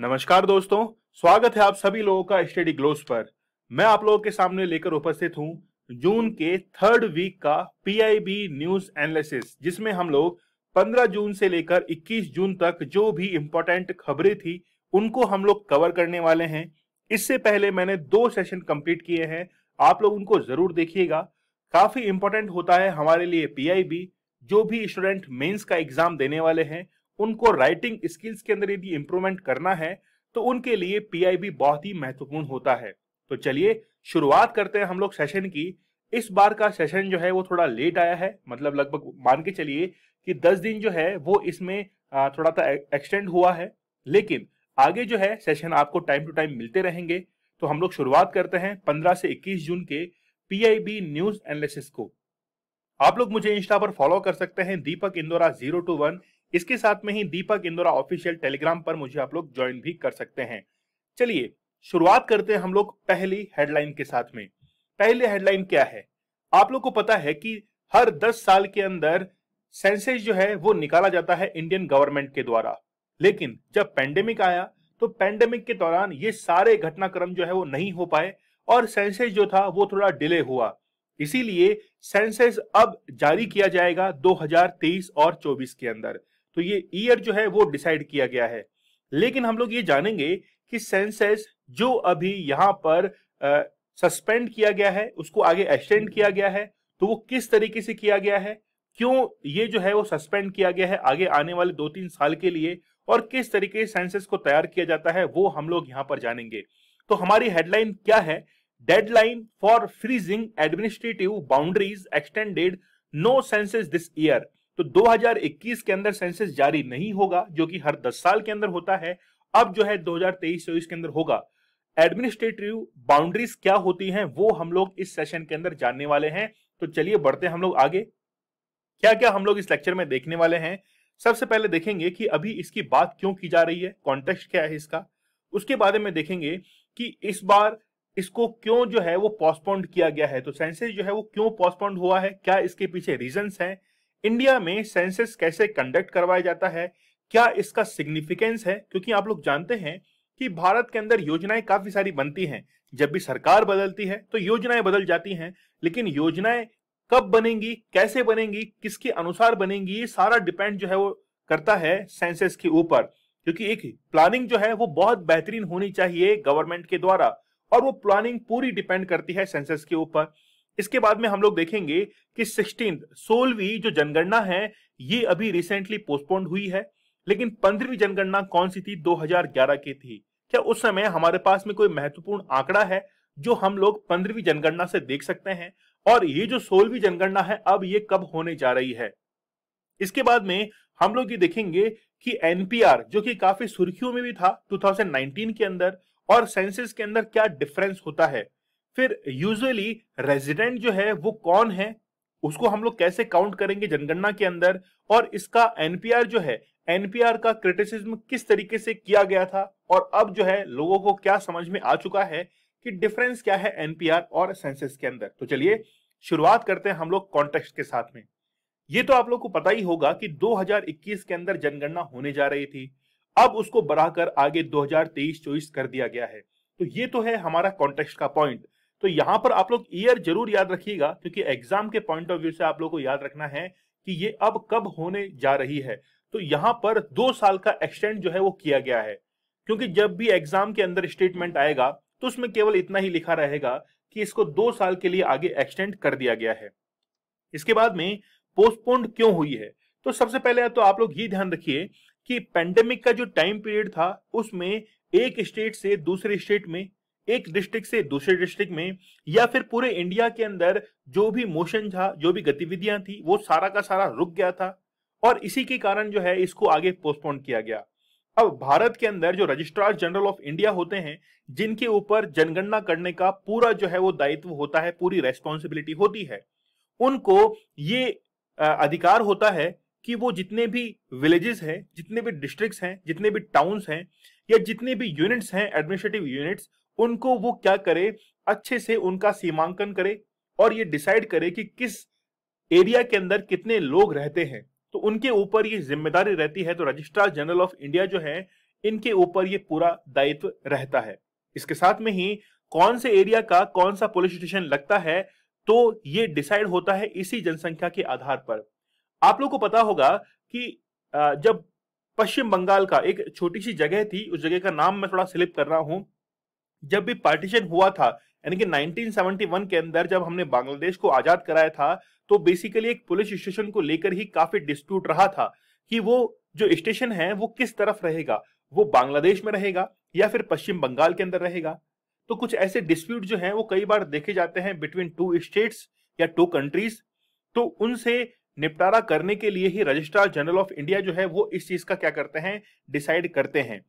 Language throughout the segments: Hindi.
नमस्कार दोस्तों स्वागत है आप सभी लोगों का स्टडी ग्लोस पर मैं आप लोगों के सामने लेकर उपस्थित हूं जून के थर्ड वीक का पीआईबी न्यूज एनालिसिस जिसमें हम लोग 15 जून से लेकर 21 जून तक जो भी इम्पोर्टेंट खबरें थी उनको हम लोग कवर करने वाले हैं इससे पहले मैंने दो सेशन कंप्लीट किए हैं आप लोग उनको जरूर देखिएगा काफी इंपॉर्टेंट होता है हमारे लिए पीआईबी जो भी स्टूडेंट मेंस का एग्जाम देने वाले हैं उनको राइटिंग स्किल्स के अंदर यदि इम्प्रूवमेंट करना है तो उनके लिए पीआईबी बहुत ही महत्वपूर्ण होता है तो चलिए शुरुआत करते हैं हम लोग सेशन की इस बार का सेशन जो है वो थोड़ा लेट आया है मतलब लगभग मान के चलिए कि 10 दिन जो है वो इसमें थोड़ा सा एक्सटेंड e-, हुआ है लेकिन आगे जो है सेशन आपको टाइम टू टाइम मिलते रहेंगे तो हम लोग शुरुआत करते हैं 15 से 21 जून के पी न्यूज एनालिसिस को आप लोग मुझे इंस्टा पर फॉलो कर सकते हैं Deepak Indora zero two one इसके साथ में ही दीपक इंदोरा ऑफिशियल टेलीग्राम पर मुझे आप लोग ज्वाइन भी कर सकते हैं चलिए शुरुआत करते हैं हम लोग पहली हेडलाइन के साथ में पहली हेडलाइन क्या है आप लोग को पता है कि हर 10 साल के अंदर सेंसेस जो है वो निकाला जाता है इंडियन गवर्नमेंट के द्वारा लेकिन जब पेंडेमिक आया तो पैंडेमिक के दौरान ये सारे घटनाक्रम जो है वो नहीं हो पाए और सेंसेस जो था वो थोड़ा डिले हुआ इसीलिए सेंसेस अब जारी किया जाएगा 2023 और 24 के अंदर तो ये ईयर जो है वो डिसाइड किया गया है लेकिन हम लोग ये जानेंगे कि सेंसेस जो अभी यहाँ पर सस्पेंड किया गया है उसको आगे एक्सटेंड हम्म। किया गया है तो वो किस तरीके से किया गया है क्यों ये जो है वो सस्पेंड किया गया है आगे आने वाले दो तीन साल के लिए और किस तरीके सेंसेस को तैयार किया जाता है वो हम लोग यहाँ पर जानेंगे तो हमारी हेडलाइन क्या है deadline for freezing administrative boundaries extended no census this year तो 2021 के अंदर सेंसस जारी नहीं होगा जो कि हर 10 साल के अंदर होता है अब जो है 2023-24 के अंदर होगा एडमिनिस्ट्रेटिव बाउंड्रीज क्या होती हैं वो हम लोग इस सेशन के अंदर जानने वाले हैं तो चलिए बढ़ते हम लोग आगे क्या क्या हम लोग इस लेक्चर में देखने वाले हैं सबसे पहले देखेंगे कि अभी इसकी बात क्यों की जा रही है कॉन्टेक्स्ट क्या है इसका उसके बारे में देखेंगे कि इस बार इसको क्यों जो है वो पोस्टपोन्ड किया गया है तो सेंसेस जो है वो क्यों पोस्टपोन्ड हुआ है क्या इसके पीछे रीजन हैं इंडिया में सेंसस कैसे कंडक्ट करवाया जाता है क्या इसका सिग्निफिकेंस है क्योंकि आप लोग जानते हैं कि भारत के अंदर योजनाएं काफी सारी बनती हैं जब भी सरकार बदलती है तो योजनाएं बदल जाती हैं लेकिन योजनाएं कब बनेंगी कैसे बनेंगी किसके अनुसार बनेंगी सारा डिपेंड जो है वो करता है सेंसेस के ऊपर क्योंकि एक प्लानिंग जो है वो बहुत बेहतरीन होनी चाहिए गवर्नमेंट के द्वारा और वो प्लानिंग पूरी डिपेंड करती है सेंसेस के ऊपर इसके बाद में हम लोग देखेंगे कि सिक्सटीन सोलहवीं जो जनगणना है ये अभी रिसेंटली पोस्टपोन्ड हुई है लेकिन पंद्रहवीं जनगणना कौन सी थी 2011 की थी क्या उस समय हमारे पास में कोई महत्वपूर्ण आंकड़ा है जो हम लोग पंद्रहवीं जनगणना से देख सकते हैं और ये जो सोलहवीं जनगणना है अब ये कब होने जा रही है इसके बाद में हम लोग ये देखेंगे कि एनपीआर जो कि काफी सुर्खियों में भी था 2019 के अंदर और सेंसिस के अंदर क्या डिफरेंस होता है फिर यूजुअली रेजिडेंट जो है वो कौन है उसको हम लोग कैसे काउंट करेंगे जनगणना के अंदर और इसका एनपीआर जो है एनपीआर का क्रिटिसिज्म किस तरीके से किया गया था और अब जो है लोगों को क्या समझ में आ चुका है कि डिफरेंस क्या है एनपीआर और सेंसस के अंदर तो चलिए शुरुआत करते हैं हम लोग कॉन्टेक्स्ट के साथ में ये तो आप लोग को पता ही होगा कि 2021 के अंदर जनगणना होने जा रही थी अब उसको बढ़ाकर आगे 2023-24 कर दिया गया है तो ये तो है हमारा कॉन्टेक्स्ट का पॉइंट तो यहां पर आप लोग ईयर जरूर याद रखिएगा क्योंकि एग्जाम के पॉइंट ऑफ व्यू से आप लोग को याद रखना है कि ये अब कब होने जा रही है तो यहां पर दो साल का एक्सटेंड जो है वो किया गया है क्योंकि जब भी एग्जाम के अंदर स्टेटमेंट आएगा तो उसमें केवल इतना ही लिखा रहेगा कि इसको दो साल के लिए आगे एक्सटेंड कर दिया गया है इसके बाद में पोस्टपोन्ड क्यों हुई है तो सबसे पहले तो आप लोग ये ध्यान रखिए कि पेंडेमिक का जो टाइम पीरियड था उसमें एक स्टेट से दूसरे स्टेट में एक डिस्ट्रिक्ट से दूसरे डिस्ट्रिक्ट में या फिर पूरे इंडिया के अंदर जो भी मोशन था जो भी गतिविधियां थी वो सारा का सारा रुक गया था और इसी के कारण जो है इसको आगे पोस्टपोन किया गया अब भारत के अंदर जो रजिस्ट्रार जनरल ऑफ इंडिया होते हैं जिनके ऊपर जनगणना करने का पूरा जो है वो दायित्व होता है पूरी रेस्पॉन्सिबिलिटी होती है उनको ये अधिकार होता है कि वो जितने भी विलेजेस हैं जितने भी डिस्ट्रिक्ट्स हैं जितने भी टाउन्स हैं या जितने भी यूनिट्स हैं एडमिनिस्ट्रेटिव यूनिट्स उनको वो क्या करे अच्छे से उनका सीमांकन करे और ये डिसाइड करे कि किस एरिया के अंदर कितने लोग रहते हैं तो उनके ऊपर ये जिम्मेदारी रहती है तो रजिस्ट्रार जनरल ऑफ इंडिया जो है इनके ऊपर ये पूरा दायित्व रहता है इसके साथ में ही कौन से एरिया का कौन सा पुलिस स्टेशन लगता है तो ये डिसाइड होता है इसी जनसंख्या के आधार पर आप लोग को पता होगा कि जब पश्चिम बंगाल का एक छोटी सी जगह थी उस जगह का नाम मैं थोड़ा स्लिप कर रहा हूं जब भी पार्टीशन हुआ था यानी कि 1971 के अंदर जब हमने बांग्लादेश को आजाद कराया था तो बेसिकली एक पुलिस स्टेशन को लेकर ही काफी डिस्प्यूट रहा था कि वो जो स्टेशन है वो किस तरफ रहेगा वो बांग्लादेश में रहेगा या फिर पश्चिम बंगाल के अंदर रहेगा तो कुछ ऐसे डिस्प्यूट जो हैं वो कई बार देखे जाते हैं बिटवीन टू स्टेट्स या टू कंट्रीज तो उनसे निपटारा करने के लिए ही रजिस्ट्रार जनरल ऑफ इंडिया जो है वो इस चीज का क्या करते हैं डिसाइड करते हैं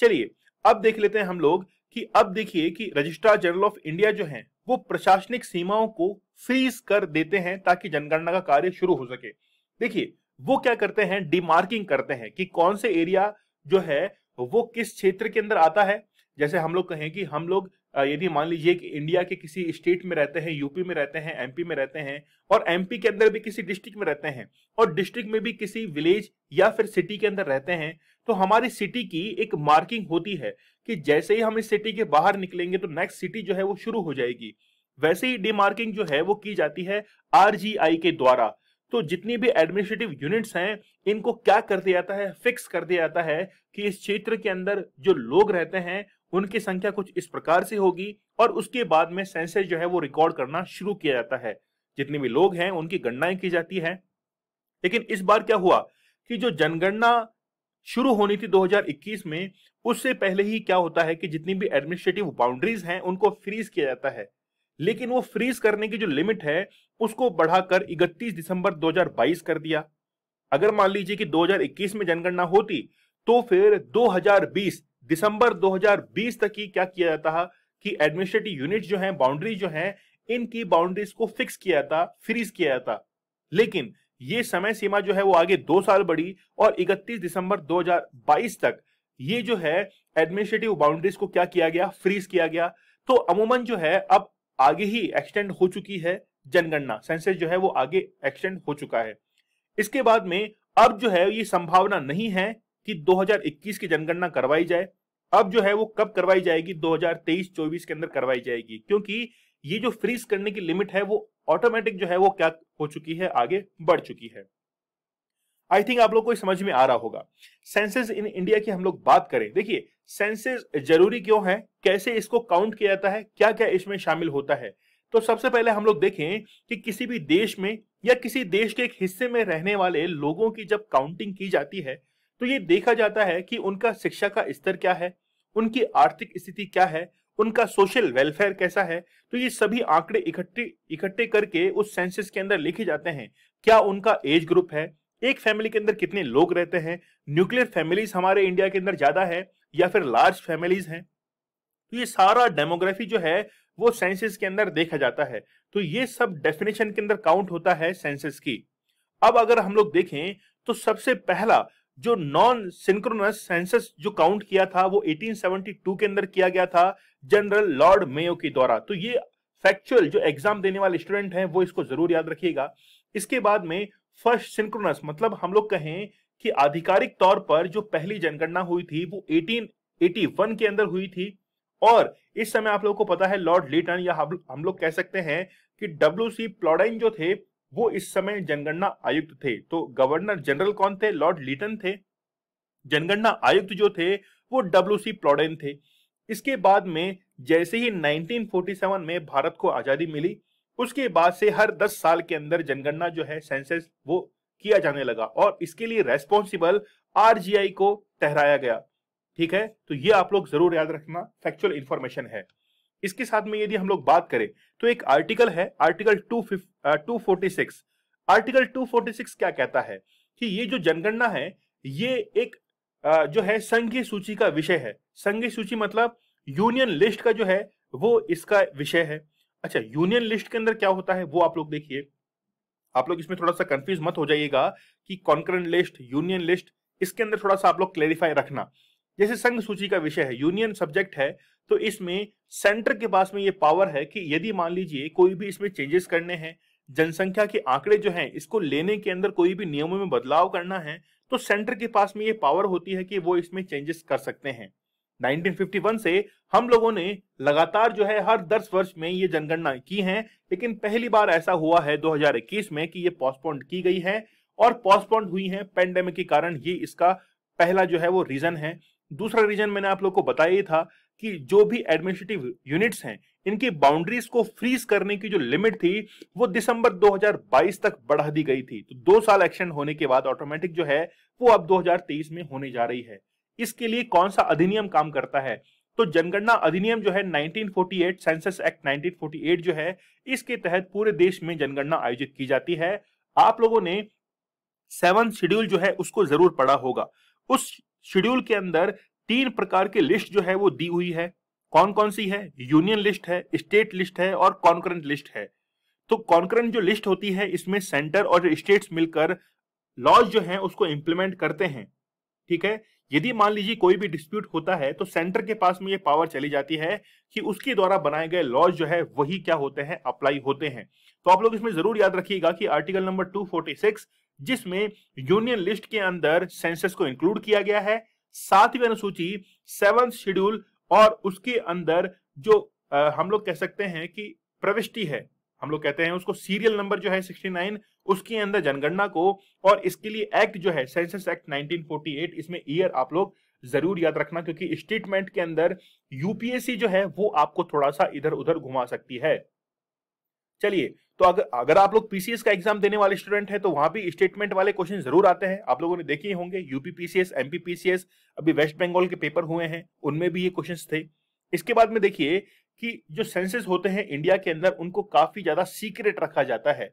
चलिए अब देख लेते हैं हम लोग कि अब देखिए कि रजिस्ट्रार जनरल ऑफ इंडिया जो है वो प्रशासनिक सीमाओं को फ्रीज कर देते हैं ताकि जनगणना का कार्य शुरू हो सके देखिए वो क्या करते हैं डिमार्किंग करते हैं कि कौन से एरिया जो है वो किस क्षेत्र के अंदर आता है जैसे हम लोग कहें कि हम लोग यदि मान लीजिए कि इंडिया के किसी स्टेट में रहते हैं यूपी में रहते हैं एमपी में रहते हैं और एमपी के अंदर भी किसी डिस्ट्रिक्ट में रहते हैं और डिस्ट्रिक्ट में भी किसी विलेज या फिर सिटी के अंदर रहते हैं तो हमारी सिटी की एक मार्किंग होती है कि जैसे ही हम इस सिटी के बाहर निकलेंगे तो नेक्स्ट सिटी जो है वो शुरू हो जाएगी वैसे ही डिमार्किंग जो है वो की जाती है आर के द्वारा तो जितनी भी एडमिनिस्ट्रेटिव यूनिट्स हैं इनको क्या कर दिया जाता है फिक्स कर दिया जाता है कि इस क्षेत्र के अंदर जो लोग रहते हैं उनकी संख्या कुछ इस प्रकार से होगी और उसके बाद में सेंसर जो है वो रिकॉर्ड करना शुरू किया जाता है जितने भी लोग हैं उनकी गणनाएं की जाती है लेकिन इस बार क्या हुआ कि जो जनगणना शुरू होनी थी 2021 में उससे पहले ही क्या होता है कि जितनी भी एडमिनिस्ट्रेटिव बाउंड्रीज हैं उनको फ्रीज किया जाता है लेकिन वो फ्रीज करने की जो लिमिट है उसको बढ़ाकर 31 दिसंबर 2022 कर दिया अगर मान लीजिए कि 2021 में जनगणना होती तो फिर 2020 दिसंबर 2020 तक ही क्या किया जाता कि एडमिनिस्ट्रेटिव यूनिट जो हैं बाउंड्रीज जो हैं इनकी बाउंड्रीज को फिक्स किया जाता फ्रीज किया जाता लेकिन ये समय सीमा जो है वो आगे दो साल बढ़ी और 31 दिसंबर 2022 तक ये जो है एडमिनिस्ट्रेटिव बाउंड्रीज को क्या किया गया फ्रीज किया गया तो अमूमन जो है अब आगे ही एक्सटेंड हो चुकी है जनगणना सेंसस जो है वो आगे एक्सटेंड हो चुका है इसके बाद में अब जो है ये संभावना नहीं है कि 2021 की जनगणना करवाई जाए अब जो है वो कब करवाई जाएगी 2023-24 के अंदर करवाई जाएगी क्योंकि ये जो फ्रीज करने की लिमिट है वो ऑटोमेटिक जो है वो क्या हो चुकी है आगे बढ़ चुकी है आई थिंक आप लोग को समझ में आ रहा होगा सेंसेस इन इंडिया की हम लोग बात करें देखिए सेंसेस जरूरी क्यों है कैसे इसको काउंट किया जाता है क्या क्या इसमें शामिल होता है तो सबसे पहले हम लोग देखें कि किसी भी देश में या किसी देश के एक हिस्से में रहने वाले लोगों की जब काउंटिंग की जाती है तो ये देखा जाता है कि उनका शिक्षा का स्तर क्या है उनकी आर्थिक स्थिति क्या है उनका सोशल वेलफेयर कैसा है तो ये सभी आंकड़े इकट्ठे इकट्ठे करके उस सेंसिस के अंदर लिखे जाते हैं क्या उनका एज ग्रुप है एक फैमिली के अंदर कितने लोग रहते हैं न्यूक्लियर फैमिलीज हमारे इंडिया के अंदर ज्यादा है या फिर लार्ज फैमिलीज हैं तो ये सारा डेमोग्राफी जो है वो सेंसिस के अंदर देखा जाता है तो ये सब डेफिनेशन के अंदर काउंट होता है सेंसिस की अब अगर हम लोग देखें तो सबसे पहला जो नॉन सिंक्रोनस सेंसस जो काउंट किया था वो 1872 के अंदर किया गया था जनरल लॉर्ड मेयो के द्वारा तो ये फैक्चुअल जो एग्जाम देने वाले स्टूडेंट हैं वो इसको जरूर याद रखिएगा इसके बाद में फर्स्ट सिंक्रोनस मतलब हम लोग कहें कि आधिकारिक तौर पर जो पहली जनगणना हुई थी वो 1881 के अंदर हुई थी और इस समय आप लोगों को पता है लॉर्ड लिटन या हम लोग कह सकते हैं कि डब्ल्यू सी प्लॉडाइन जो थे वो इस समय जनगणना आयुक्त थे तो गवर्नर जनरल कौन थे लॉर्ड लिटन थे जनगणना आयुक्त जो थे वो डब्ल्यू सी प्लॉडाइन थे इसके बाद में जैसे ही 1947 में भारत को आजादी मिली उसके बाद से हर 10 साल के अंदर जनगणना जो है सेंसस वो किया जाने लगा और इसके लिए रेस्पॉन्सिबल आर को ठहराया गया ठीक है तो ये आप लोग जरूर याद रखना फैक्चुअल इंफॉर्मेशन है इसके साथ में यदि हम लोग बात करें तो एक आर्टिकल है article two two forty six article two forty six क्या कहता है कि ये जो जनगणना है ये एक जो है संघीय सूची का विषय है संघीय सूची मतलब यूनियन लिस्ट का जो है वो इसका विषय है अच्छा यूनियन लिस्ट के अंदर क्या होता है वो आप लोग देखिए आप लोग इसमें थोड़ा सा कंफ्यूज मत हो जाइएगा कि कॉन्करेंट लिस्ट यूनियन लिस्ट इसके अंदर थोड़ा सा आप लोग क्लेरिफाई रखना जैसे संघ सूची का विषय है यूनियन सब्जेक्ट है तो इसमें सेंटर के पास में ये पावर है कि यदि मान लीजिए कोई भी इसमें चेंजेस करने हैं जनसंख्या के आंकड़े जो हैं इसको लेने के अंदर कोई भी नियमों में बदलाव करना है तो सेंटर के पास में ये पावर होती है कि वो इसमें चेंजेस कर सकते हैं 1951 से हम लोगों ने लगातार जो है हर 10 वर्ष में ये जनगणना की है लेकिन पहली बार ऐसा हुआ है 2021 में कि ये पोस्टपोन्ड की गई है और पोस्टपोन्ड हुई है पेंडेमिक के कारण ये इसका पहला जो है वो रीजन है दूसरा रीजन मैंने आप लोग को बताया था कि जो भी एडमिनिस्ट्रेटिव यूनिट्स हैं इनकी बाउंड्रीज को फ्रीज करने की जो लिमिट थी वो दिसंबर 2022 तक बढ़ा दी गई थी तो दो साल एक्शन होने के बाद ऑटोमेटिक जो है वो अब 2023 में होने जा रही है इसके लिए कौन सा अधिनियम काम करता है तो जनगणना अधिनियम जो है 1948 सेंसस एक्ट 1948 जो है इसके तहत पूरे देश में जनगणना आयोजित की जाती है आप लोगों ने सेवन शेड्यूल जो है उसको जरूर पढ़ा होगा उस शेड्यूल के अंदर तीन प्रकार की लिस्ट जो है वो दी हुई है कौन कौन सी है यूनियन लिस्ट है स्टेट लिस्ट है और कॉन्करेंट लिस्ट है तो कॉन्करेंट जो लिस्ट होती है इसमें सेंटर और स्टेट्स मिलकर लॉज जो है उसको इंप्लीमेंट करते हैं ठीक है यदि मान लीजिए कोई भी डिस्प्यूट होता है तो सेंटर के पास में ये पावर चली जाती है कि उसके द्वारा बनाए गए लॉज जो है वही क्या होते हैं अप्लाई होते हैं तो आप लोग इसमें जरूर याद रखिएगा कि आर्टिकल नंबर 246 जिसमें यूनियन लिस्ट के अंदर सेंसस को इंक्लूड किया गया है सातवीं अनुसूची सेवंथ शेड्यूल और उसके अंदर जो आ, हम लोग कह सकते हैं कि प्रविष्टि है हम लोग कहते हैं उसको सीरियल नंबर जो है 69 उसके अंदर जनगणना को और इसके लिए एक्ट जो है सेंसस एक्ट 1948 इसमें ईयर आप लोग जरूर याद रखना क्योंकि स्टेटमेंट के अंदर यूपीएससी जो है वो आपको थोड़ा सा इधर उधर घुमा सकती है चलिए तो अगर अगर आप लोग पीसीएस का एग्जाम देने वाले स्टूडेंट हैं तो वहां भी स्टेटमेंट वाले क्वेश्चन जरूर आते हैं आप लोगों ने देखे ही होंगे यूपी पीसीएस एमपी पीसीएस अभी वेस्ट बंगाल के पेपर हुए हैं उनमें भी ये क्वेश्चन थे इसके बाद में देखिए कि जो सेंसेस होते हैं इंडिया के अंदर उनको काफी ज्यादा सीक्रेट रखा जाता है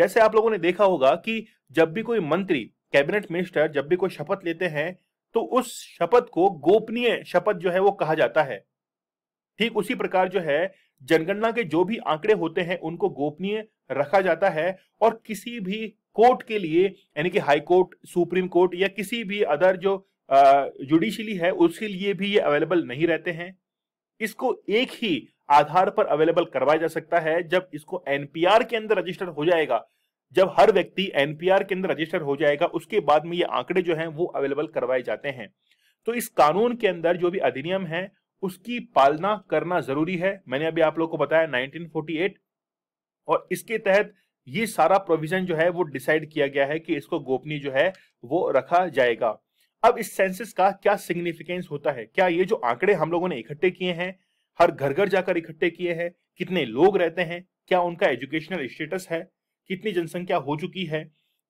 जैसे आप लोगों ने देखा होगा कि जब भी कोई मंत्री कैबिनेट मिनिस्टर जब भी कोई शपथ लेते हैं तो उस शपथ को गोपनीय शपथ जो है वो कहा जाता है ठीक उसी प्रकार जो है जनगणना के जो भी आंकड़े होते हैं उनको गोपनीय रखा जाता है और किसी भी कोर्ट के लिए यानी कि हाई कोर्ट सुप्रीम कोर्ट या किसी भी अदर जो जुडिशली है उसके लिए भी ये अवेलेबल नहीं रहते हैं इसको एक ही आधार पर अवेलेबल करवाया जा सकता है जब इसको एनपीआर के अंदर रजिस्टर हो जाएगा जब हर व्यक्ति एनपीआर के अंदर रजिस्टर हो जाएगा उसके बाद में ये आंकड़े जो हैं वो अवेलेबल करवाए जाते हैं तो इस कानून के अंदर जो भी अधिनियम है उसकी पालना करना जरूरी है मैंने अभी आप लोग को बताया 1948 और इसके तहत ये सारा प्रोविजन जो है वो डिसाइड किया गया है कि इसको गोपनीय जो है वो रखा जाएगा अब इस सेंसिस का क्या सिग्निफिकेंस होता है क्या ये जो आंकड़े हम लोगों ने इकट्ठे किए हैं हर घर घर जाकर इकट्ठे किए हैं कितने लोग रहते हैं क्या उनका एजुकेशनल स्टेटस है कितनी जनसंख्या हो चुकी है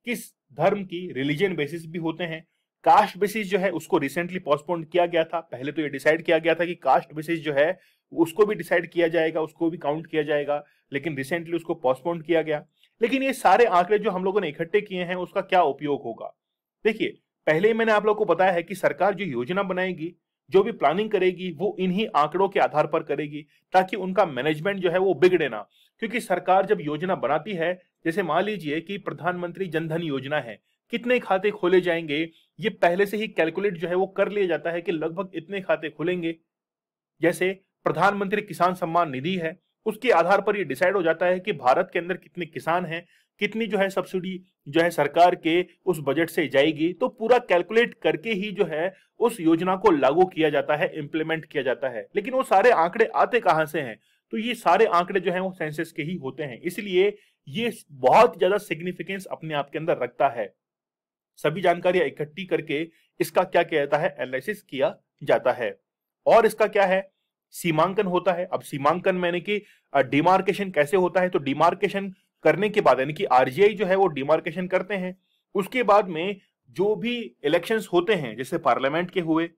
किस धर्म की रिलीजन बेसिस भी होते हैं कास्ट बेसिस जो है उसको रिसेंटली पोस्टपोन किया गया था पहले तो ये डिसाइड किया गया था कि कास्ट बेसिस जो है उसको भी डिसाइड किया जाएगा उसको भी काउंट किया जाएगा लेकिन रिसेंटली उसको पोस्टपोन किया गया लेकिन ये सारे आंकड़े जो हम लोगों ने इकट्ठे किए हैं उसका क्या उपयोग होगा देखिए पहले ही मैंने आप लोग को बताया है कि सरकार जो योजना बनाएगी जो भी प्लानिंग करेगी वो इन्हीं आंकड़ों के आधार पर करेगी ताकि उनका मैनेजमेंट जो है वो बिगड़े ना क्योंकि सरकार जब योजना बनाती है जैसे मान लीजिए कि प्रधानमंत्री जनधन योजना है कितने खाते खोले जाएंगे ये पहले से ही कैलकुलेट जो है वो कर लिया जाता है कि लगभग इतने खाते खुलेंगे जैसे प्रधानमंत्री किसान सम्मान निधि है उसके आधार पर ये डिसाइड हो जाता है कि भारत के अंदर कितने किसान हैं कितनी जो है सब्सिडी जो है सरकार के उस बजट से जाएगी तो पूरा कैलकुलेट करके ही जो है उस योजना को लागू किया जाता है इम्प्लीमेंट किया जाता है लेकिन वो सारे आंकड़े आते कहाँ से हैं तो ये सारे आंकड़े जो है वो सेंसेस के ही होते हैं इसलिए ये बहुत ज्यादा सिग्निफिकेंस अपने आप के अंदर रखता है सभी जानकारियां इकट्ठी करके इसका क्या किया जाता है एनालिसिस किया जाता है और इसका क्या है सीमांकन होता है अब सीमांकन मैंने कि डिमार्केशन कैसे होता है तो डिमार्केशन करने के बाद यानी कि आरजीआई जो है वो डिमार्केशन करते हैं उसके बाद में जो भी इलेक्शन होते हैं जैसे पार्लियामेंट के हुए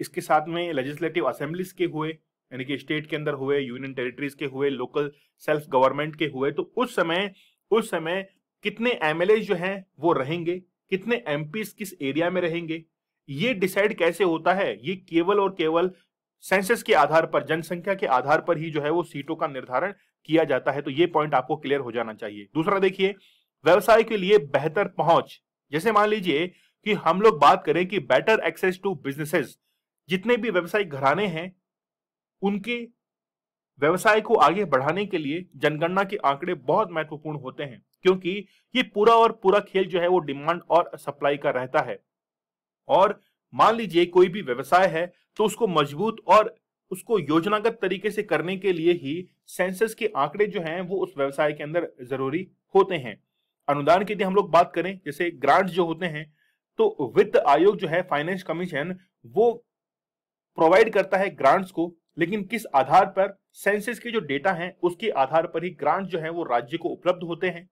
इसके साथ में लेजिस्लेटिव असेंबलीज के हुए यानी कि स्टेट के अंदर हुए यूनियन टेरिटरीज के हुए लोकल सेल्फ गवर्नमेंट के हुए तो उस समय उस समय कितने एमएलए जो हैं वो रहेंगे कितने एमपी किस एरिया में रहेंगे ये डिसाइड कैसे होता है ये केवल और केवल सेंसस के आधार पर जनसंख्या के आधार पर ही जो है वो सीटों का निर्धारण किया जाता है तो ये पॉइंट आपको क्लियर हो जाना चाहिए दूसरा देखिए व्यवसाय के लिए बेहतर पहुंच जैसे मान लीजिए कि हम लोग बात करें कि बेटर एक्सेस टू बिजनेसेस जितने भी व्यवसायिक घराने हैं उनके व्यवसाय को आगे बढ़ाने के लिए जनगणना के आंकड़े बहुत महत्वपूर्ण होते हैं क्योंकि ये पूरा और पूरा खेल जो है वो डिमांड और सप्लाई का रहता है और मान लीजिए कोई भी व्यवसाय है तो उसको मजबूत और उसको योजनागत तरीके से करने के लिए ही सेंसस के आंकड़े जो हैं वो उस व्यवसाय के अंदर जरूरी होते हैं अनुदान की यदि हम लोग बात करें जैसे ग्रांट जो होते हैं तो वित्त आयोग जो है फाइनेंस कमीशन वो प्रोवाइड करता है ग्रांट्स को लेकिन किस आधार पर सेंसस के जो डेटा है उसके आधार पर ही ग्रांट जो है वो राज्य को उपलब्ध होते हैं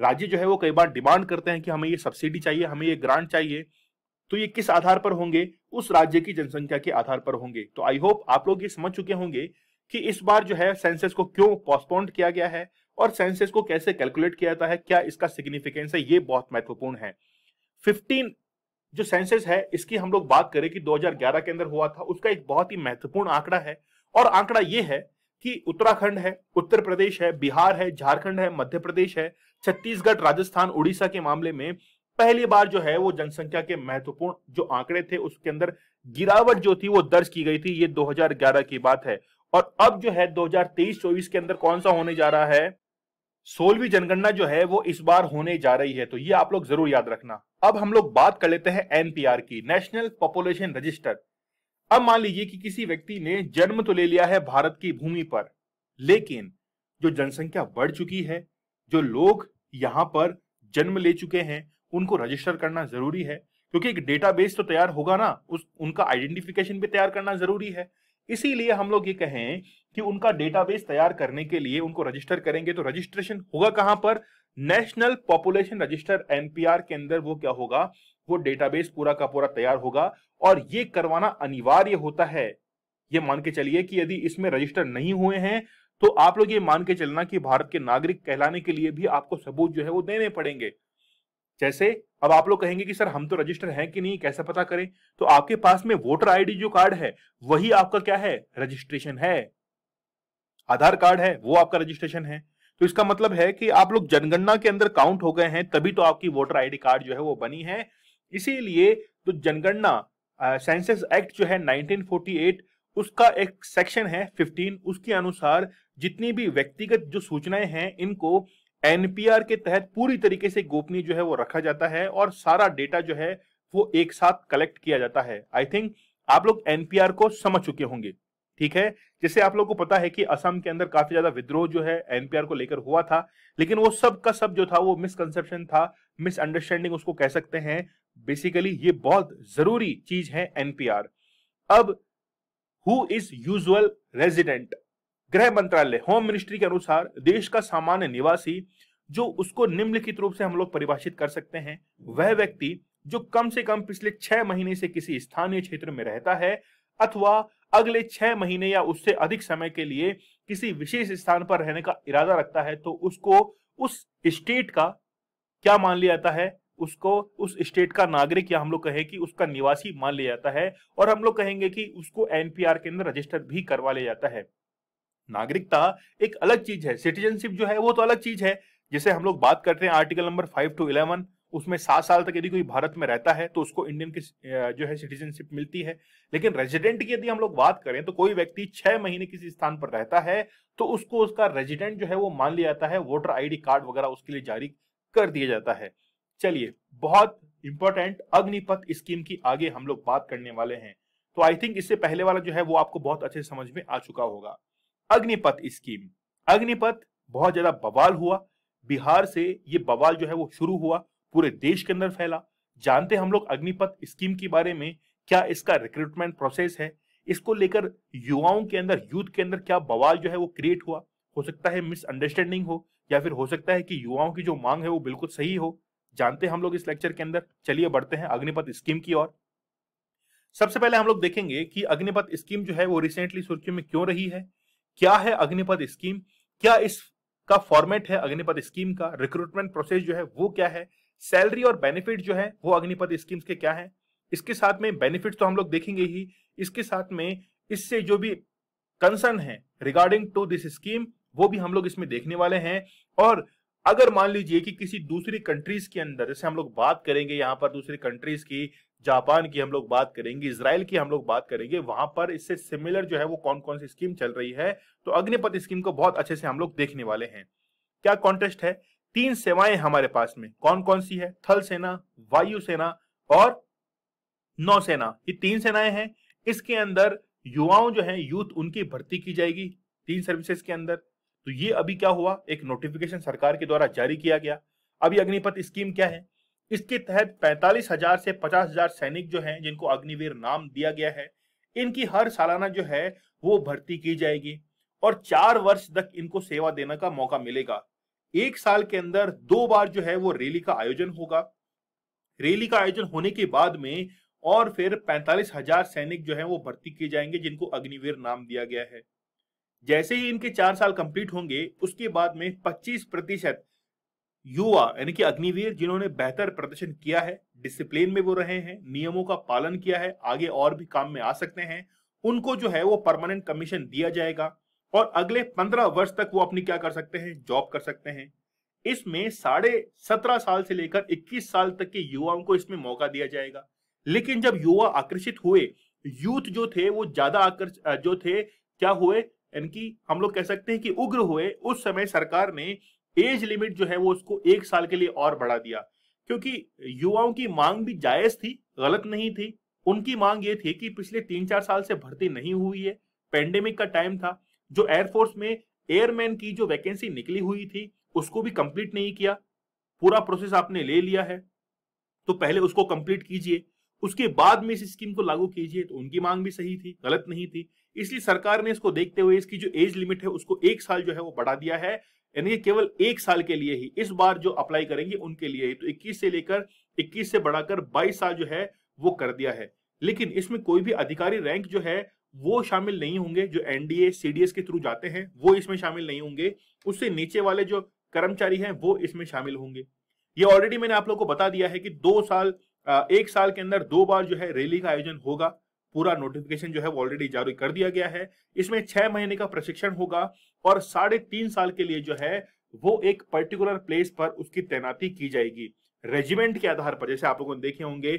राज्य जो है वो कई बार डिमांड करते हैं कि हमें ये सब्सिडी चाहिए हमें ये ग्रांट चाहिए तो ये किस आधार पर होंगे उस राज्य की जनसंख्या के आधार पर होंगे तो आई होप आप लोग ये समझ चुके होंगे कि इस बार जो है सेंसेस को क्यों पोस्टपोन्ड किया गया है और सेंसेस को कैसे कैलकुलेट किया जाता है क्या इसका सिग्निफिकेंस है ये बहुत महत्वपूर्ण है 15 जो सेंसेस है इसकी हम लोग बात करें कि 2011 के अंदर हुआ था उसका एक बहुत ही महत्वपूर्ण आंकड़ा है और आंकड़ा ये है कि उत्तराखंड है उत्तर प्रदेश है बिहार है झारखंड है मध्य प्रदेश है छत्तीसगढ़ राजस्थान उड़ीसा के मामले में पहली बार जो है वो जनसंख्या के महत्वपूर्ण जो आंकड़े थे उसके अंदर गिरावट जो थी वो दर्ज की गई थी ये 2011 की बात है और अब जो है 2023-24 के अंदर कौन सा होने जा रहा है सोलहवीं जनगणना जो है वो इस बार होने जा रही है तो ये आप लोग जरूर याद रखना अब हम लोग बात कर लेते हैं एनपीआर की नेशनल पॉपुलेशन रजिस्टर अब मान लीजिए कि किसी व्यक्ति ने जन्म तो ले लिया है भारत की भूमि पर लेकिन जो जनसंख्या बढ़ चुकी है जो लोग यहाँ पर जन्म ले चुके हैं उनको रजिस्टर करना जरूरी है क्योंकि एक डेटाबेस तो तैयार होगा ना उस उनका आइडेंटिफिकेशन भी तैयार करना जरूरी है इसीलिए हम लोग ये कहें कि उनका डेटाबेस तैयार करने के लिए उनको रजिस्टर करेंगे तो रजिस्ट्रेशन होगा कहां पर नेशनल पॉपुलेशन रजिस्टर एनपीआर के अंदर वो क्या होगा वो डेटाबेस पूरा का पूरा तैयार होगा और ये करवाना अनिवार्य होता है ये मान के चलिए कि यदि इसमें रजिस्टर नहीं हुए हैं तो आप लोग ये मान के चलना कि भारत के नागरिक कहलाने के लिए भी आपको सबूत जो है वो देने पड़ेंगे जैसे अब आप लोग कहेंगे कि सर हम तो रजिस्टर हैं कि नहीं कैसे पता करें तो आपके पास में वोटर आईडी जो कार्ड है वही आपका क्या है रजिस्ट्रेशन है आधार कार्ड है वो आपका रजिस्ट्रेशन है तो इसका मतलब है कि आप लोग जनगणना के अंदर काउंट हो गए हैं तभी तो आपकी वोटर आईडी कार्ड जो है वो बनी है इसीलिए तो जनगणना सेंसेस एक्ट जो है 1948 उसका एक सेक्शन है 15 उसके अनुसार जितनी भी व्यक्तिगत जो सूचनाएं हैं इनको एनपीआर के तहत पूरी तरीके से गोपनीय जो है वो रखा जाता है और सारा डेटा जो है वो एक साथ कलेक्ट किया जाता है आई थिंक आप लोग एनपीआर को समझ चुके होंगे ठीक है जैसे आप लोगों को पता है कि असम के अंदर काफी ज्यादा विद्रोह जो है एनपीआर को लेकर हुआ था लेकिन वो सब का सब जो था वो मिसकंसेप्शन था मिसअंडरस्टैंडिंग उसको कह सकते हैं बेसिकली ये बहुत जरूरी चीज है एनपीआर अब हु इज यूजुअल रेजिडेंट गृह मंत्रालय होम मिनिस्ट्री के अनुसार देश का सामान्य निवासी जो उसको निम्नलिखित रूप से हम लोग परिभाषित कर सकते हैं वह व्यक्ति जो कम से कम पिछले छह महीने से किसी स्थानीय क्षेत्र में रहता है अथवा अगले छह महीने या उससे अधिक समय के लिए किसी विशेष स्थान पर रहने का इरादा रखता है तो उसको उस स्टेट का क्या मान लिया जाता है उसको उस स्टेट का नागरिक या हम लोग कहें कि उसका निवासी मान लिया जाता है और हम लोग कहेंगे कि उसको एनपीआर के अंदर रजिस्टर भी करवा लिया जाता है नागरिकता एक अलग चीज है सिटीजनशिप जो है वो तो अलग चीज है जैसे हम लोग बात करते हैं article number five two eleven उसमें सात साल तक यदि कोई भारत में रहता है तो उसको इंडियन की जो है सिटीजनशिप मिलती है लेकिन रेजिडेंट की यदि हम लोग बात करें तो कोई व्यक्ति छह महीने किसी स्थान पर रहता है तो उसको उसका रेजिडेंट जो है वो मान लिया जाता है वोटर आईडी कार्ड वगैरह उसके लिए जारी कर दिया जाता है चलिए बहुत इंपॉर्टेंट अग्निपथ स्कीम की आगे हम लोग बात करने वाले हैं तो आई थिंक इससे पहले वाला जो है वो आपको बहुत अच्छे समझ में आ चुका होगा अग्निपथ स्कीम अग्निपथ बहुत ज्यादा बवाल हुआ बिहार से ये बवाल जो है वो शुरू हुआ पूरे देश के अंदर फैला जानते हम लोग अग्निपथ स्कीम के बारे में क्या इसका रिक्रूटमेंट प्रोसेस है इसको लेकर युवाओं के अंदर यूथ के अंदर क्या बवाल जो है वो क्रिएट हुआ हो सकता है मिसअंडरस्टैंडिंग हो या फिर हो सकता है कि युवाओं की जो मांग है वो बिल्कुल सही हो जानते हैं हम लोग इस लेक्चर के अंदर चलिए बढ़ते हैं अग्निपथ स्कीम की ओर सबसे पहले हम लोग देखेंगे कि अग्निपथ स्कीम जो है वो रिसेंटली सुर्खियों में क्यों रही है क्या है अग्निपथ स्कीम क्या इसका फॉर्मेट है अग्निपथ स्कीम का रिक्रूटमेंट प्रोसेस जो है वो क्या है सैलरी और बेनिफिट जो है वो अग्निपथ स्कीम्स के क्या है इसके साथ में बेनिफिट तो हम लोग देखेंगे ही इसके साथ में इससे जो भी कंसर्न है रिगार्डिंग टू दिस स्कीम वो भी हम लोग इसमें देखने वाले हैं और अगर मान लीजिए कि किसी दूसरी कंट्रीज के अंदर जैसे हम लोग बात करेंगे यहाँ पर दूसरी कंट्रीज की जापान की हम लोग बात करेंगे इसराइल की हम लोग बात करेंगे वहां पर इससे सिमिलर जो है वो कौन कौन सी स्कीम चल रही है तो अग्निपथ स्कीम को बहुत अच्छे से हम लोग देखने वाले हैं क्या कॉन्टेस्ट है तीन सेवाएं हमारे पास में कौन कौन सी है थल सेना वायुसेना और नौसेना ये तीन सेनाएं हैं इसके अंदर युवाओं जो है यूथ उनकी भर्ती की जाएगी तीन सर्विसेज के अंदर तो ये अभी क्या हुआ एक नोटिफिकेशन सरकार के द्वारा जारी किया गया अभी अग्निपथ स्कीम क्या है इसके तहत पैंतालीस हजार से पचास हजार सैनिक जो हैं जिनको अग्निवीर नाम दिया गया है इनकी हर सालाना जो है वो भर्ती की जाएगी और चार वर्ष तक इनको सेवा देने का मौका मिलेगा एक साल के अंदर दो बार जो है वो रैली का आयोजन होगा रैली का आयोजन होने के बाद में और फिर पैंतालीस हजार सैनिक जो है वो भर्ती किए जाएंगे जिनको अग्निवीर नाम दिया गया है जैसे ही इनके चार साल कंप्लीट होंगे उसके बाद में 25 प्रतिशत युवा यानी कि अग्निवीर जिन्होंने बेहतर प्रदर्शन किया है डिसिप्लिन में वो रहे हैं नियमों का पालन किया है आगे और भी काम में आ सकते हैं उनको जो है वो परमानेंट कमीशन दिया जाएगा और अगले पंद्रह वर्ष तक वो अपनी क्या कर सकते हैं जॉब कर सकते हैं इसमें साढ़े सत्रह साल से लेकर इक्कीस साल तक के युवाओं को इसमें मौका दिया जाएगा लेकिन जब युवा आकर्षित हुए यूथ जो थे वो ज्यादा आकर्ष जो थे क्या हुए यानी कि हम लोग कह सकते हैं कि उग्र हुए उस समय सरकार ने एज लिमिट जो है वो उसको एक साल के लिए और बढ़ा दिया क्योंकि युवाओं की मांग भी जायज थी गलत नहीं थी उनकी मांग ये थी कि पिछले तीन चार साल से भर्ती नहीं हुई है पेंडेमिक का टाइम था जो एयरफोर्स में एयरमैन की जो वैकेंसी निकली हुई थी उसको भी कंप्लीट नहीं किया पूरा प्रोसेस आपने ले लिया है तो पहले उसको कंप्लीट कीजिए उसके बाद में इस स्कीम को लागू कीजिए तो उनकी मांग भी सही थी गलत नहीं थी इसलिए सरकार ने इसको देखते हुए इसकी जो एज लिमिट है उसको एक साल जो है वो बढ़ा दिया है यानी कि केवल एक साल के लिए ही इस बार जो अप्लाई करेंगे उनके लिए ही तो 21 से लेकर 21 से बढ़ाकर 22 साल जो है वो कर दिया है लेकिन इसमें कोई भी अधिकारी रैंक जो है वो शामिल नहीं होंगे जो एनडीए सीडीएस के थ्रू जाते हैं वो इसमें शामिल नहीं होंगे उससे नीचे वाले जो कर्मचारी हैं वो इसमें शामिल होंगे ये ऑलरेडी मैंने आप लोग को बता दिया है कि दो साल एक साल के अंदर दो बार जो है रैली का आयोजन होगा पूरा नोटिफिकेशन जो है वो ऑलरेडी जारी कर दिया गया है इसमें छह महीने का प्रशिक्षण होगा और साढ़े तीन साल के लिए जो है वो एक पर्टिकुलर प्लेस पर उसकी तैनाती की जाएगी रेजिमेंट के आधार पर जैसे आप लोगों ने देखे होंगे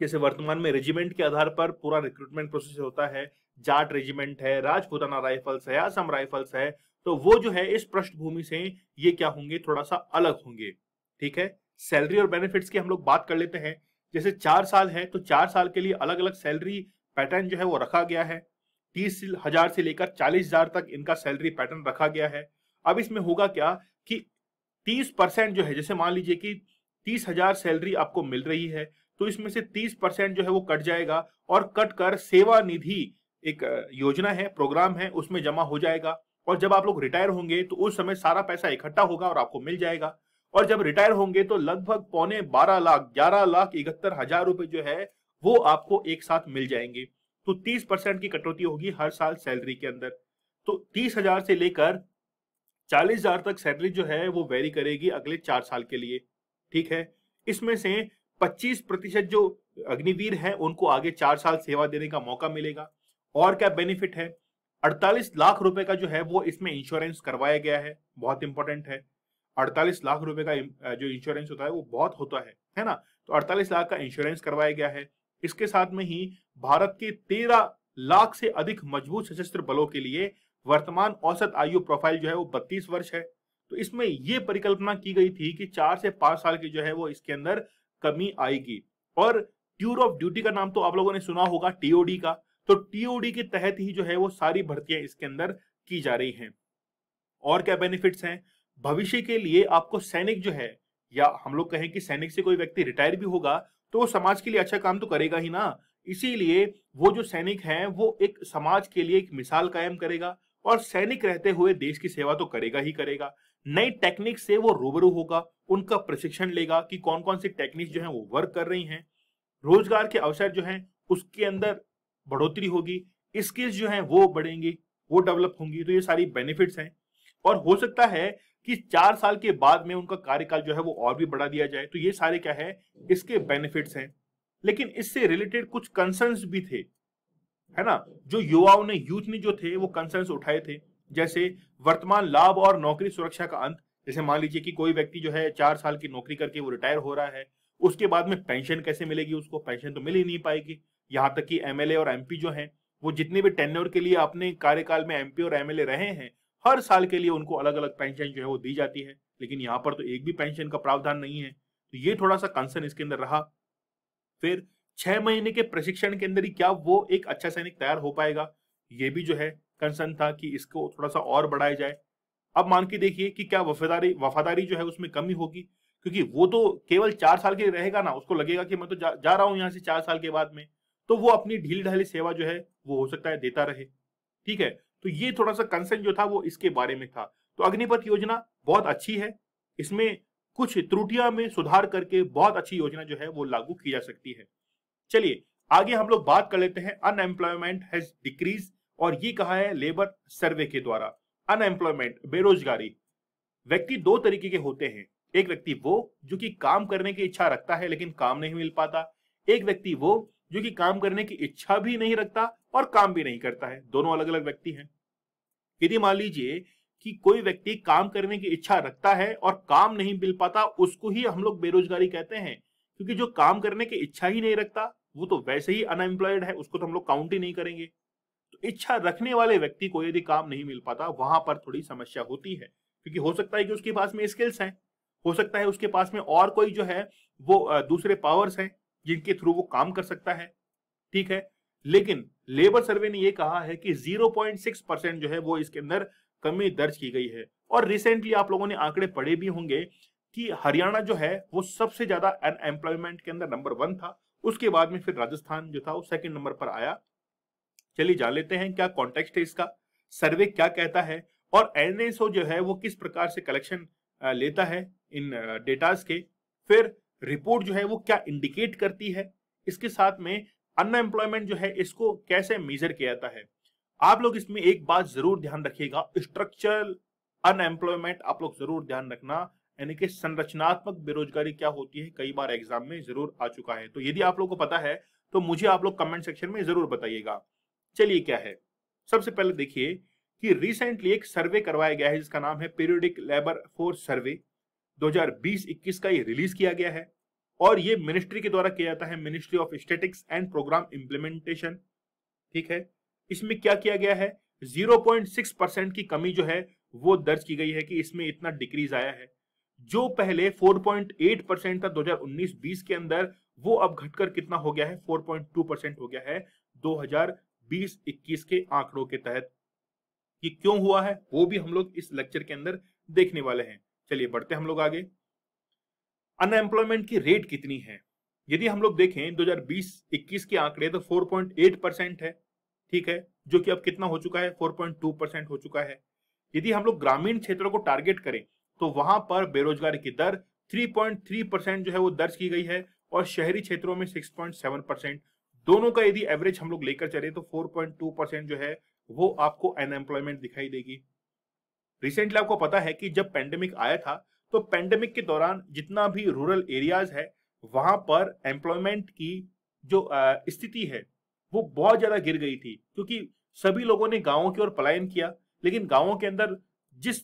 जैसे वर्तमान में रेजिमेंट के आधार पर पूरा रिक्रूटमेंट प्रोसेस होता है जाट रेजिमेंट है राजपूताना राइफल्स है आसम राइफल्स है तो वो जो है इस पृष्ठभूमि से ये क्या होंगे थोड़ा सा अलग होंगे ठीक है सैलरी और बेनिफिट्स की हम लोग बात कर लेते हैं जैसे चार साल है तो चार साल के लिए अलग अलग सैलरी पैटर्न जो है वो रखा गया है तीस हजार से लेकर चालीस हजार तक इनका सैलरी पैटर्न रखा गया है अब इसमें होगा क्या कि तीस परसेंट जो है जैसे मान लीजिए कि तीस हजार सैलरी आपको मिल रही है तो इसमें से तीस परसेंट जो है वो कट जाएगा और कट कर सेवा निधि एक योजना है प्रोग्राम है उसमें जमा हो जाएगा और जब आप लोग रिटायर होंगे तो उस समय सारा पैसा इकट्ठा होगा और आपको मिल जाएगा और जब रिटायर होंगे तो लगभग पौने बारह लाख ग्यारह लाख इकहत्तर हजार रुपए जो है वो आपको एक साथ मिल जाएंगे तो तीस परसेंट की कटौती होगी हर साल सैलरी के अंदर तो तीस हजार से लेकर चालीस हजार तक सैलरी जो है वो वेरी करेगी अगले चार साल के लिए ठीक है इसमें से पच्चीस प्रतिशत जो अग्निवीर है उनको आगे चार साल सेवा देने का मौका मिलेगा और क्या बेनिफिट है अड़तालीस लाख रुपए का जो है वो इसमें इंश्योरेंस करवाया गया है बहुत इंपॉर्टेंट है अड़तालीस लाख रुपए का जो इंश्योरेंस होता है वो बहुत होता है है ना तो अड़तालीस लाख का इंश्योरेंस करवाया गया है इसके साथ में ही भारत के तेरह लाख से अधिक मजबूत सशस्त्र बलों के लिए वर्तमान औसत आयु प्रोफाइल जो है वो बत्तीस वर्ष है तो इसमें ये परिकल्पना की गई थी कि चार से पांच साल की जो है वो इसके अंदर कमी आएगी और ट्यूर ऑफ ड्यूटी का नाम तो आप लोगों ने सुना होगा टीओडी का तो टीओडी के तहत ही जो है वो सारी भर्तियां इसके अंदर की जा रही हैं और क्या बेनिफिट्स हैं भविष्य के लिए आपको सैनिक जो है या हम लोग कहें कि सैनिक से कोई व्यक्ति रिटायर भी होगा तो वो समाज के लिए अच्छा काम तो करेगा ही ना इसीलिए वो जो सैनिक है वो एक समाज के लिए एक मिसाल कायम करेगा और सैनिक रहते हुए देश की सेवा तो करेगा ही करेगा नई टेक्निक से वो रूबरू होगा उनका प्रशिक्षण लेगा कि कौन कौन सी टेक्निक जो है वो वर्क कर रही हैं रोजगार के अवसर जो हैं उसके अंदर बढ़ोतरी होगी स्किल्स जो हैं वो बढ़ेंगी वो डेवलप होंगी तो ये सारी बेनिफिट्स हैं और हो सकता है कि चार साल के बाद में उनका कार्यकाल जो है वो और भी बढ़ा दिया जाए तो ये सारे क्या है इसके बेनिफिट्स हैं लेकिन इससे रिलेटेड कुछ कंसर्न्स भी थे है ना जो युवाओं ने यूथ ने जो थे वो कंसर्न्स उठाए थे जैसे वर्तमान लाभ और नौकरी सुरक्षा का अंत जैसे मान लीजिए कि कोई व्यक्ति जो है चार साल की नौकरी करके वो रिटायर हो रहा है उसके बाद में पेंशन कैसे मिलेगी उसको पेंशन तो मिल ही नहीं पाएगी यहाँ तक कि एमएलए और एमपी जो हैं वो जितने भी टेन्योर के लिए अपने कार्यकाल में एमपी और एमएलए रहे हैं हर साल के लिए उनको अलग अलग पेंशन जो है वो दी जाती है लेकिन यहाँ पर तो एक भी पेंशन का प्रावधान नहीं है तो ये थोड़ा सा कंसर्न इसके अंदर रहा फिर छह महीने के प्रशिक्षण के अंदर ही क्या वो एक अच्छा सैनिक तैयार हो पाएगा ये भी जो है कंसर्न था कि इसको थोड़ा सा और बढ़ाया जाए अब मान के देखिए कि क्या वफादारी वफादारी जो है उसमें कमी होगी क्योंकि वो तो केवल चार साल के लिए रहेगा ना उसको लगेगा कि मैं तो जा, जा रहा हूं यहाँ से चार साल के बाद में तो वो अपनी ढील ढाली सेवा जो है वो हो सकता है देता रहे ठीक है तो ये थोड़ा सा कंसर्न जो था वो इसके बारे में था तो अग्निपथ योजना बहुत अच्छी है इसमें कुछ त्रुटियां में सुधार करके बहुत अच्छी योजना जो है वो लागू की जा सकती है चलिए आगे हम लोग बात कर लेते हैं अनएम्प्लॉयमेंट हैज डिक्रीज और ये कहा है लेबर सर्वे के द्वारा अनएम्प्लॉयमेंट बेरोजगारी व्यक्ति दो तरीके के होते हैं एक व्यक्ति वो जो कि काम करने की इच्छा रखता है लेकिन काम नहीं मिल पाता एक व्यक्ति वो जो कि काम करने की इच्छा भी नहीं रखता और काम भी नहीं करता है दोनों अलग अलग व्यक्ति हैं यदि मान लीजिए कि कोई व्यक्ति काम करने की इच्छा रखता है और काम नहीं मिल पाता उसको ही हम लोग बेरोजगारी कहते हैं क्योंकि जो काम करने की इच्छा ही नहीं रखता वो तो वैसे ही अनएम्प्लॉयड है उसको तो हम लोग काउंट ही नहीं करेंगे तो इच्छा रखने वाले व्यक्ति को यदि काम नहीं मिल पाता वहां पर थोड़ी समस्या होती है क्योंकि हो सकता है कि उसके पास में स्किल्स हैं हो सकता है उसके पास में और कोई जो है वो दूसरे पावर्स हैं जिनके थ्रू वो काम कर सकता है ठीक है लेकिन लेबर सर्वे ने यह कहा है कि 0.6 परसेंट जो है वो इसके अंदर कमी दर्ज की गई है और रिसेंटली आप लोगों ने आंकड़े पढ़े भी होंगे कि हरियाणा जो है वो सबसे ज्यादा अनएम्प्लॉयमेंट के अंदर नंबर वन था उसके बाद में फिर राजस्थान जो था वो सेकंड नंबर पर आया चलिए जान लेते हैं क्या कॉन्टेक्स्ट है इसका सर्वे क्या कहता है और एनएसओ जो है वो किस प्रकार से कलेक्शन लेता है इन डेटाज के फिर रिपोर्ट जो है वो क्या इंडिकेट करती है इसके साथ में अनएम्प्लॉयमेंट जो है इसको कैसे मेजर किया जाता है आप लोग इसमें एक बात जरूर ध्यान रखिएगा स्ट्रक्चरल अनएम्प्लॉयमेंट आप लोग जरूर ध्यान रखना यानी कि संरचनात्मक बेरोजगारी क्या होती है कई बार एग्जाम में जरूर आ चुका है तो यदि आप लोग को पता है तो मुझे आप लोग कमेंट सेक्शन में जरूर बताइएगा चलिए क्या है सबसे पहले देखिए कि रिसेंटली एक सर्वे करवाया गया है जिसका नाम है पीरियोडिक लेबर फोर्स सर्वे 2020-21 का ये रिलीज किया गया है और ये मिनिस्ट्री के द्वारा किया जाता है ministry of statistics and programme implementation ठीक है इसमें क्या किया गया है 0.6 परसेंट की कमी जो है वो दर्ज की गई है कि इसमें इतना डिक्रीज आया है जो पहले 4.8 परसेंट था 2019-20 के अंदर वो अब घटकर कितना हो गया है 4.2 परसेंट हो गया है 2020-21 के आंकड़ों के तहत ये क्यों हुआ है वो भी हम लोग इस लेक्चर के अंदर देखने वाले हैं चलिए बढ़ते हम लोग आगे अनएम्प्लॉयमेंट की रेट कितनी है यदि हम लोग देखें 2020-21 के आंकड़े तो 4.8 परसेंट है ठीक है जो कि अब कितना हो चुका है 4.2 परसेंट हो चुका है यदि हम लोग ग्रामीण क्षेत्रों को टारगेट करें तो वहां पर बेरोजगारी की दर 3.3 परसेंट जो है वो दर्ज की गई है और शहरी क्षेत्रों में 6.7 परसेंट दोनों का यदि एवरेज हम लोग लेकर चले तो फोर परसेंट जो है वो आपको अनएम्प्लॉयमेंट दिखाई देगी रिसेंटली आपको पता है कि जब पेंडेमिक आया था तो पेंडेमिक के दौरान जितना भी रूरल एरियाज है वहां पर एम्प्लॉयमेंट की जो स्थिति है वो बहुत ज्यादा गिर गई थी क्योंकि सभी लोगों ने गांवों की ओर पलायन किया लेकिन गांवों के अंदर जिस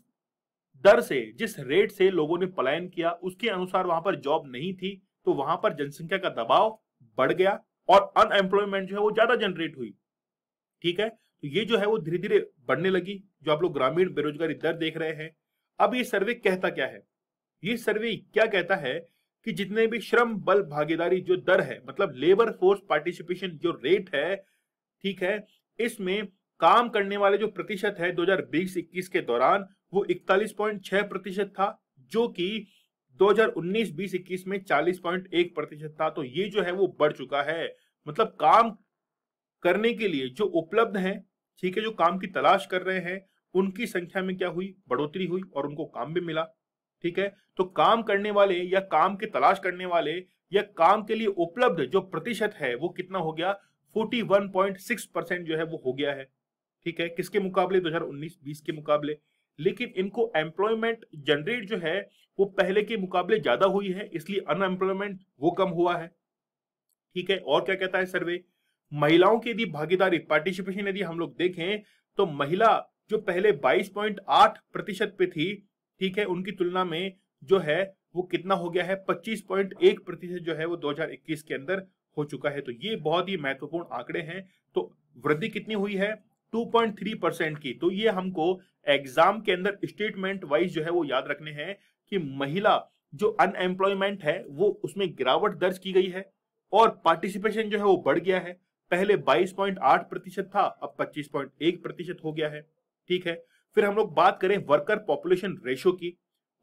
दर से जिस रेट से लोगों ने पलायन किया उसके अनुसार वहां पर जॉब नहीं थी तो वहां पर जनसंख्या का दबाव बढ़ गया और अनएम्प्लॉयमेंट जो है वो ज्यादा जनरेट हुई ठीक है तो ये जो है वो धीरे धीरे बढ़ने लगी जो आप लोग ग्रामीण बेरोजगारी दर देख रहे हैं अब ये सर्वे कहता क्या है ये सर्वे क्या कहता है कि जितने भी श्रम बल भागीदारी जो दर है मतलब लेबर फोर्स पार्टिसिपेशन जो रेट है ठीक है इसमें काम करने वाले जो प्रतिशत है 2020-21 के दौरान वो 41.6 प्रतिशत था जो कि 2019-2021 में 40.1 प्रतिशत था तो ये जो है वो बढ़ चुका है मतलब काम करने के लिए जो उपलब्ध है ठीक है जो काम की तलाश कर रहे हैं उनकी संख्या में क्या हुई बढ़ोतरी हुई और उनको काम भी मिला ठीक है तो काम करने वाले या काम की तलाश करने वाले या काम के लिए उपलब्ध जो प्रतिशत है वो कितना हो गया 41.6 परसेंट जो है वो हो गया है ठीक है किसके मुकाबले 2019-20 के मुकाबले लेकिन इनको एम्प्लॉयमेंट जनरेट जो है वो पहले के मुकाबले ज्यादा हुई है इसलिए अनएम्प्लॉयमेंट वो कम हुआ है ठीक है और क्या कहता है सर्वे महिलाओं की यदि भागीदारी पार्टिसिपेशन यदि हम लोग देखें तो महिला जो पहले 22.8 प्रतिशत पे थी ठीक है उनकी तुलना में जो है वो कितना हो गया है 25.1 प्रतिशत जो है वो 2021 के अंदर हो चुका है तो ये बहुत ही महत्वपूर्ण आंकड़े हैं तो वृद्धि कितनी हुई है 2.3 परसेंट की तो ये हमको एग्जाम के अंदर स्टेटमेंट वाइज जो है वो याद रखने हैं कि महिला जो अनएम्प्लॉयमेंट है वो उसमें गिरावट दर्ज की गई है और पार्टिसिपेशन जो है वो बढ़ गया है पहले 22.8 प्रतिशत था अब 25.1 प्रतिशत हो गया है ठीक है फिर हम लोग बात करें वर्कर पॉपुलेशन रेशो की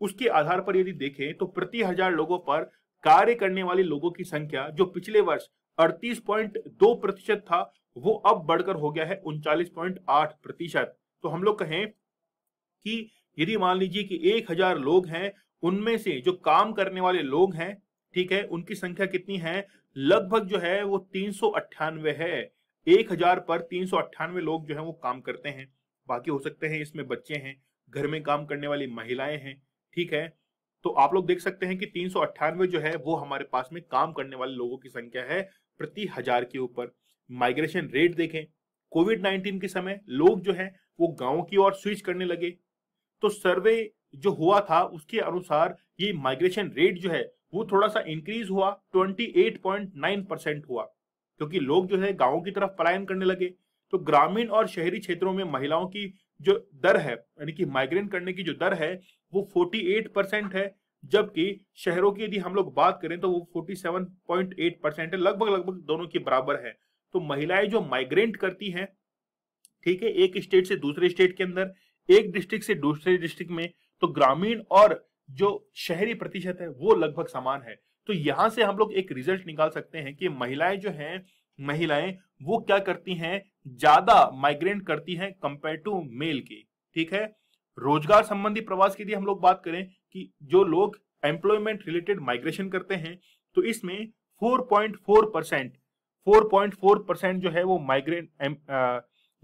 उसके आधार पर यदि देखें तो प्रति हजार लोगों पर कार्य करने वाले लोगों की संख्या जो पिछले वर्ष 38.2 प्रतिशत था वो अब बढ़कर हो गया है उनचालीस प्रतिशत तो हम लोग कहें कि यदि मान लीजिए कि एक हजार लोग हैं उनमें से जो काम करने वाले लोग हैं ठीक है उनकी संख्या कितनी है लगभग जो है वो तीन है एक हजार पर तीन लोग जो है वो काम करते हैं बाकी हो सकते हैं इसमें बच्चे हैं घर में काम करने वाली महिलाएं हैं ठीक है तो आप लोग देख सकते हैं कि तीन जो है वो हमारे पास में काम करने वाले लोगों की संख्या है प्रति हजार के ऊपर माइग्रेशन रेट देखें कोविड 19 के समय लोग जो है वो गांव की ओर स्विच करने लगे तो सर्वे जो हुआ था उसके अनुसार ये माइग्रेशन रेट जो है वो थोड़ा सा इंक्रीज हुआ 28.9 परसेंट हुआ क्योंकि लोग जो है गाँव की तरफ पलायन करने लगे तो ग्रामीण और शहरी क्षेत्रों में महिलाओं की जो दर है यानी कि माइग्रेन करने की जो दर है वो 48 परसेंट है जबकि शहरों की यदि हम लोग बात करें तो वो 47.8 परसेंट है लगभग लगभग दोनों के बराबर है तो महिलाएं जो माइग्रेंट करती हैं ठीक है एक स्टेट से दूसरे स्टेट के अंदर एक डिस्ट्रिक्ट से दूसरे डिस्ट्रिक्ट में तो ग्रामीण और जो शहरी प्रतिशत है वो लगभग समान है तो यहां से हम लोग एक रिजल्ट निकाल सकते हैं कि महिलाएं जो हैं महिलाएं वो क्या करती हैं ज्यादा माइग्रेंट करती हैं कंपेयर टू मेल के ठीक है रोजगार संबंधी प्रवास के लिए हम लोग बात करें कि जो लोग एम्प्लॉयमेंट रिलेटेड माइग्रेशन करते हैं तो इसमें 4.4 परसेंट फोर परसेंट जो है वो माइग्रेंट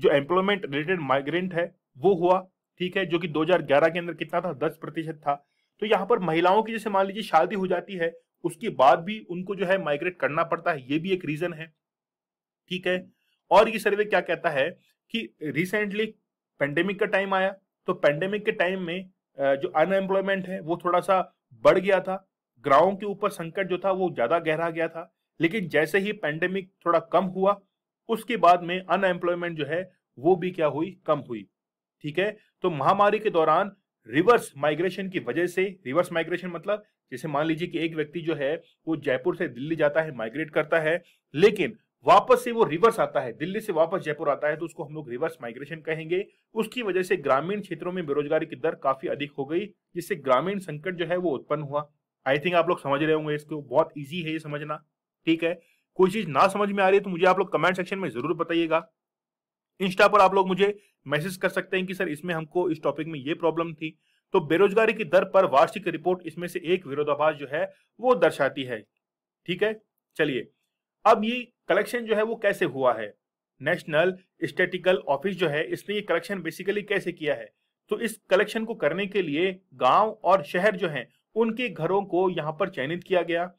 जो एम्प्लॉयमेंट रिलेटेड माइग्रेंट है वो हुआ ठीक है जो कि 2011 के अंदर कितना था 10 प्रतिशत था तो यहाँ पर महिलाओं की जैसे मान लीजिए शादी हो जाती है उसके बाद भी उनको जो है माइग्रेट करना पड़ता है ये भी एक रीजन है ठीक है और ये सर्वे क्या कहता है कि रिसेंटली पेंडेमिक का टाइम आया तो पेंडेमिक के टाइम में जो अनएम्प्लॉयमेंट है वो थोड़ा सा बढ़ गया था ग्राउंड के ऊपर संकट जो था वो ज्यादा गहरा गया था लेकिन जैसे ही पेंडेमिक थोड़ा कम हुआ उसके बाद में अनएम्प्लॉयमेंट जो है वो भी क्या हुई कम हुई ठीक है तो महामारी के दौरान रिवर्स माइग्रेशन की वजह से रिवर्स माइग्रेशन मतलब जैसे मान लीजिए कि एक व्यक्ति जो है वो जयपुर से दिल्ली जाता है माइग्रेट करता है लेकिन वापस से वो रिवर्स आता है दिल्ली से वापस जयपुर आता है तो उसको हम लोग रिवर्स माइग्रेशन कहेंगे उसकी वजह से ग्रामीण क्षेत्रों में बेरोजगारी की दर काफी अधिक हो गई जिससे ग्रामीण संकट जो है वो उत्पन्न हुआ आई थिंक आप लोग समझ रहे होंगे इसको बहुत ईजी है ये समझना ठीक है कोई चीज ना समझ में आ रही है तो मुझे आप लोग कमेंट सेक्शन में जरूर बताइएगा इंस्टा पर आप लोग मुझे मैसेज कर सकते हैं कि सर इसमें हमको इस टॉपिक में ये प्रॉब्लम थी तो बेरोजगारी की दर पर वार्षिक रिपोर्ट इसमें से एक विरोधाभास जो है वो दर्शाती है ठीक है चलिए अब ये कलेक्शन जो है वो कैसे हुआ है नेशनल स्टेटिकल ऑफिस जो है इसने ये कलेक्शन बेसिकली कैसे किया है तो इस कलेक्शन को करने के लिए गांव और शहर जो है उनके घरों को यहाँ पर चयनित किया गया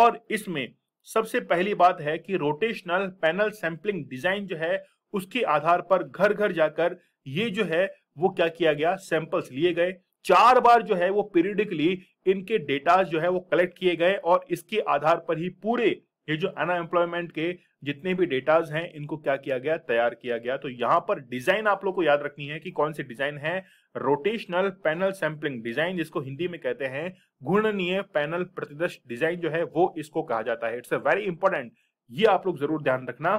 और इसमें सबसे पहली बात है कि रोटेशनल पैनल सैम्पलिंग डिजाइन जो है उसके आधार पर घर घर जाकर ये जो है वो क्या किया गया सैंपल्स लिए गए चार बार जो है वो पीरियडिकली इनके डेटा जो है वो कलेक्ट किए गए और इसके आधार पर ही पूरे ये जो अनएम्प्लॉयमेंट के जितने भी डेटाज हैं इनको क्या किया गया तैयार किया गया तो यहाँ पर डिजाइन आप लोग को याद रखनी है कि कौन सी डिजाइन है रोटेशनल पैनल सैंपलिंग डिजाइन जिसको हिंदी में कहते हैं घूर्णनीय पैनल प्रतिदर्श डिजाइन जो है वो इसको कहा जाता है इट्स अ वेरी इंपॉर्टेंट ये आप लोग जरूर ध्यान रखना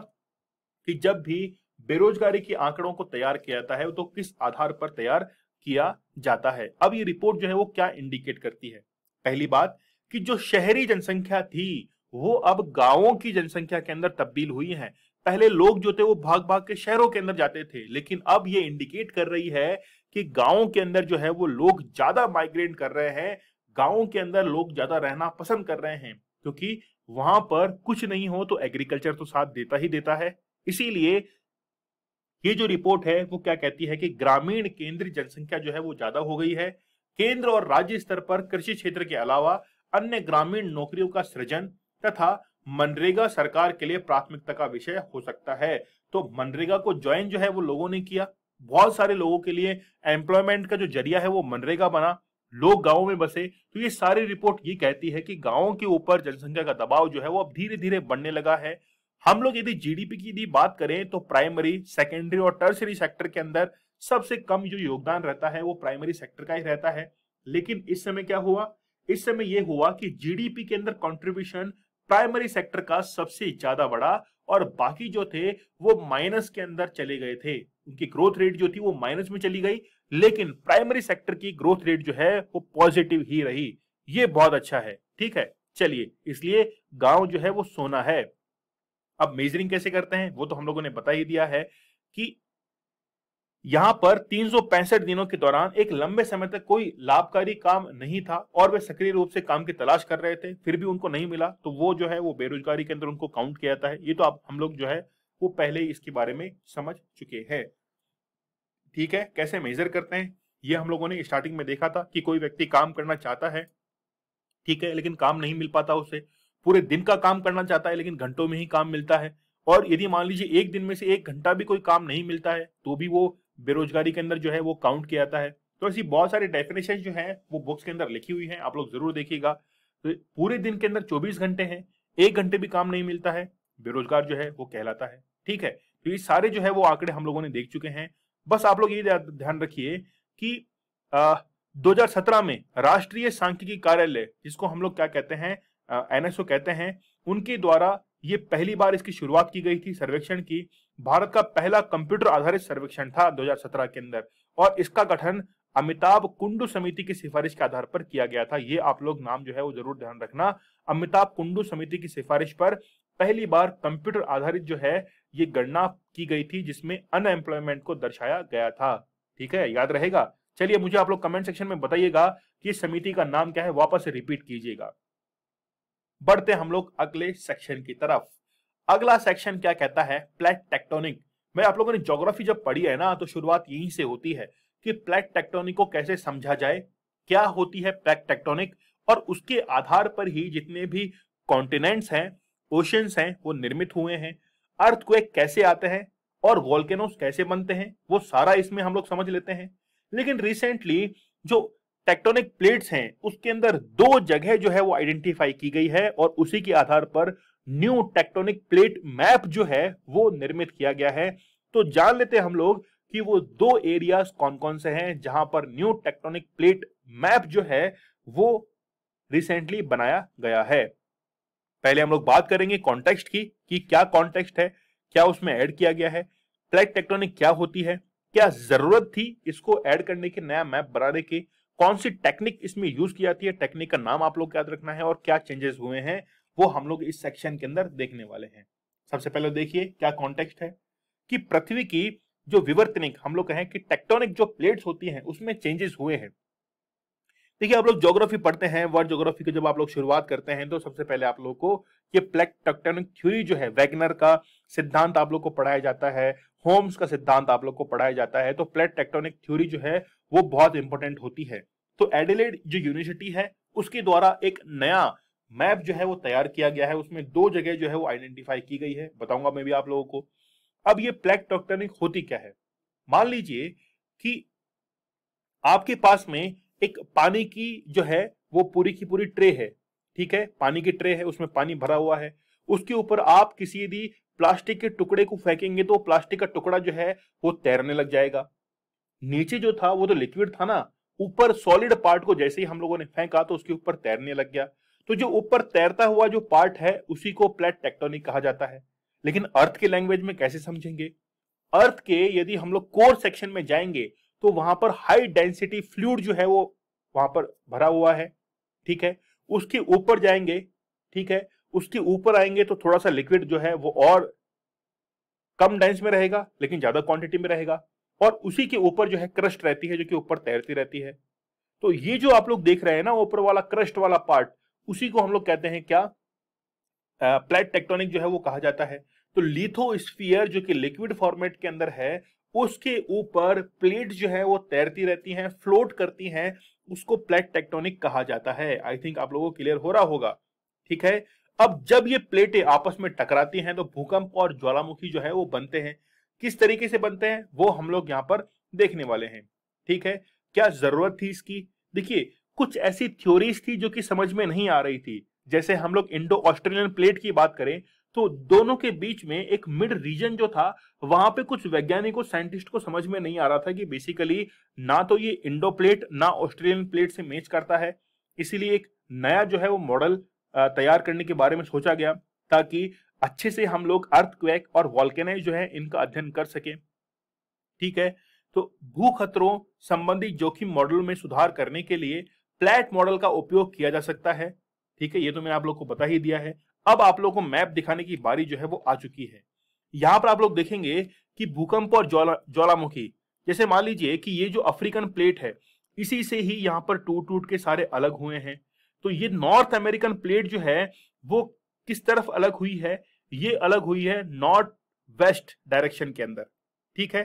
कि जब भी बेरोजगारी के आंकड़ों को तैयार किया जाता है तो किस आधार पर तैयार किया जाता है अब ये रिपोर्ट जो है वो क्या इंडिकेट करती है पहली बात कि जो शहरी जनसंख्या थी वो अब गांवों की जनसंख्या के अंदर तब्दील हुई है पहले लोग जो थे वो भाग भाग के शहरों के अंदर जाते थे लेकिन अब ये इंडिकेट कर रही है कि गांवों के अंदर जो है वो लोग ज्यादा माइग्रेट कर रहे हैं गांवों के अंदर लोग ज्यादा रहना पसंद कर रहे हैं क्योंकि वहां पर कुछ नहीं हो तो एग्रीकल्चर तो साथ देता ही देता है इसीलिए ये जो रिपोर्ट है वो क्या कहती है कि ग्रामीण केंद्रीय जनसंख्या जो है वो ज्यादा हो गई है केंद्र और राज्य स्तर पर कृषि क्षेत्र के अलावा अन्य ग्रामीण नौकरियों का सृजन तथा मनरेगा सरकार के लिए प्राथमिकता का विषय हो सकता है तो मनरेगा को ज्वाइन जो है वो लोगों ने किया बहुत सारे लोगों के लिए एम्प्लॉयमेंट का जो जरिया है वो मनरेगा बना लोग गाँव में बसे तो ये सारी रिपोर्ट ये कहती है कि गाँव के ऊपर जनसंख्या का दबाव जो है वो अब धीरे धीरे बढ़ने लगा है हम लोग यदि जीडीपी की यदि बात करें तो प्राइमरी सेकेंडरी और टर्सरी सेक्टर के अंदर सबसे कम जो योगदान रहता है वो प्राइमरी सेक्टर का ही रहता है लेकिन इस समय क्या हुआ इस समय यह हुआ कि जीडीपी के अंदर कंट्रीब्यूशन प्राइमरी सेक्टर का सबसे ज्यादा बढ़ा और बाकी जो थे वो माइनस के अंदर चले गए थे उनकी ग्रोथ रेट जो थी वो माइनस में चली गई लेकिन प्राइमरी सेक्टर की ग्रोथ रेट जो है वो पॉजिटिव ही रही ये बहुत अच्छा है ठीक है चलिए इसलिए गांव जो है वो सोना है अब मेजरिंग कैसे करते हैं वो तो हम लोगों ने बता ही दिया है कि यहां पर तीन दिनों के दौरान एक लंबे समय तक कोई लाभकारी काम नहीं था और वे सक्रिय रूप से काम की तलाश कर रहे थे फिर भी उनको नहीं मिला तो वो जो है वो बेरोजगारी के अंदर उनको काउंट किया जाता है ये तो आप हम लोग जो है वो पहले ही इसके बारे में समझ चुके हैं ठीक है कैसे मेजर करते हैं ये हम लोगों ने स्टार्टिंग में देखा था कि कोई व्यक्ति काम करना चाहता है ठीक है लेकिन काम नहीं मिल पाता उसे पूरे दिन का काम करना चाहता है लेकिन घंटों में ही काम मिलता है और यदि मान लीजिए एक दिन में से एक घंटा भी कोई काम नहीं मिलता है तो भी वो बेरोजगारी के अंदर जो है वो काउंट किया जाता है तो ऐसी बहुत सारी डेफिनेशन जो है वो बुक्स के अंदर लिखी हुई है आप लोग जरूर देखिएगा तो पूरे दिन के अंदर चौबीस घंटे हैं एक घंटे भी काम नहीं मिलता है बेरोजगार जो है वो कहलाता है ठीक है तो ये सारे जो है वो आंकड़े हम लोगों ने देख चुके हैं बस आप लोग ये ध्यान रखिए कि हजार सत्रह में राष्ट्रीय सांख्यिकी कार्यालय जिसको हम लोग क्या कहते हैं एनएसओ कहते हैं उनके द्वारा ये पहली बार इसकी शुरुआत की गई थी सर्वेक्षण की भारत का पहला कंप्यूटर आधारित सर्वेक्षण था 2017 के अंदर और इसका गठन अमिताभ कुंडू समिति की सिफारिश के आधार पर किया गया था ये आप लोग नाम जो है वो जरूर ध्यान रखना अमिताभ कुंडू समिति की सिफारिश पर पहली बार कंप्यूटर आधारित जो है ये गणना की गई थी जिसमें अनएम्प्लॉयमेंट को दर्शाया गया था ठीक है याद रहेगा चलिए मुझे आप लोग कमेंट सेक्शन में बताइएगा कि समिति का नाम क्या है वापस रिपीट कीजिएगा बढ़ते हम लोग अगले सेक्शन की तरफ अगला सेक्शन क्या कहता है प्लेट टेक्टोनिक मैं आप लोगों ने ज्योग्राफी जब पढ़ी है ना तो शुरुआत यहीं से होती है कि प्लेट टेक्टोनिक को कैसे समझा जाए क्या होती है प्लेट टेक्टोनिक और उसके आधार पर ही जितने भी कॉन्टिनेंट्स हैं ओशंस हैं वो निर्मित हुए हैं अर्थ को कैसे आते हैं और वॉल्केनोस कैसे बनते हैं वो सारा इसमें हम लोग समझ लेते हैं लेकिन रिसेंटली जो टेक्टोनिक प्लेट्स हैं उसके अंदर दो जगह जो है वो आइडेंटिफाई की गई है और उसी के आधार पर न्यू टेक्टोनिक प्लेट मैप जो है वो निर्मित किया गया है तो जान लेते हैं हम लोग कि वो दो एरियाज कौन कौन से हैं जहां पर न्यू टेक्टोनिक प्लेट मैप जो है वो रिसेंटली बनाया गया है पहले हम लोग बात करेंगे कॉन्टेक्स्ट की कि क्या कॉन्टेक्स्ट है क्या उसमें ऐड किया गया है प्लेट टेक्टोनिक क्या होती है क्या जरूरत थी इसको ऐड करने के नया मैप बनाने की कौन सी टेक्निक इसमें यूज की जाती है टेक्निक का नाम आप लोग याद रखना है और क्या चेंजेस हुए हैं वो हम लोग इस सेक्शन के अंदर देखने वाले हैं सबसे पहले देखिए क्या कॉन्टेक्स्ट है कि पृथ्वी की जो विवर्तनिक हम लोग कहें कि टेक्टोनिक जो प्लेट्स होती हैं उसमें चेंजेस हुए हैं देखिए आप लोग ज्योग्राफी पढ़ते हैं वर्ल्ड ज्योग्राफी की जब आप लोग शुरुआत करते हैं तो सबसे पहले आप लोग को ये प्लेट टेक्टोनिक थ्योरी जो है वैगनर का सिद्धांत आप लोग को पढ़ाया जाता है होम्स का सिद्धांत आप लोग को पढ़ाया जाता है तो प्लेट टेक्टोनिक थ्योरी जो है वो बहुत इंपॉर्टेंट होती है तो एडिलेड जो यूनिवर्सिटी है उसके द्वारा एक नया मैप जो है वो तैयार किया गया है उसमें दो जगह जो है वो आइडेंटिफाई की गई है बताऊंगा मैं भी आप लोगों को अब ये प्लेट टेक्टोनिक होती क्या है मान लीजिए कि आपके पास में एक पानी की जो है वो पूरी की पूरी ट्रे है ठीक है पानी की ट्रे है उसमें पानी भरा हुआ है उसके ऊपर आप किसी भी प्लास्टिक के टुकड़े को फेंकेंगे तो प्लास्टिक का टुकड़ा जो है वो तैरने लग जाएगा नीचे जो था वो तो लिक्विड था ना ऊपर सॉलिड पार्ट को जैसे ही हम लोगों ने फेंका तो उसके ऊपर तैरने लग गया तो जो ऊपर तैरता हुआ जो पार्ट है उसी को प्लेट टेक्टोनिक कहा जाता है लेकिन अर्थ के लैंग्वेज में कैसे समझेंगे अर्थ के यदि हम लोग कोर सेक्शन में जाएंगे तो वहां पर हाई डेंसिटी फ्लूड जो है वो वहां पर भरा हुआ है ठीक है उसके ऊपर जाएंगे ठीक है उसके ऊपर आएंगे तो थोड़ा सा लिक्विड जो है वो और कम डेंस में रहेगा लेकिन ज्यादा क्वांटिटी में रहेगा और उसी के ऊपर जो है क्रस्ट रहती है जो कि ऊपर तैरती रहती है तो ये जो आप लोग देख रहे हैं ना ऊपर वाला क्रस्ट वाला पार्ट उसी को हम लोग कहते हैं क्या प्लेट टेक्टोनिक जो है वो कहा जाता है तो लिथोस्फीयर जो कि लिक्विड फॉर्मेट के अंदर है उसके ऊपर प्लेट जो है वो तैरती रहती हैं फ्लोट करती हैं उसको प्लेट टेक्टोनिक कहा जाता है आई थिंक आप लोगों को क्लियर हो रहा होगा ठीक है अब जब ये प्लेटें आपस में टकराती हैं तो भूकंप और ज्वालामुखी जो है वो बनते हैं किस तरीके से बनते हैं वो हम लोग यहाँ पर देखने वाले हैं ठीक है क्या जरूरत थी इसकी देखिए कुछ ऐसी थ्योरीज थी जो कि समझ में नहीं आ रही थी जैसे हम लोग इंडो ऑस्ट्रेलियन प्लेट की बात करें तो दोनों के बीच में एक मिड रीजन जो था वहां पे कुछ वैज्ञानिकों साइंटिस्ट को समझ में नहीं आ रहा था कि बेसिकली ना तो ये इंडो प्लेट ना ऑस्ट्रेलियन प्लेट से मैच करता है इसीलिए एक नया जो है वो मॉडल तैयार करने के बारे में सोचा गया ताकि अच्छे से हम लोग अर्थक्वेक और वॉल्केनाइज जो है इनका अध्ययन कर सके ठीक है तो भू खतरों संबंधी जोखिम मॉडल में सुधार करने के लिए फ्लैट मॉडल का उपयोग किया जा सकता है ठीक है ये तो मैंने आप लोग को बता ही दिया है अब आप लोग को मैप दिखाने की बारी जो है वो आ चुकी है यहाँ पर आप लोग देखेंगे कि भूकंप और ज्वाला ज्वालामुखी जैसे मान लीजिए कि ये जो अफ्रीकन प्लेट है इसी से ही यहाँ पर टूट टूट के सारे अलग हुए हैं तो ये नॉर्थ अमेरिकन प्लेट जो है वो किस तरफ अलग हुई है ये अलग हुई है नॉर्थ वेस्ट डायरेक्शन के अंदर ठीक है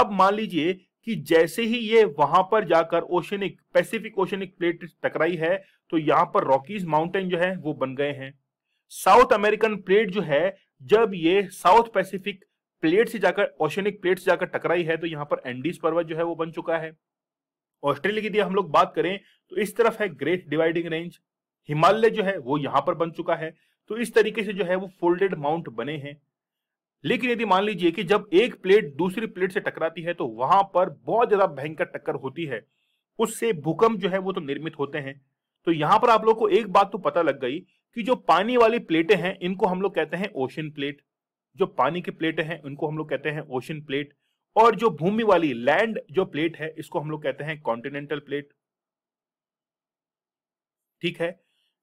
अब मान लीजिए कि जैसे ही ये वहां पर जाकर ओशनिक पैसिफिक ओशनिक प्लेट टकराई है तो यहां पर रॉकीज माउंटेन जो है वो बन गए हैं साउथ अमेरिकन प्लेट जो है जब ये साउथ पैसिफिक प्लेट से जाकर ओशनिक प्लेट से जाकर टकराई है तो यहां पर एंडीज पर्वत जो है वो बन चुका है ऑस्ट्रेलिया की हम लोग बात करें तो इस तरफ है ग्रेट डिवाइडिंग रेंज हिमालय जो है वो यहां पर बन चुका है तो इस तरीके से जो है वो फोल्डेड माउंट बने हैं लेकिन यदि मान लीजिए कि जब एक प्लेट दूसरी प्लेट से टकराती है तो वहां पर बहुत ज्यादा भयंकर टक्कर होती है उससे भूकंप जो है वो तो निर्मित होते हैं तो यहां पर आप लोग को एक बात तो पता लग गई कि जो पानी वाली प्लेटें हैं इनको हम लोग कहते हैं ओशन प्लेट जो पानी की प्लेटें हैं उनको हम लोग कहते हैं ओशन प्लेट और जो भूमि वाली लैंड जो प्लेट है इसको हम लोग कहते हैं कॉन्टिनेंटल प्लेट ठीक है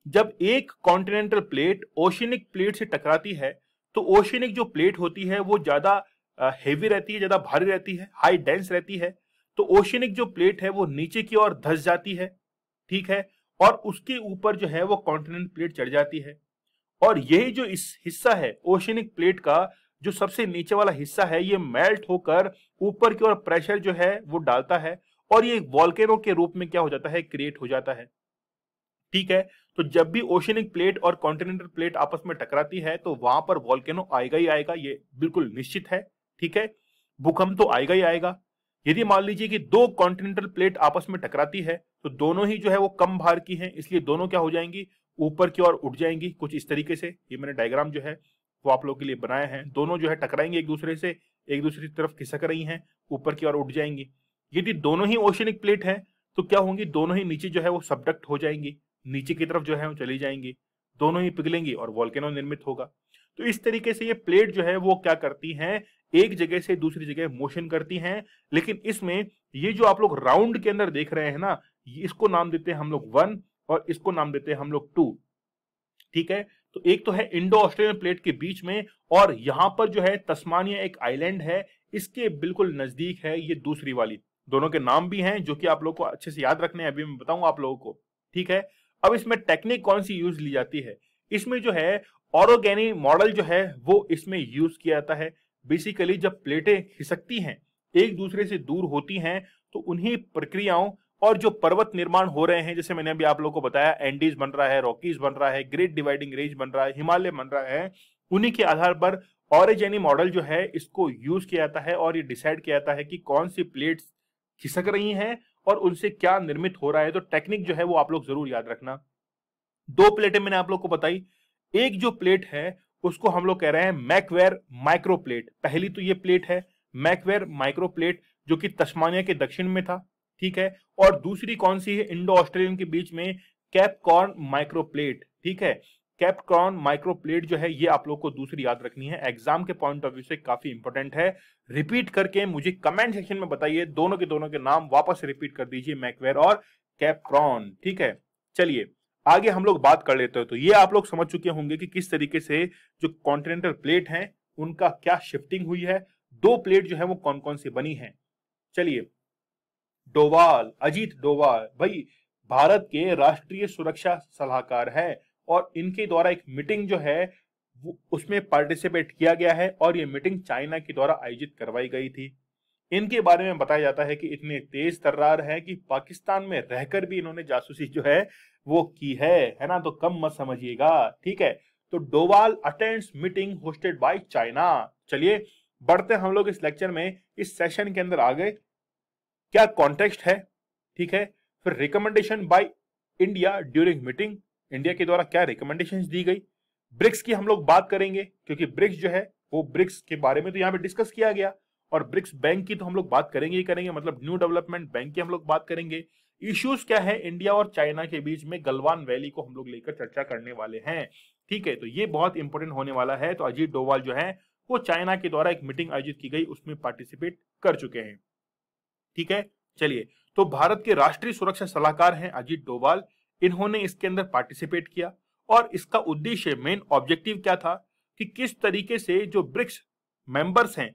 जब एक कॉन्टिनेंटल प्लेट ओशनिक प्लेट से टकराती है तो ओशनिक जो प्लेट होती है वो ज्यादा हेवी रहती है ज्यादा भारी रहती है हाई डेंस रहती है तो ओशनिक जो प्लेट है वो नीचे की ओर धस जाती है ठीक है और उसके ऊपर जो है वो कॉन्टिनेंट प्लेट चढ़ जाती है और यही जो इस हिस्सा है ओशनिक प्लेट का जो सबसे नीचे वाला हिस्सा है ये मेल्ट होकर ऊपर की ओर प्रेशर जो है वो डालता है और ये वॉल्केनो के रूप में क्या हो जाता है क्रिएट हो जाता है ठीक है तो जब भी ओशनिक प्लेट और कॉन्टिनेंटल प्लेट आपस में टकराती है तो वहां पर वॉल्केनो आएगा ही आएगा ये बिल्कुल निश्चित है ठीक है भूकंप तो आएगा ही आएगा यदि मान लीजिए कि दो कॉन्टिनेंटल प्लेट आपस में टकराती है तो दोनों ही जो है वो कम भार की हैं इसलिए दोनों क्या हो जाएंगी ऊपर की ओर उठ जाएंगी कुछ इस तरीके से ये मैंने डायग्राम जो है वो आप लोग के लिए बनाए हैं दोनों जो है टकराएंगे एक दूसरे से एक दूसरे की तरफ खिसक रही हैं ऊपर की ओर उठ जाएंगी यदि दोनों ही ओशनिक प्लेट है तो क्या होंगी दोनों ही नीचे जो है वो सबडक्ट हो जाएंगी नीचे की तरफ जो है वो चली जाएंगी दोनों ही पिघलेंगी और वॉल्केनो निर्मित होगा तो इस तरीके से ये प्लेट जो है वो क्या करती हैं एक जगह से दूसरी जगह मोशन करती हैं लेकिन इसमें ये जो आप लोग राउंड के अंदर देख रहे हैं ना इसको नाम देते हैं हम लोग वन और इसको नाम देते हैं हम लोग टू ठीक है तो एक तो है इंडो ऑस्ट्रेलियन प्लेट के बीच में और यहां पर जो है तस्मानिया एक आइलैंड है इसके बिल्कुल नजदीक है ये दूसरी वाली दोनों के नाम भी हैं जो कि आप लोग को अच्छे से याद रखने हैं अभी मैं बताऊंगा आप लोगों को ठीक है अब इसमें टेक्निक कौन सी यूज ली जाती है इसमें जो है ऑरोगेनी मॉडल जो है वो इसमें यूज किया जाता है बेसिकली जब प्लेटें खिसकती हैं एक दूसरे से दूर होती हैं तो उन्हीं प्रक्रियाओं और जो पर्वत निर्माण हो रहे हैं जैसे मैंने अभी आप लोगों को बताया एंडीज बन रहा है रॉकीज बन रहा है ग्रेट डिवाइडिंग रेंज बन रहा है हिमालय बन रहा है उन्हीं के आधार पर ऑरिजेनी मॉडल जो है इसको यूज किया जाता है और ये डिसाइड किया जाता है कि कौन सी प्लेट्स खिसक रही हैं और उनसे क्या निर्मित हो रहा है तो टेक्निक जो है वो आप लोग जरूर याद रखना दो प्लेटें मैंने आप लोग को बताई एक जो प्लेट है उसको हम लोग कह रहे हैं मैकवेयर माइक्रो प्लेट पहली तो ये प्लेट है मैकवेयर माइक्रो प्लेट जो कि तस्मानिया के दक्षिण में था ठीक है और दूसरी कौन सी है इंडो ऑस्ट्रेलियन के बीच में कैपकॉर्न माइक्रोप्लेट ठीक है कैपकॉर्न माइक्रोप्लेट जो है ये आप लोग को दूसरी याद रखनी है एग्जाम के पॉइंट ऑफ व्यू से काफी इंपॉर्टेंट है रिपीट करके मुझे कमेंट सेक्शन में बताइए दोनों के दोनों के नाम वापस रिपीट कर दीजिए मैकवेर और कैपकॉर्न ठीक है चलिए आगे हम लोग बात कर लेते हैं तो ये आप लोग समझ चुके होंगे कि किस तरीके से जो कॉन्टिनेंटल प्लेट है उनका क्या शिफ्टिंग हुई है दो प्लेट जो है वो कौन कौन सी बनी है चलिए डोवाल अजीत डोवाल भाई भारत के राष्ट्रीय सुरक्षा सलाहकार है और इनके द्वारा एक मीटिंग जो है उसमें पार्टिसिपेट किया गया है और ये मीटिंग चाइना के द्वारा आयोजित करवाई गई थी इनके बारे में बताया जाता है कि इतने तेज तर्रार हैं कि पाकिस्तान में रहकर भी इन्होंने जासूसी जो है वो की है है ना तो कम मत समझिएगा ठीक है तो Doval attends meeting hosted by China चलिए बढ़ते हम लोग इस लेक्चर में इस सेशन के अंदर आ गए क्या कॉन्टेक्स्ट है ठीक है फिर recommendation by India during meeting India के द्वारा क्या रिकमेंडेशन दी गई ब्रिक्स की हम लोग बात करेंगे क्योंकि ब्रिक्स जो है वो ब्रिक्स के बारे में तो यहाँ पे डिस्कस किया गया और ब्रिक्स बैंक की तो हम लोग बात करेंगे ही करेंगे मतलब न्यू डेवलपमेंट बैंक की हम लोग बात करेंगे इश्यूज क्या है इंडिया और चाइना के बीच में गलवान वैली को हम लोग लेकर चर्चा करने वाले हैं ठीक है तो ये बहुत इंपॉर्टेंट होने वाला है तो अजीत डोवाल जो है वो चाइना के द्वारा एक मीटिंग आयोजित की गई उसमें पार्टिसिपेट कर चुके हैं ठीक है चलिए तो भारत के राष्ट्रीय सुरक्षा सलाहकार हैं अजीत डोवाल इन्होंने इसके अंदर पार्टिसिपेट किया और इसका उद्देश्य मेन ऑब्जेक्टिव क्या था कि किस तरीके से जो ब्रिक्स मेंबर्स हैं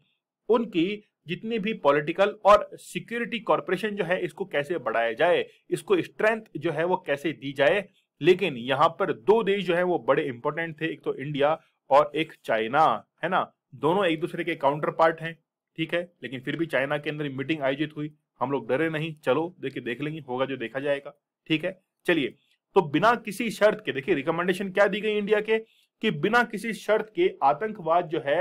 उनकी जितनी भी पॉलिटिकल और सिक्योरिटी कॉरपोरेशन जो है इसको कैसे बढ़ाया जाए इसको स्ट्रेंथ जो है वो कैसे दी जाए लेकिन यहाँ पर दो देश जो है वो बड़े इंपॉर्टेंट थे एक तो इंडिया और एक चाइना है ना दोनों एक दूसरे के काउंटर पार्ट हैं ठीक है लेकिन फिर भी चाइना के अंदर मीटिंग आयोजित हुई हम लोग डरे नहीं चलो देखिए देख लेंगे होगा जो देखा जाएगा ठीक है चलिए तो बिना किसी शर्त के देखिए रिकमेंडेशन क्या दी गई इंडिया के कि बिना किसी शर्त के आतंकवाद जो है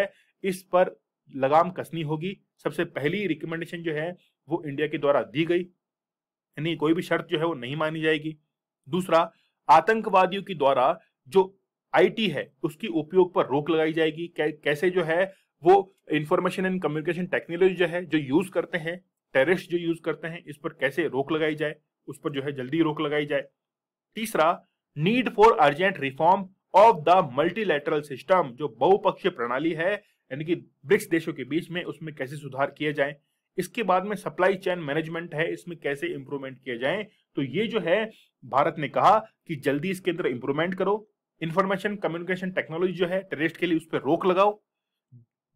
इस पर लगाम कसनी होगी सबसे पहली रिकमेंडेशन जो है वो इंडिया के द्वारा दी गई यानी कोई भी शर्त जो है वो नहीं मानी जाएगी दूसरा आतंकवादियों के द्वारा जो आईटी है उसकी उपयोग पर रोक लगाई जाएगी कैसे जो है वो इंफॉर्मेशन एंड कम्युनिकेशन टेक्नोलॉजी जो है जो यूज करते हैं टेररिस्ट जो यूज करते हैं इस पर कैसे रोक लगाई जाए उस पर जो है जल्दी रोक लगाई जाए तीसरा need for urgent reform of the multilateral system जो बहुपक्षीय प्रणाली है यानी कि ब्रिक्स देशों के बीच में उसमें कैसे सुधार किए जाए इसके बाद में सप्लाई चेन मैनेजमेंट है इसमें कैसे इंप्रूवमेंट किए जाए तो ये जो है भारत ने कहा कि जल्दी इसके अंदर इंप्रूवमेंट करो इंफॉर्मेशन कम्युनिकेशन टेक्नोलॉजी जो है टेररिस्ट के लिए उस पर रोक लगाओ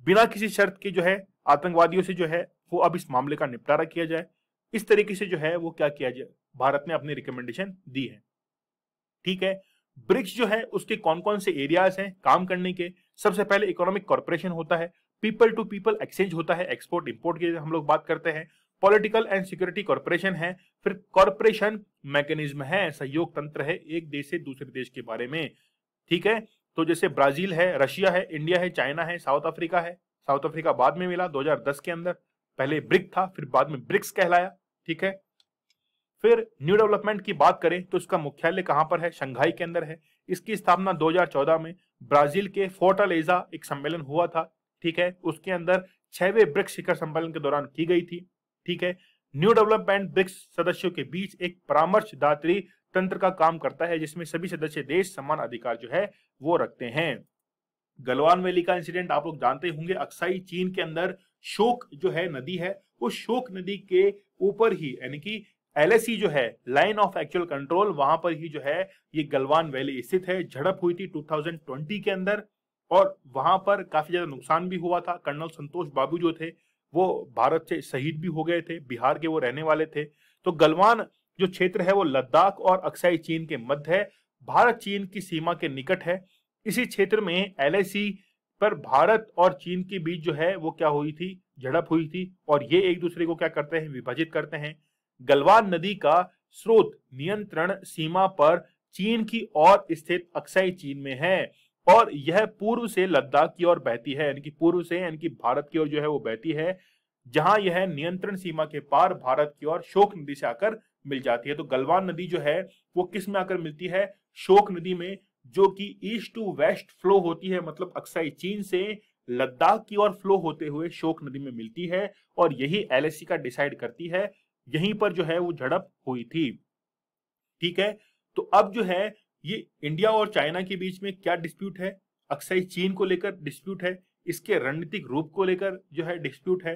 बिना किसी शर्त के जो है आतंकवादियों से जो है वो अब इस मामले का निपटारा किया जाए इस तरीके से जो है वो क्या किया जाए भारत ने अपनी रिकमेंडेशन दी है ठीक है ब्रिक्स जो है उसके कौन कौन से एरियाज हैं काम करने के सबसे पहले इकोनॉमिक कॉरपोरेशन होता है पीपल टू पीपल एक्सचेंज होता है एक्सपोर्ट इंपोर्ट की हम लोग बात करते हैं पॉलिटिकल एंड सिक्योरिटी कॉरपोरेशन है फिर कॉरपोरेशन मैकेनिज्म है सहयोग तंत्र है एक देश से दूसरे देश के बारे में ठीक है तो जैसे ब्राजील है रशिया है इंडिया है चाइना है साउथ अफ्रीका है साउथ अफ्रीका बाद में मिला 2010 के अंदर पहले ब्रिक था फिर बाद में ब्रिक्स कहलाया ठीक है फिर न्यू डेवलपमेंट की बात करें तो इसका मुख्यालय कहां पर है शंघाई के अंदर है इसकी स्थापना 2014 में ब्राजील के फोर्टालेजा एक सम्मेलन हुआ था ठीक है उसके अंदर छहवे ब्रिक्स शिखर सम्मेलन के दौरान की गई थी ठीक है न्यू डेवलपमेंट ब्रिक्स सदस्यों के बीच एक परामर्शदात्री तंत्र का काम करता है जिसमें सभी सदस्य देश समान अधिकार जो है वो रखते हैं गलवान वैली का इंसिडेंट आप लोग जानते होंगे अक्साई चीन के अंदर शोक जो है नदी है उस शोक नदी के ऊपर ही यानी कि एलएसी जो है लाइन ऑफ एक्चुअल कंट्रोल वहां पर ही जो है ये गलवान वैली स्थित है झड़प हुई थी 2020 के अंदर और वहां पर काफी ज्यादा नुकसान भी हुआ था कर्नल संतोष बाबू जो थे वो भारत से शहीद भी हो गए थे बिहार के वो रहने वाले थे तो गलवान जो क्षेत्र है वो लद्दाख और अक्साई चीन के मध्य है भारत चीन की सीमा के निकट है इसी क्षेत्र में एल पर भारत और चीन के बीच जो है वो क्या हुई थी झड़प हुई थी और ये एक दूसरे को क्या करते हैं विभाजित करते हैं गलवान नदी का स्रोत नियंत्रण सीमा पर चीन की ओर स्थित अक्साई चीन में है और यह पूर्व से लद्दाख की ओर बहती है यानी कि पूर्व से यानी कि भारत की ओर जो है वो बहती है जहां यह नियंत्रण सीमा के पार भारत की ओर शोक नदी से आकर मिल जाती है तो गलवान नदी जो है वो किस में आकर मिलती है शोक नदी में जो कि ईस्ट टू वेस्ट फ्लो होती है मतलब अक्साई चीन से लद्दाख की ओर फ्लो होते हुए शोक नदी में मिलती है और यही एल का डिसाइड करती है यहीं पर जो है वो झड़प हुई थी ठीक है तो अब जो है ये इंडिया और चाइना के बीच में क्या डिस्प्यूट है अक्सर चीन को लेकर डिस्प्यूट है इसके रणनीतिक रूप को लेकर जो है डिस्प्यूट है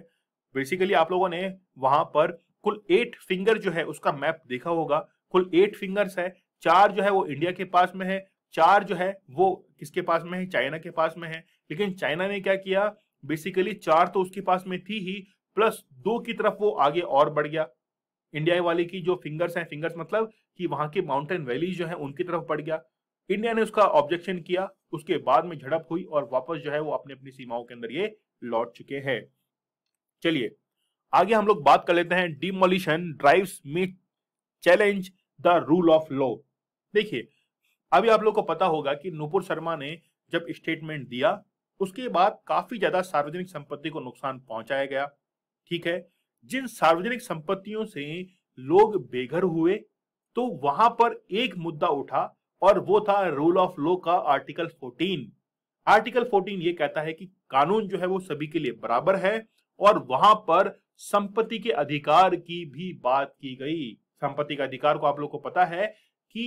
बेसिकली आप लोगों ने वहां पर कुल एट फिंगर जो है उसका मैप देखा होगा कुल एट फिंगर्स है चार जो है वो इंडिया के पास में है चार जो है वो किसके पास में है चाइना के पास में है लेकिन चाइना ने क्या किया बेसिकली चार तो उसके पास में थी ही प्लस दो की तरफ वो आगे और बढ़ गया इंडिया वाले की जो फिंगर्स हैं फिंगर्स मतलब कि वहां की माउंटेन वैली जो है उनकी तरफ बढ़ गया इंडिया ने उसका ऑब्जेक्शन किया उसके बाद में झड़प हुई और वापस जो है वो अपनी अपनी सीमाओं के अंदर ये लौट चुके हैं चलिए आगे हम लोग बात कर लेते हैं demolition drives meet challenge the rule of law देखिए अभी आप लोग को पता होगा कि नुपुर शर्मा ने जब स्टेटमेंट दिया उसके बाद काफी ज्यादा सार्वजनिक संपत्ति को नुकसान पहुंचाया गया ठीक है जिन सार्वजनिक संपत्तियों से लोग बेघर हुए तो वहां पर एक मुद्दा उठा और वो था रूल ऑफ लॉ का आर्टिकल 14 आर्टिकल 14 ये कहता है कि कानून जो है वो सभी के लिए बराबर है और वहां पर संपत्ति के अधिकार की भी बात की गई संपत्ति का अधिकार को आप लोग को पता है कि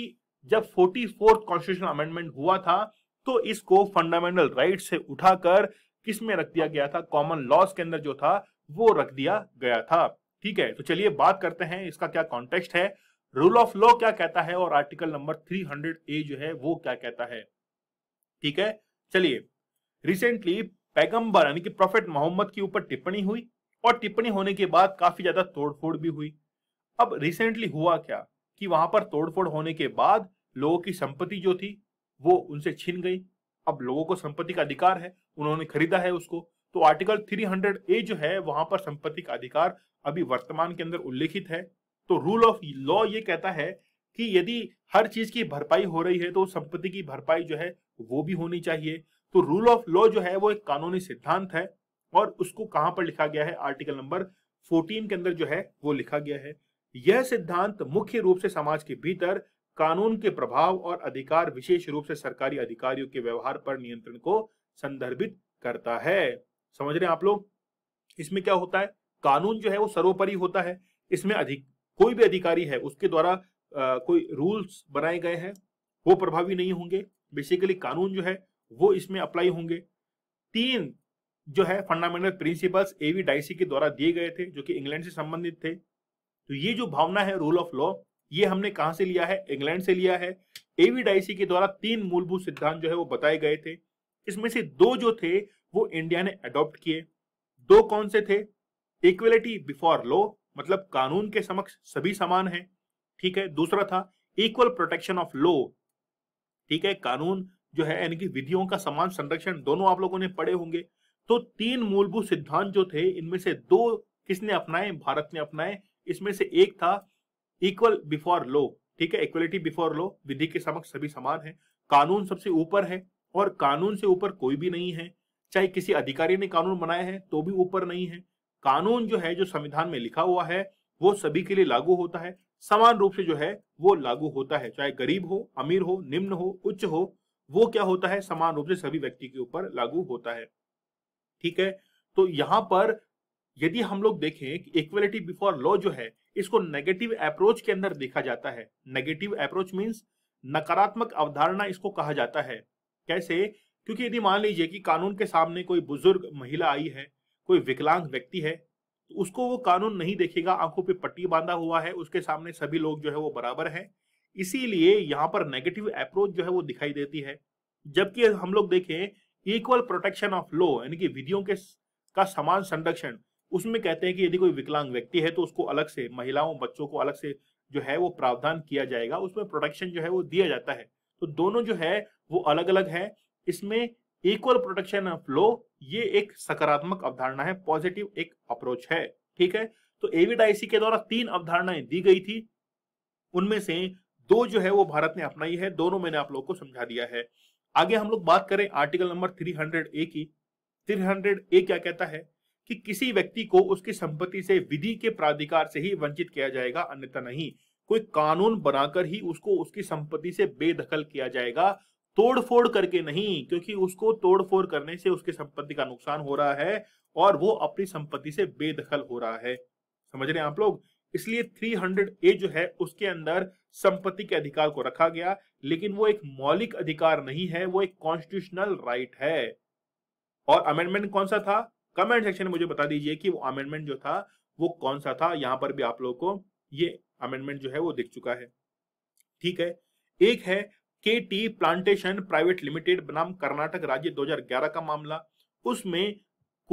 जब फोर्टी फोर्थ कॉन्स्टिट्यूशन अमेंडमेंट हुआ था तो इसको फंडामेंटल राइट से उठाकर किस में रख दिया गया था कॉमन लॉस के अंदर जो था वो रख दिया गया था ठीक है तो चलिए बात करते हैं इसका क्या कॉन्टेक्स्ट है रूल ऑफ लॉ क्या कहता है और आर्टिकल नंबर 300 ए जो है वो क्या कहता है ठीक है चलिए रिसेंटली पैगंबर यानी कि प्रोफेट मोहम्मद के ऊपर टिप्पणी हुई और टिप्पणी होने के बाद काफी ज्यादा तोड़फोड़ भी हुई अब रिसेंटली हुआ क्या कि वहां पर तोड़फोड़ होने के बाद लोगों की संपत्ति जो थी वो उनसे छीन गई अब लोगों को संपत्ति का अधिकार है उन्होंने खरीदा है उसको तो आर्टिकल 300 ए जो है वहां पर संपत्ति का अधिकार अभी वर्तमान के अंदर उल्लेखित है तो रूल ऑफ लॉ ये कहता है कि यदि हर चीज की भरपाई हो रही है तो संपत्ति की भरपाई जो है वो भी होनी चाहिए तो रूल ऑफ लॉ जो है वो एक कानूनी सिद्धांत है और उसको कहां पर लिखा गया है आर्टिकल नंबर 14 के अंदर जो है वो लिखा गया है यह सिद्धांत मुख्य रूप से समाज के भीतर कानून के प्रभाव और अधिकार विशेष रूप से सरकारी अधिकारियों के व्यवहार पर नियंत्रण को संदर्भित करता है समझ रहे हैं आप लोग इसमें क्या होता है कानून जो है वो सर्वोपरि होता है इसमें अधिक कोई भी अधिकारी है उसके द्वारा कोई रूल्स बनाए गए हैं वो प्रभावी नहीं होंगे बेसिकली कानून जो है वो इसमें अप्लाई होंगे तीन जो है फंडामेंटल प्रिंसिपल्स एवी डाइसी के द्वारा दिए गए थे जो कि इंग्लैंड से संबंधित थे तो ये जो भावना है रूल ऑफ लॉ ये हमने कहा से लिया है इंग्लैंड से लिया है एवी डाइसी के द्वारा तीन मूलभूत सिद्धांत जो है वो बताए गए थे इसमें से दो जो थे वो इंडिया ने अडॉप्ट किए दो कौन से थे इक्वलिटी बिफोर लॉ मतलब कानून के समक्ष सभी समान है ठीक है दूसरा था इक्वल प्रोटेक्शन ऑफ लॉ ठीक है कानून जो है यानी कि विधियों का समान संरक्षण दोनों आप लोगों ने पढ़े होंगे तो तीन मूलभूत सिद्धांत जो थे इनमें से दो किसने अपनाए भारत ने अपनाए इसमें से एक था इक्वल बिफोर लॉ ठीक है इक्वलिटी बिफोर लॉ विधि के समक्ष सभी समान है कानून सबसे ऊपर है और कानून से ऊपर कोई भी नहीं है चाहे किसी अधिकारी ने कानून बनाया है तो भी ऊपर नहीं है कानून जो है जो संविधान में लिखा हुआ है वो सभी के लिए लागू होता है समान रूप से जो है वो लागू होता है चाहे गरीब हो अमीर हो निम्न हो उच्च हो वो क्या होता है समान रूप से सभी व्यक्ति के ऊपर लागू होता है ठीक है तो यहां पर यदि हम लोग देखें कि इक्वलिटी बिफोर लॉ जो है इसको नेगेटिव अप्रोच के अंदर देखा जाता है नेगेटिव अप्रोच मींस नकारात्मक अवधारणा इसको कहा जाता है कैसे क्योंकि यदि मान लीजिए कि कानून के सामने कोई बुजुर्ग महिला आई है कोई विकलांग व्यक्ति है तो उसको वो कानून नहीं देखेगा आंखों पे पट्टी बांधा हुआ है उसके सामने सभी लोग जो है वो बराबर हैं इसीलिए यहाँ पर नेगेटिव अप्रोच जो है वो दिखाई देती है जबकि हम लोग देखें इक्वल प्रोटेक्शन ऑफ लॉ यानी कि विधियों के का समान संरक्षण उसमें कहते हैं कि यदि कोई विकलांग व्यक्ति है तो उसको अलग से महिलाओं बच्चों को अलग से जो है वो प्रावधान किया जाएगा उसमें प्रोटेक्शन जो है वो दिया जाता है तो दोनों जो है वो अलग अलग है इसमें इक्वल प्रोटेक्शन ऑफ लॉ ये एक सकारात्मक अवधारणा है पॉजिटिव एक अप्रोच है ठीक है तो एविडाईसी के द्वारा तीन अवधारणाएं दी गई थी उनमें से दो जो है वो भारत ने अपनाई है दोनों मैंने आप लोग को समझा दिया है आगे हम लोग बात करें आर्टिकल नंबर हंड्रेड ए की हंड्रेड ए क्या कहता है कि किसी व्यक्ति को उसकी संपत्ति से विधि के प्राधिकार से ही वंचित किया जाएगा अन्यथा नहीं कोई कानून बनाकर ही उसको उसकी संपत्ति से बेदखल किया जाएगा तोड़फोड़ करके नहीं क्योंकि उसको तोड़फोड़ करने से उसकी संपत्ति का नुकसान हो रहा है और वो अपनी संपत्ति से बेदखल हो रहा है समझ रहे हैं आप लोग इसलिए 300 ए जो है उसके अंदर संपत्ति के अधिकार को रखा गया लेकिन वो एक मौलिक अधिकार नहीं है वो एक कॉन्स्टिट्यूशनल राइट है और अमेंडमेंट कौन सा था कमेंट सेक्शन में मुझे बता दीजिए कि वो अमेंडमेंट जो था वो कौन सा था यहां पर भी आप लोगों को ये अमेंडमेंट जो है वो दिख चुका है ठीक है एक है के टी प्लांटेशन प्राइवेट लिमिटेड बनाम कर्नाटक राज्य 2011 का मामला उसमें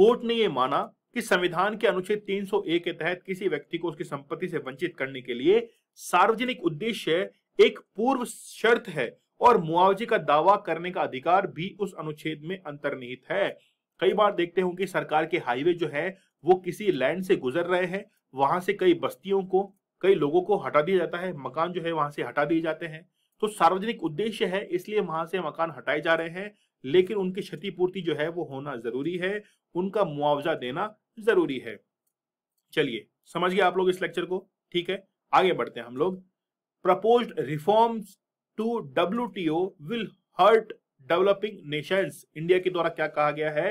कोर्ट ने ये माना कि संविधान के अनुच्छेद 301 के तहत किसी व्यक्ति को उसकी संपत्ति से वंचित करने के लिए सार्वजनिक उद्देश्य एक पूर्व शर्त है और मुआवजे का दावा करने का अधिकार भी उस अनुच्छेद में अंतर्निहित है कई बार देखते होंगे कि सरकार के हाईवे जो है वो किसी लैंड से गुजर रहे हैं वहां से कई बस्तियों को कई लोगों को हटा दिया जाता है मकान जो है वहां से हटा दिए जाते हैं तो सार्वजनिक उद्देश्य है इसलिए वहां से मकान हटाए जा रहे हैं लेकिन उनकी क्षतिपूर्ति जो है वो होना जरूरी है उनका मुआवजा देना जरूरी है चलिए समझ गए आप लोग इस लेक्चर को ठीक है आगे बढ़ते हैं हम लोग propose reforms to W will hurt developing nations India के द्वारा क्या कहा गया है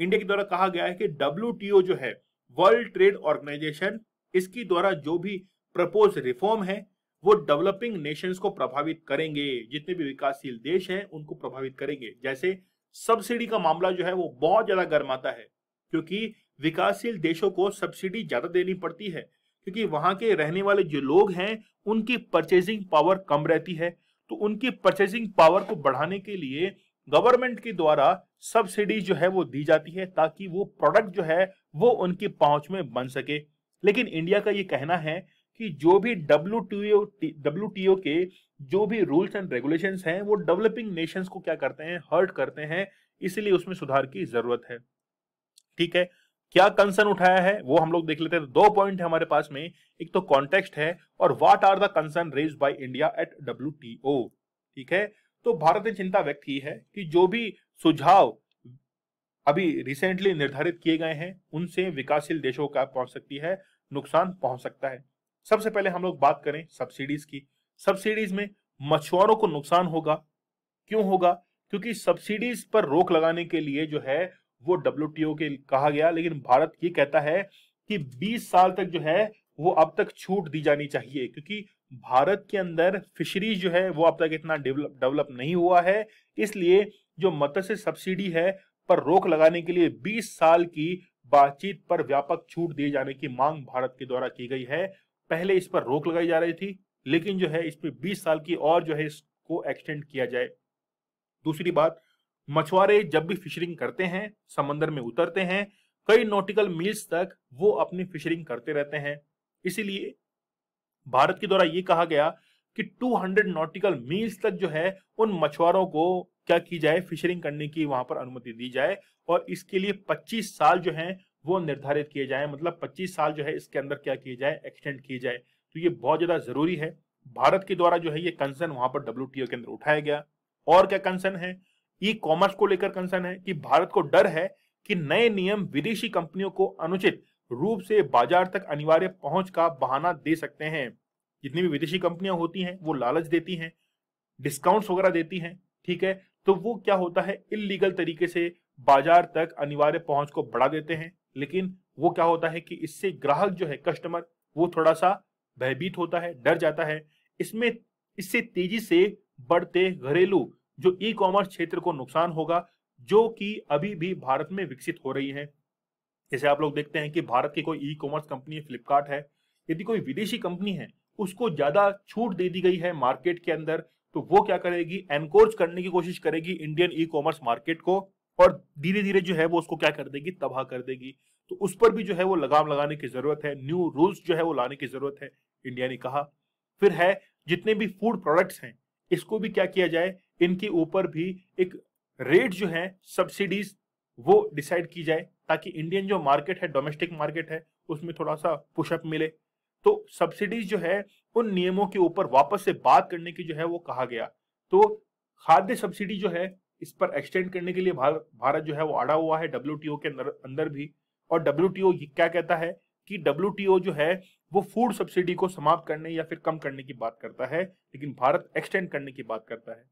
इंडिया के द्वारा कहा गया है कि डब्ल्यू जो है वर्ल्ड ट्रेड ऑर्गेनाइजेशन इसकी द्वारा जो भी प्रपोज रिफॉर्म है वो डेवलपिंग नेशंस को प्रभावित करेंगे जितने भी विकासशील देश हैं उनको प्रभावित करेंगे जैसे सब्सिडी का मामला जो है वो बहुत ज्यादा गर्माता है क्योंकि विकासशील देशों को सब्सिडी ज्यादा देनी पड़ती है क्योंकि वहां के रहने वाले जो लोग हैं उनकी परचेजिंग पावर कम रहती है तो उनकी परचेजिंग पावर को बढ़ाने के लिए गवर्नमेंट के द्वारा सब्सिडी जो है वो दी जाती है ताकि वो प्रोडक्ट जो है वो उनकी पहुंच में बन सके लेकिन इंडिया का ये कहना है कि जो भी डब्ल्यू डब्ल्यू के जो भी रूल्स एंड रेगुलेशन हैं वो डेवलपिंग नेशंस को क्या करते हैं हर्ट करते हैं इसलिए उसमें सुधार की जरूरत है ठीक है क्या कंसर्न उठाया है वो हम लोग देख लेते हैं दो पॉइंट है हमारे पास में एक तो कॉन्टेक्स्ट है और what are the concern raise by India at W ठीक है तो भारत ने चिंता व्यक्त की है कि जो भी सुझाव अभी रिसेंटली निर्धारित किए गए हैं उनसे विकासशील देशों का पहुंच सकती है नुकसान पहुंच सकता है सबसे पहले हम लोग बात करें सब्सिडीज की सब्सिडीज में मछुआरों को नुकसान होगा क्यों होगा क्योंकि सब्सिडीज पर रोक लगाने के लिए जो है वो डब्ल्यू के कहा गया लेकिन भारत ये कहता है कि 20 साल तक जो है वो अब तक छूट दी जानी चाहिए क्योंकि भारत के अंदर फिशरीज जो है वो अब तक इतना डेवलप डेवलप नहीं हुआ है इसलिए जो मत्स्य सब्सिडी है पर रोक लगाने के लिए 20 साल की बातचीत पर व्यापक छूट दिए जाने की मांग भारत के द्वारा की गई है पहले इस पर रोक लगाई जा रही थी लेकिन जो है इस पर बीस साल की और जो है इसको एक्सटेंड किया जाए दूसरी बात मछुआरे जब भी फिशरिंग करते हैं समंदर में उतरते हैं कई नोटिकल मील्स तक वो अपनी फिशरिंग करते रहते हैं इसीलिए भारत के द्वारा ये कहा गया कि 200 नॉटिकल मील्स तक जो है उन मछुआरों को क्या की जाए फिशरिंग करने की वहां पर अनुमति दी जाए और इसके लिए 25 साल जो है वो निर्धारित किए जाए मतलब 25 साल जो है इसके अंदर क्या किए जाए एक्सटेंड किए जाए तो ये बहुत ज्यादा जरूरी है भारत के द्वारा जो है ये कंसर्न वहां पर डब्ल्यू के अंदर उठाया गया और क्या कंसर्न है ई कॉमर्स को लेकर कंसर्न है कि भारत को डर है कि नए नियम विदेशी कंपनियों को अनुचित रूप से बाजार तक अनिवार्य पहुंच का बहाना दे सकते हैं जितनी भी विदेशी कंपनियां होती हैं वो लालच देती हैं डिस्काउंट्स वगैरह देती हैं ठीक है तो वो क्या होता है इलीगल तरीके से बाजार तक अनिवार्य पहुंच को बढ़ा देते हैं लेकिन वो क्या होता है कि इससे ग्राहक जो है कस्टमर वो थोड़ा सा भयभीत होता है डर जाता है इसमें इससे तेजी से बढ़ते घरेलू जो ई कॉमर्स क्षेत्र को नुकसान होगा जो कि अभी भी भारत में विकसित हो रही है जैसे आप लोग देखते हैं कि भारत की कोई ई कॉमर्स कंपनी फ्लिपकार्ट है यदि कोई विदेशी कंपनी है उसको ज्यादा छूट दे दी गई है मार्केट के अंदर तो वो क्या करेगी एनकोर्ज करने की कोशिश करेगी इंडियन ई कॉमर्स मार्केट को और धीरे धीरे जो है वो उसको क्या कर देगी तबाह कर देगी तो उस पर भी जो है वो लगाम लगाने की जरूरत है न्यू रूल्स जो है वो लाने की जरूरत है इंडिया ने कहा फिर है जितने भी फूड प्रोडक्ट्स हैं इसको भी क्या किया जाए इनके ऊपर भी एक रेट जो है सब्सिडीज वो डिसाइड की जाए ताकि इंडियन जो मार्केट है डोमेस्टिक मार्केट है उसमें थोड़ा सा पुशअप मिले तो सब्सिडीज जो है उन नियमों के ऊपर वापस से बात करने की जो है वो कहा गया तो खाद्य सब्सिडी जो है इस पर एक्सटेंड करने के लिए भारत भारत जो है वो अड़ा हुआ है डब्ल्यू के अंदर अंदर भी और डब्ल्यू क्या कहता है कि डब्ल्यू जो है वो फूड सब्सिडी को समाप्त करने या फिर कम करने की बात करता है लेकिन भारत एक्सटेंड करने की बात करता है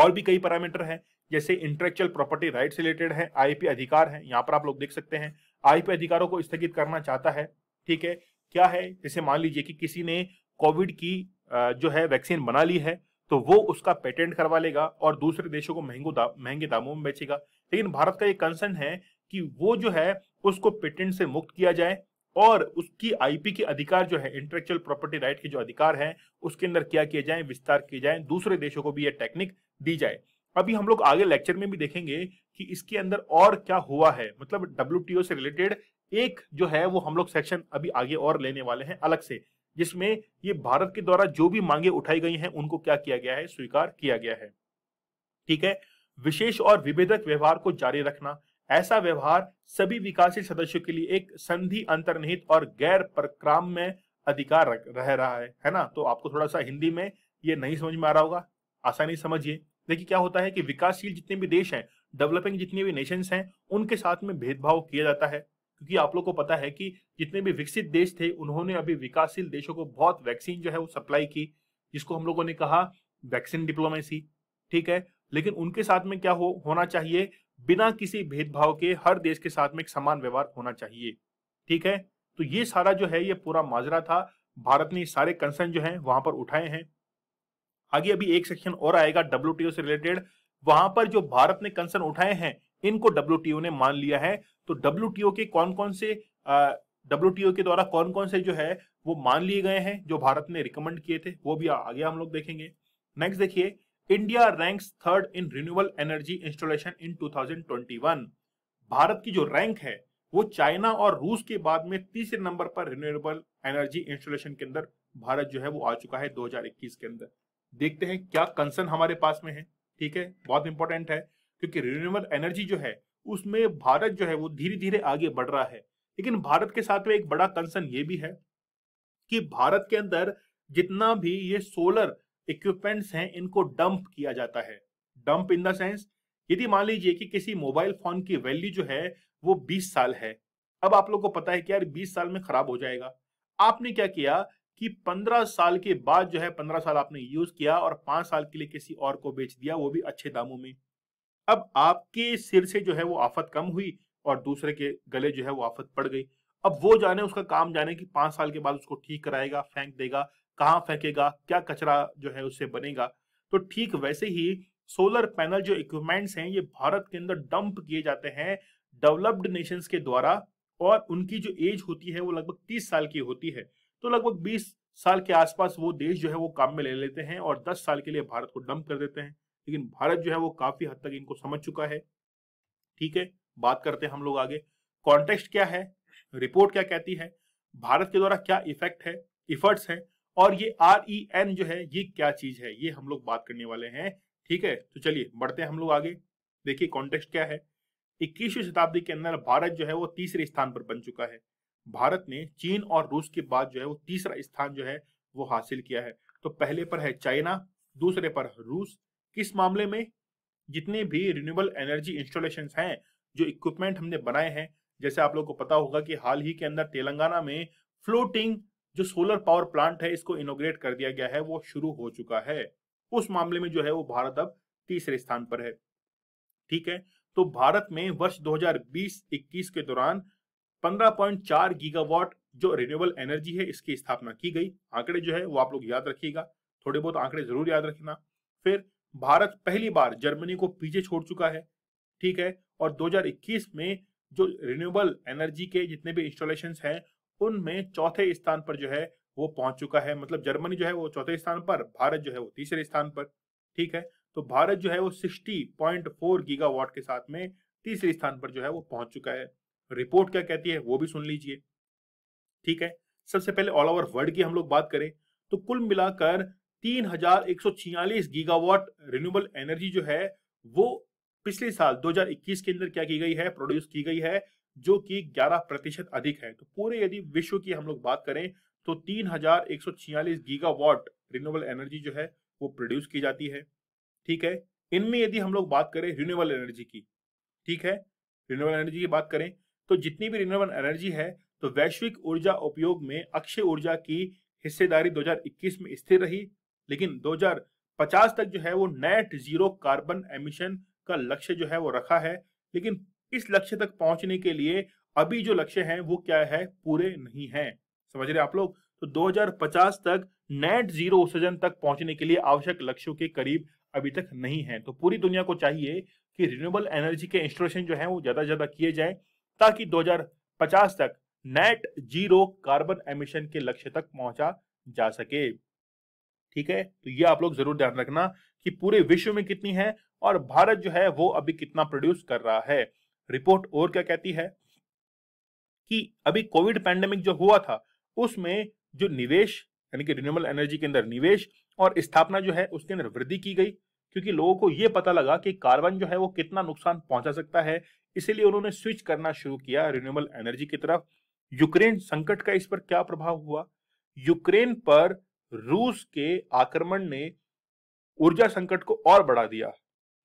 और भी कई पैरामीटर हैं जैसे इंटेलेक्चुअल प्रॉपर्टी राइट रिलेटेड है आईपी अधिकार है यहाँ पर आप लोग देख सकते हैं आईपी अधिकारों को स्थगित करना चाहता है ठीक है क्या है जैसे मान लीजिए कि किसी ने कोविड की जो है वैक्सीन बना ली है तो वो उसका पेटेंट करवा लेगा और दूसरे देशों को महंगो दा, महंगे दामों में बेचेगा लेकिन भारत का ये कंसर्न है कि वो जो है उसको पेटेंट से मुक्त किया जाए और उसकी आईपी के अधिकार जो है इंटेलेक्चुअल प्रॉपर्टी राइट के जो अधिकार हैं उसके अंदर क्या किए जाए विस्तार किए जाए दूसरे देशों को भी यह टेक्निक दी जाए अभी हम लोग आगे लेक्चर में भी देखेंगे कि इसके अंदर और क्या हुआ है मतलब डब्ल्यू से रिलेटेड एक जो है वो हम लोग सेक्शन अभी आगे और लेने वाले हैं अलग से जिसमें ये भारत के द्वारा जो भी मांगे उठाई गई हैं उनको क्या किया गया है स्वीकार किया गया है ठीक है विशेष और विभेदक व्यवहार को जारी रखना ऐसा व्यवहार सभी विकासशील सदस्यों के लिए एक संधि अंतर्निहित और गैर प्रक्राम में अधिकार रह रहा है है ना तो आपको थोड़ा सा हिंदी में ये नहीं समझ में आ रहा होगा आसानी समझिए देखिए क्या होता है कि विकासशील जितने भी देश हैं डेवलपिंग जितने भी नेशंस हैं उनके साथ में भेदभाव किया जाता है क्योंकि आप लोग को पता है कि जितने भी विकसित देश थे उन्होंने अभी विकासशील देशों को बहुत वैक्सीन जो है वो सप्लाई की जिसको हम लोगों ने कहा वैक्सीन डिप्लोमेसी ठीक है लेकिन उनके साथ में क्या हो होना चाहिए बिना किसी भेदभाव के हर देश के साथ में एक समान व्यवहार होना चाहिए ठीक है तो ये सारा जो है ये पूरा माजरा था भारत ने सारे कंसर्न जो है वहां पर उठाए हैं आगे अभी एक सेक्शन और आएगा डब्ल्यू से रिलेटेड वहां पर जो भारत ने कंसर्न उठाए हैं इनको डब्ल्यू ने मान लिया है तो डब्ल्यू के कौन कौन से डब्ल्यू के द्वारा कौन कौन से जो है वो मान लिए गए हैं जो भारत ने रिकमेंड किए थे वो भी आगे हम लोग देखेंगे नेक्स्ट देखिए India ranks third in renewable energy installation in 2021 Bharat की जो रैंक है वो चाइना और रूस के बाद में तीसरे नंबर पर रिन्यूएबल एनर्जी इंस्टॉलेशन के अंदर भारत जो है वो आ चुका है 2021 के अंदर देखते हैं क्या कंसर्न हमारे पास में है ठीक है बहुत इंपॉर्टेंट है क्योंकि रिन्यूएबल एनर्जी जो है उसमें भारत जो है वो धीरे धीरे आगे बढ़ रहा है लेकिन भारत के साथ में एक बड़ा कंसर्न ये भी है कि भारत के अंदर जितना भी ये सोलर इक्विपमेंट्स हैं इनको डंप किया जाता है डंप इन द सेंस यदि मान लीजिए कि किसी मोबाइल फोन की वैल्यू जो है वो 20 साल है अब आप लोग को पता है कि यार 20 साल में खराब हो जाएगा आपने क्या किया कि 15 साल के बाद जो है 15 साल आपने यूज किया और 5 साल के लिए किसी और को बेच दिया वो भी अच्छे दामों में अब आपके सिर से जो है वो आफत कम हुई और दूसरे के गले जो है वो आफत पड़ गई अब वो जाने उसका काम जाने कि पांच साल के बाद उसको ठीक कराएगा फेंक देगा कहाँ फेंकेगा क्या कचरा जो है उससे बनेगा तो ठीक वैसे ही सोलर पैनल जो इक्विपमेंट्स हैं ये भारत के अंदर डंप किए जाते हैं डेवलप्ड नेशंस के द्वारा और उनकी जो एज होती है वो लगभग तीस साल की होती है तो लगभग बीस साल के आसपास वो देश जो है वो काम में ले लेते हैं और दस साल के लिए भारत को डंप कर देते हैं लेकिन भारत जो है वो काफी हद तक इनको समझ चुका है ठीक है बात करते हैं हम लोग आगे कॉन्टेक्स्ट क्या है रिपोर्ट क्या कहती है भारत के द्वारा क्या इफेक्ट है इफर्ट्स है और ये आर ई एन जो है ये क्या चीज है ये हम लोग बात करने वाले हैं ठीक है तो चलिए बढ़ते हैं हम लोग आगे देखिए कॉन्टेक्स्ट क्या है इक्कीसवीं शताब्दी के अंदर भारत जो है वो तीसरे स्थान पर बन चुका है भारत ने चीन और रूस के बाद जो है वो तीसरा स्थान जो है वो हासिल किया है तो पहले पर है चाइना दूसरे पर रूस किस मामले में जितने भी रिन्यूएबल एनर्जी इंस्टॉलेशन हैं जो इक्विपमेंट हमने बनाए हैं जैसे आप लोग को पता होगा कि हाल ही के अंदर तेलंगाना में फ्लोटिंग जो सोलर पावर प्लांट है इसको इनोग्रेट कर दिया गया है वो शुरू हो चुका है उस मामले में जो है वो भारत अब तीसरे स्थान पर है ठीक है तो भारत में वर्ष 2020-21 के दौरान 15.4 गीगावाट जो रिन्यूएबल एनर्जी है इसकी स्थापना की गई आंकड़े जो है वो आप लोग याद रखिएगा थोड़े बहुत आंकड़े जरूर याद रखना फिर भारत पहली बार जर्मनी को पीछे छोड़ चुका है ठीक है और 2021 में जो रिन्यूएबल एनर्जी के जितने भी इंस्टॉलेशन हैं उनमें चौथे स्थान पर जो है वो पहुंच चुका है मतलब जर्मनी जो है वो चौथे स्थान पर भारत जो है वो तीसरे स्थान पर ठीक है तो भारत जो है वो 60.4 गीगावाट के साथ में तीसरे स्थान पर जो है वो पहुंच चुका है रिपोर्ट क्या कहती है वो भी सुन लीजिए ठीक है सबसे पहले ऑल ओवर वर्ल्ड की हम लोग बात करें तो कुल मिलाकर छियालीस गीगावाट रिन्यूएबल एनर्जी जो है वो पिछले साल 2021 के अंदर क्या की गई है प्रोड्यूस की गई है जो कि 11 प्रतिशत अधिक है तो पूरे यदि विश्व की हम लोग बात करें तो 3146 गीगावाट रिन्यूएबल एनर्जी जो है वो प्रोड्यूस की जाती है ठीक है इनमें यदि हम लोग बात करें रिन्यूएबल एनर्जी की ठीक है रिन्यूएबल एनर्जी की बात करें तो जितनी भी रिन्यूएबल एनर्जी है तो वैश्विक ऊर्जा उपयोग में अक्षय ऊर्जा की हिस्सेदारी 2021 में स्थिर रही लेकिन 2050 तक जो है वो नेट जीरो कार्बन एमिशन का लक्ष्य जो है वो रखा है लेकिन इस लक्ष्य तक पहुंचने के लिए अभी जो लक्ष्य है वो क्या है पूरे नहीं है समझ रहे आप लोग तो 2050 तक नेट जीरो उत्सर्जन तक पहुंचने के लिए आवश्यक लक्ष्यों के करीब अभी तक नहीं है तो पूरी दुनिया को चाहिए कि रिन्यूएबल एनर्जी के इंस्टॉलेशन जो है वो ज्यादा से ज्यादा किए जाए ताकि 2050 तक नेट जीरो कार्बन एमिशन के लक्ष्य तक पहुंचा जा सके ठीक है तो ये आप लोग जरूर ध्यान रखना कि पूरे विश्व में कितनी है और भारत जो है वो अभी कितना प्रोड्यूस कर रहा है रिपोर्ट और क्या कहती है कि अभी कोविड पैंडेमिक जो हुआ था उसमें जो निवेश यानी कि रिन्यूएबल एनर्जी के अंदर निवेश और स्थापना जो है उसके अंदर वृद्धि की गई क्योंकि लोगों को ये पता लगा कि कार्बन जो है वो कितना नुकसान पहुंचा सकता है इसीलिए उन्होंने स्विच करना शुरू किया रिन्यूएबल एनर्जी की तरफ यूक्रेन संकट का इस पर क्या प्रभाव हुआ यूक्रेन पर रूस के आक्रमण ने ऊर्जा संकट को और बढ़ा दिया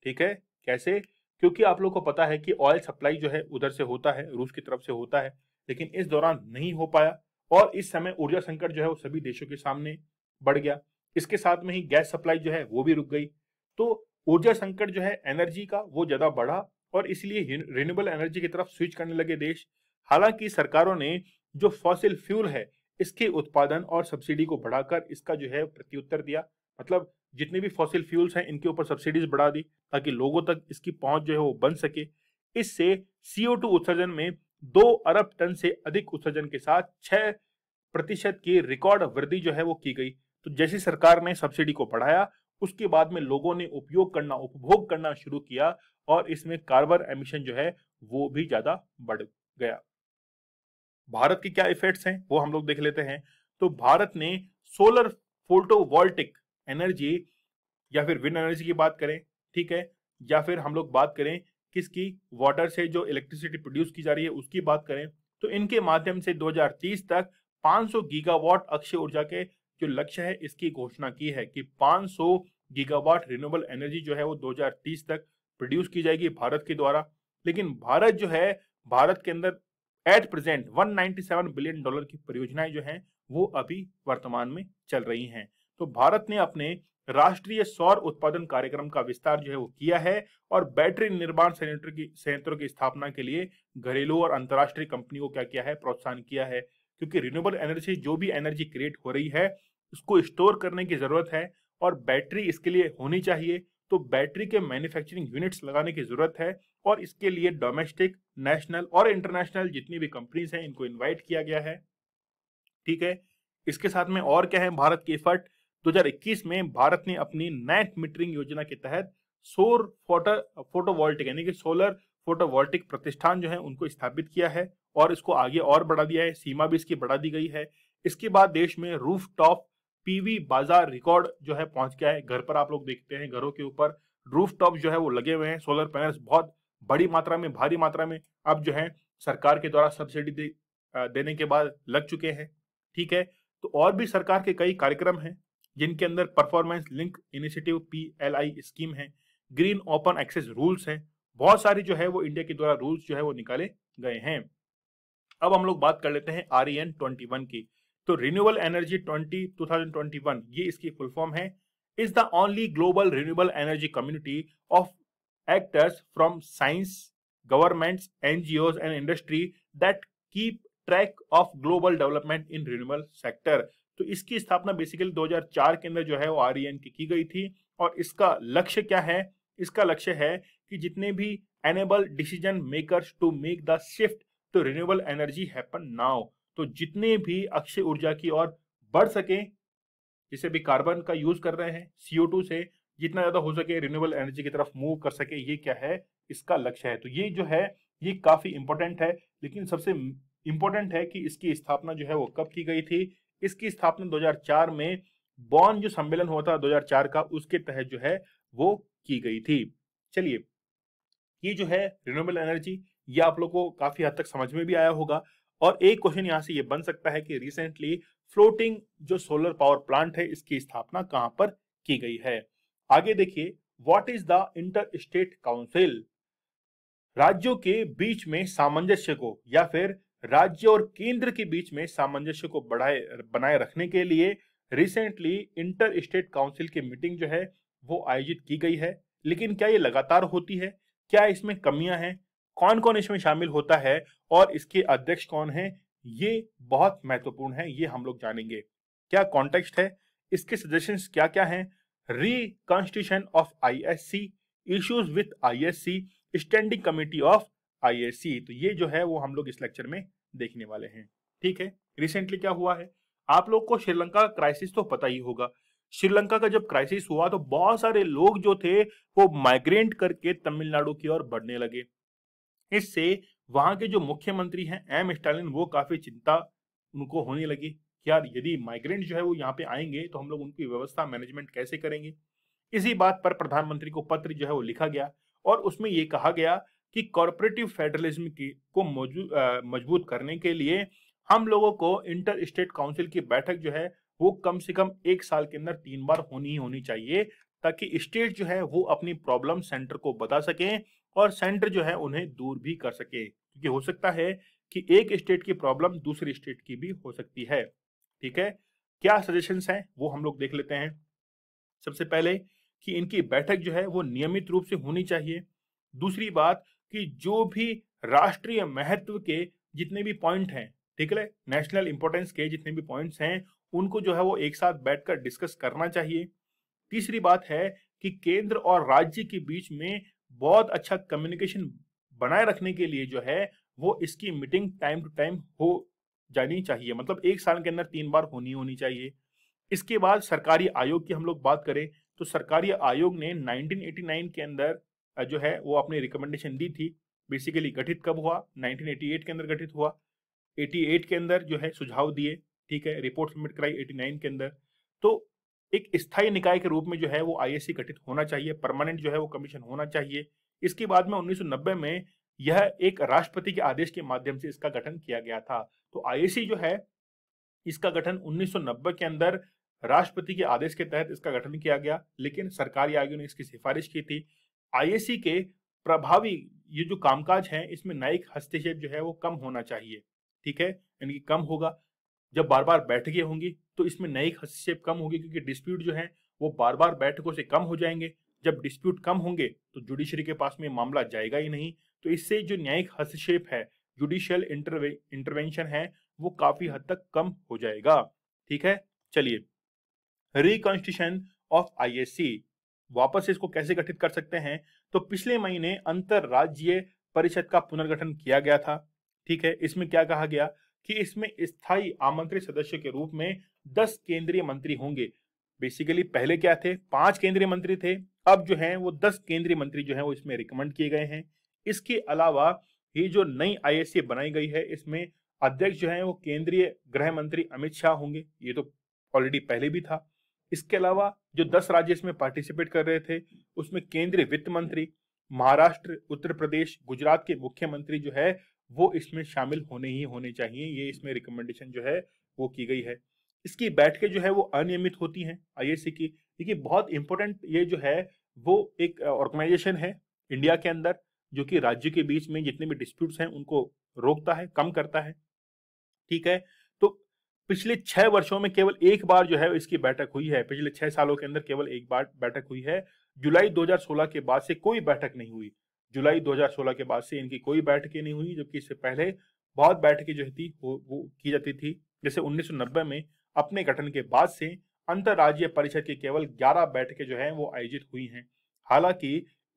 ठीक है कैसे क्योंकि आप लोग को पता है कि ऑयल सप्लाई जो है उधर से होता है रूस की तरफ से होता है लेकिन इस दौरान नहीं हो पाया और इस समय ऊर्जा संकट जो है वो सभी देशों के सामने बढ़ गया इसके साथ में ही गैस सप्लाई जो है वो भी रुक गई तो ऊर्जा संकट जो है एनर्जी का वो ज्यादा बढ़ा और इसलिए रिन्यूएबल एनर्जी की तरफ स्विच करने लगे देश हालांकि सरकारों ने जो फॉसिल फ्यूल है इसके उत्पादन और सब्सिडी को बढ़ाकर इसका जो है प्रत्युत्तर दिया मतलब जितने भी फॉसिल फ्यूल्स हैं इनके ऊपर सब्सिडीज बढ़ा दी ताकि लोगों तक इसकी पहुंच जो है वो बन सके इससे सीओ उत्सर्जन में दो अरब टन से अधिक उत्सर्जन के साथ छह प्रतिशत की रिकॉर्ड वृद्धि जो है वो की गई तो जैसी सरकार ने सब्सिडी को बढ़ाया उसके बाद में लोगों ने उपयोग करना उपभोग करना शुरू किया और इसमें कार्बन एमिशन जो है वो भी ज्यादा बढ़ गया भारत के क्या इफेक्ट्स हैं वो हम लोग देख लेते हैं तो भारत ने सोलर फोटोवोल्टिक एनर्जी या फिर विंड एनर्जी की बात करें ठीक है या फिर हम लोग बात करें किसकी वाटर से जो इलेक्ट्रिसिटी प्रोड्यूस की जा रही है उसकी बात करें तो इनके माध्यम से 2030 तक 500 गीगावाट अक्षय ऊर्जा के जो लक्ष्य है इसकी घोषणा की है कि 500 गीगावाट रिन्यूएबल एनर्जी जो है वो 2030 तक प्रोड्यूस की जाएगी भारत के द्वारा लेकिन भारत जो है भारत के अंदर एट प्रेजेंट 197 बिलियन डॉलर की परियोजनाएं जो हैं वो अभी वर्तमान में चल रही हैं तो भारत ने अपने राष्ट्रीय सौर उत्पादन कार्यक्रम का विस्तार जो है वो किया है और बैटरी निर्माण संयंत्र की संयंत्रों की स्थापना के लिए घरेलू और अंतर्राष्ट्रीय कंपनी को क्या किया है प्रोत्साहन किया है क्योंकि रिन्यूएबल एनर्जी जो भी एनर्जी क्रिएट हो रही है उसको स्टोर करने की ज़रूरत है और बैटरी इसके लिए होनी चाहिए तो बैटरी के मैन्युफैक्चरिंग यूनिट्स लगाने की ज़रूरत है और इसके लिए डोमेस्टिक नेशनल और इंटरनेशनल जितनी भी कंपनीज हैं इनको इनवाइट किया गया है ठीक है इसके साथ में और क्या है भारत की एफर्ट 2021 में भारत ने अपनी नेट मीटरिंग योजना के तहत सोर फोटो फोटोवोल्टिक यानी कि सोलर फोटोवोल्टिक प्रतिष्ठान जो है उनको स्थापित किया है और इसको आगे और बढ़ा दिया है सीमा भी इसकी बढ़ा दी गई है इसके बाद देश में रूफ टॉप पीवी बाजार रिकॉर्ड जो है पहुंच गया है घर पर आप लोग देखते हैं घरों के ऊपर रूफ टॉप जो है वो लगे हुए हैं सोलर पैनल्स बहुत बड़ी मात्रा में भारी मात्रा में अब जो है सरकार के द्वारा सब्सिडी दे, देने के बाद लग चुके हैं ठीक है तो और भी सरकार के कई कार्यक्रम हैं जिनके अंदर performance link initiative PLI scheme है ग्रीन ओपन एक्सेस रूल्स हैं बहुत सारी जो है वो इंडिया के द्वारा रूल्स जो है वो निकाले गए हैं अब हम लोग बात कर लेते हैं R E N twenty one की तो रिन्यूएबल एनर्जी 20 2021 ये इसकी फुल फॉर्म है is the only global renewable energy community of actors from science governments NGOs and industry that keep track of global development in renewable sector तो इसकी स्थापना बेसिकली 2004 के अंदर जो है वो आर e की की गई थी और इसका लक्ष्य क्या है इसका लक्ष्य है कि जितने भी enable decision makers to make the shift to renewable energy happen now तो जितने भी अक्षय ऊर्जा की ओर बढ़ सके जिसे भी कार्बन का यूज कर रहे हैं सीओ से जितना ज्यादा हो सके रिन्यूएबल एनर्जी की तरफ मूव कर सके ये क्या है इसका लक्ष्य है तो ये जो है ये काफी इंपॉर्टेंट है लेकिन सबसे इंपॉर्टेंट है कि इसकी स्थापना जो है वो कब की गई थी इसकी स्थापना 2004 में बॉन जो सम्मेलन हुआ था 2004 का उसके तहत जो है वो की गई थी चलिए ये जो है रिन्यूएबल एनर्जी ये आप लोग को काफी हद तक समझ में भी आया होगा और एक क्वेश्चन यहाँ से ये बन सकता है कि रिसेंटली फ्लोटिंग जो सोलर पावर प्लांट है इसकी स्थापना कहाँ पर की गई है आगे देखिए what is the inter state council राज्यों के बीच में सामंजस्य को या फिर राज्य और केंद्र के बीच में सामंजस्य को बढ़ाए बनाए रखने के लिए रिसेंटली इंटर स्टेट काउंसिल की मीटिंग जो है वो आयोजित की गई है लेकिन क्या ये लगातार होती है क्या इसमें कमियां हैं कौन कौन इसमें शामिल होता है और इसके अध्यक्ष कौन है ये बहुत महत्वपूर्ण है ये हम लोग जानेंगे क्या कॉन्टेक्स्ट है इसके सजेशन क्या क्या है reconstitution of ISC issues with ISC standing committee of ISC तो ये जो है वो हम लोग इस लेक्चर में देखने वाले हैं ठीक है रिसेंटली क्या हुआ है आप लोग को श्रीलंका का क्राइसिस तो पता ही होगा श्रीलंका का जब क्राइसिस हुआ तो बहुत सारे लोग जो थे वो माइग्रेट करके तमिलनाडु की ओर बढ़ने लगे इससे वहां के जो मुख्यमंत्री हैं एम स्टालिन वो काफी चिंता उनको होने लगी कि यार यदि माइग्रेंट जो है वो यहाँ पे आएंगे तो हम लोग उनकी व्यवस्था मैनेजमेंट कैसे करेंगे इसी बात पर प्रधानमंत्री को पत्र जो है वो लिखा गया और उसमें ये कहा गया कि कॉरपोरेटिव फेडरलिज्म की को मजबूत करने के लिए हम लोगों को इंटर स्टेट काउंसिल की बैठक जो है वो कम से कम एक साल के अंदर तीन बार होनी ही होनी चाहिए ताकि स्टेट जो है वो अपनी प्रॉब्लम सेंटर को बता सकें और सेंटर जो है उन्हें दूर भी कर सके क्योंकि हो सकता है कि एक स्टेट की प्रॉब्लम दूसरी स्टेट की भी हो सकती है ठीक है क्या सजेशन हैं वो हम लोग देख लेते हैं सबसे पहले कि इनकी बैठक जो है वो नियमित रूप से होनी चाहिए दूसरी बात कि जो भी राष्ट्रीय महत्व के जितने भी पॉइंट हैं ठीक है नेशनल इंपॉर्टेंस के जितने भी पॉइंट्स हैं उनको जो है वो एक साथ बैठकर डिस्कस करना चाहिए तीसरी बात है कि केंद्र और राज्य के बीच में बहुत अच्छा कम्युनिकेशन बनाए रखने के लिए जो है वो इसकी मीटिंग टाइम टू टाइम हो जानी चाहिए मतलब एक साल के अंदर तीन बार होनी होनी चाहिए इसके बाद सरकारी आयोग की हम लोग बात करें तो सरकारी आयोग ने 1989 के अंदर जो है वो अपनी रिकमेंडेशन दी थी बेसिकली गठित कब हुआ 1988 के अंदर गठित हुआ 88 के अंदर जो है सुझाव दिए ठीक है रिपोर्ट सबमिट कराई 89 के अंदर तो एक स्थायी निकाय के रूप में जो है वो आईएससी e गठित होना चाहिए परमानेंट जो है वो कमीशन होना चाहिए इसके बाद में 1990 में यह एक राष्ट्रपति के आदेश के माध्यम से इसका गठन किया गया था तो आईएससी e जो है इसका गठन उन्नीस के अंदर राष्ट्रपति के आदेश के तहत इसका गठन किया गया लेकिन सरकारी आयोग ने इसकी सिफारिश की थी आईएससी e के प्रभावी ये जो कामकाज है इसमें न्यायिक हस्तक्षेप जो है वो कम होना चाहिए ठीक है यानी कि कम होगा जब बार बार बैठकें होंगी तो इसमें न्यायिक हस्तक्षेप कम होगी क्योंकि डिस्प्यूट जो है वो बार बार बैठकों से कम हो जाएंगे जब डिस्प्यूट कम होंगे तो जुडिशरी के पास में मामला जाएगा ही नहीं तो इससे जो न्यायिक हस्तक्षेप है जुडिशियल इंटरवेंशन है वो काफी हद तक कम हो जाएगा ठीक है चलिए रिकॉन्स्टिट्यूशन ऑफ आईएससी वापस इसको कैसे गठित कर सकते हैं तो पिछले महीने राज्य परिषद का पुनर्गठन किया गया था ठीक है इसमें क्या कहा गया कि इसमें स्थायी आमंत्रित सदस्य के रूप में दस केंद्रीय मंत्री होंगे बेसिकली पहले क्या थे पांच केंद्रीय मंत्री थे अब जो है वो दस केंद्रीय मंत्री जो है वो इसमें रिकमेंड किए गए हैं इसके अलावा ये जो नई आई बनाई गई है इसमें अध्यक्ष जो है वो केंद्रीय गृह मंत्री अमित शाह होंगे ये तो ऑलरेडी पहले भी था इसके अलावा जो दस राज्य इसमें पार्टिसिपेट कर रहे थे उसमें केंद्रीय वित्त मंत्री महाराष्ट्र उत्तर प्रदेश गुजरात के मुख्यमंत्री जो है वो इसमें शामिल होने ही होने चाहिए ये इसमें रिकमेंडेशन जो है वो की गई है इसकी बैठकें जो है वो अनियमित होती हैं आईएससी की देखिए बहुत इंपॉर्टेंट ये जो है वो एक ऑर्गेनाइजेशन है इंडिया के अंदर जो कि राज्य के बीच में जितने भी डिस्प्यूट्स हैं उनको रोकता है कम करता है ठीक है तो पिछले छह वर्षों में केवल एक बार जो है इसकी बैठक हुई है पिछले छह सालों के अंदर केवल एक बार बैठक हुई है जुलाई 2016 के बाद से कोई बैठक नहीं हुई जुलाई 2016 के बाद से इनकी कोई बैठकें नहीं हुई जबकि इससे पहले बहुत बैठकें जो थी वो, वो की जाती थी जैसे 1990 में अपने गठन के बाद से अंतर्राज्यीय परिषद की केवल 11 बैठकें जो है वो आयोजित हुई हैं हालांकि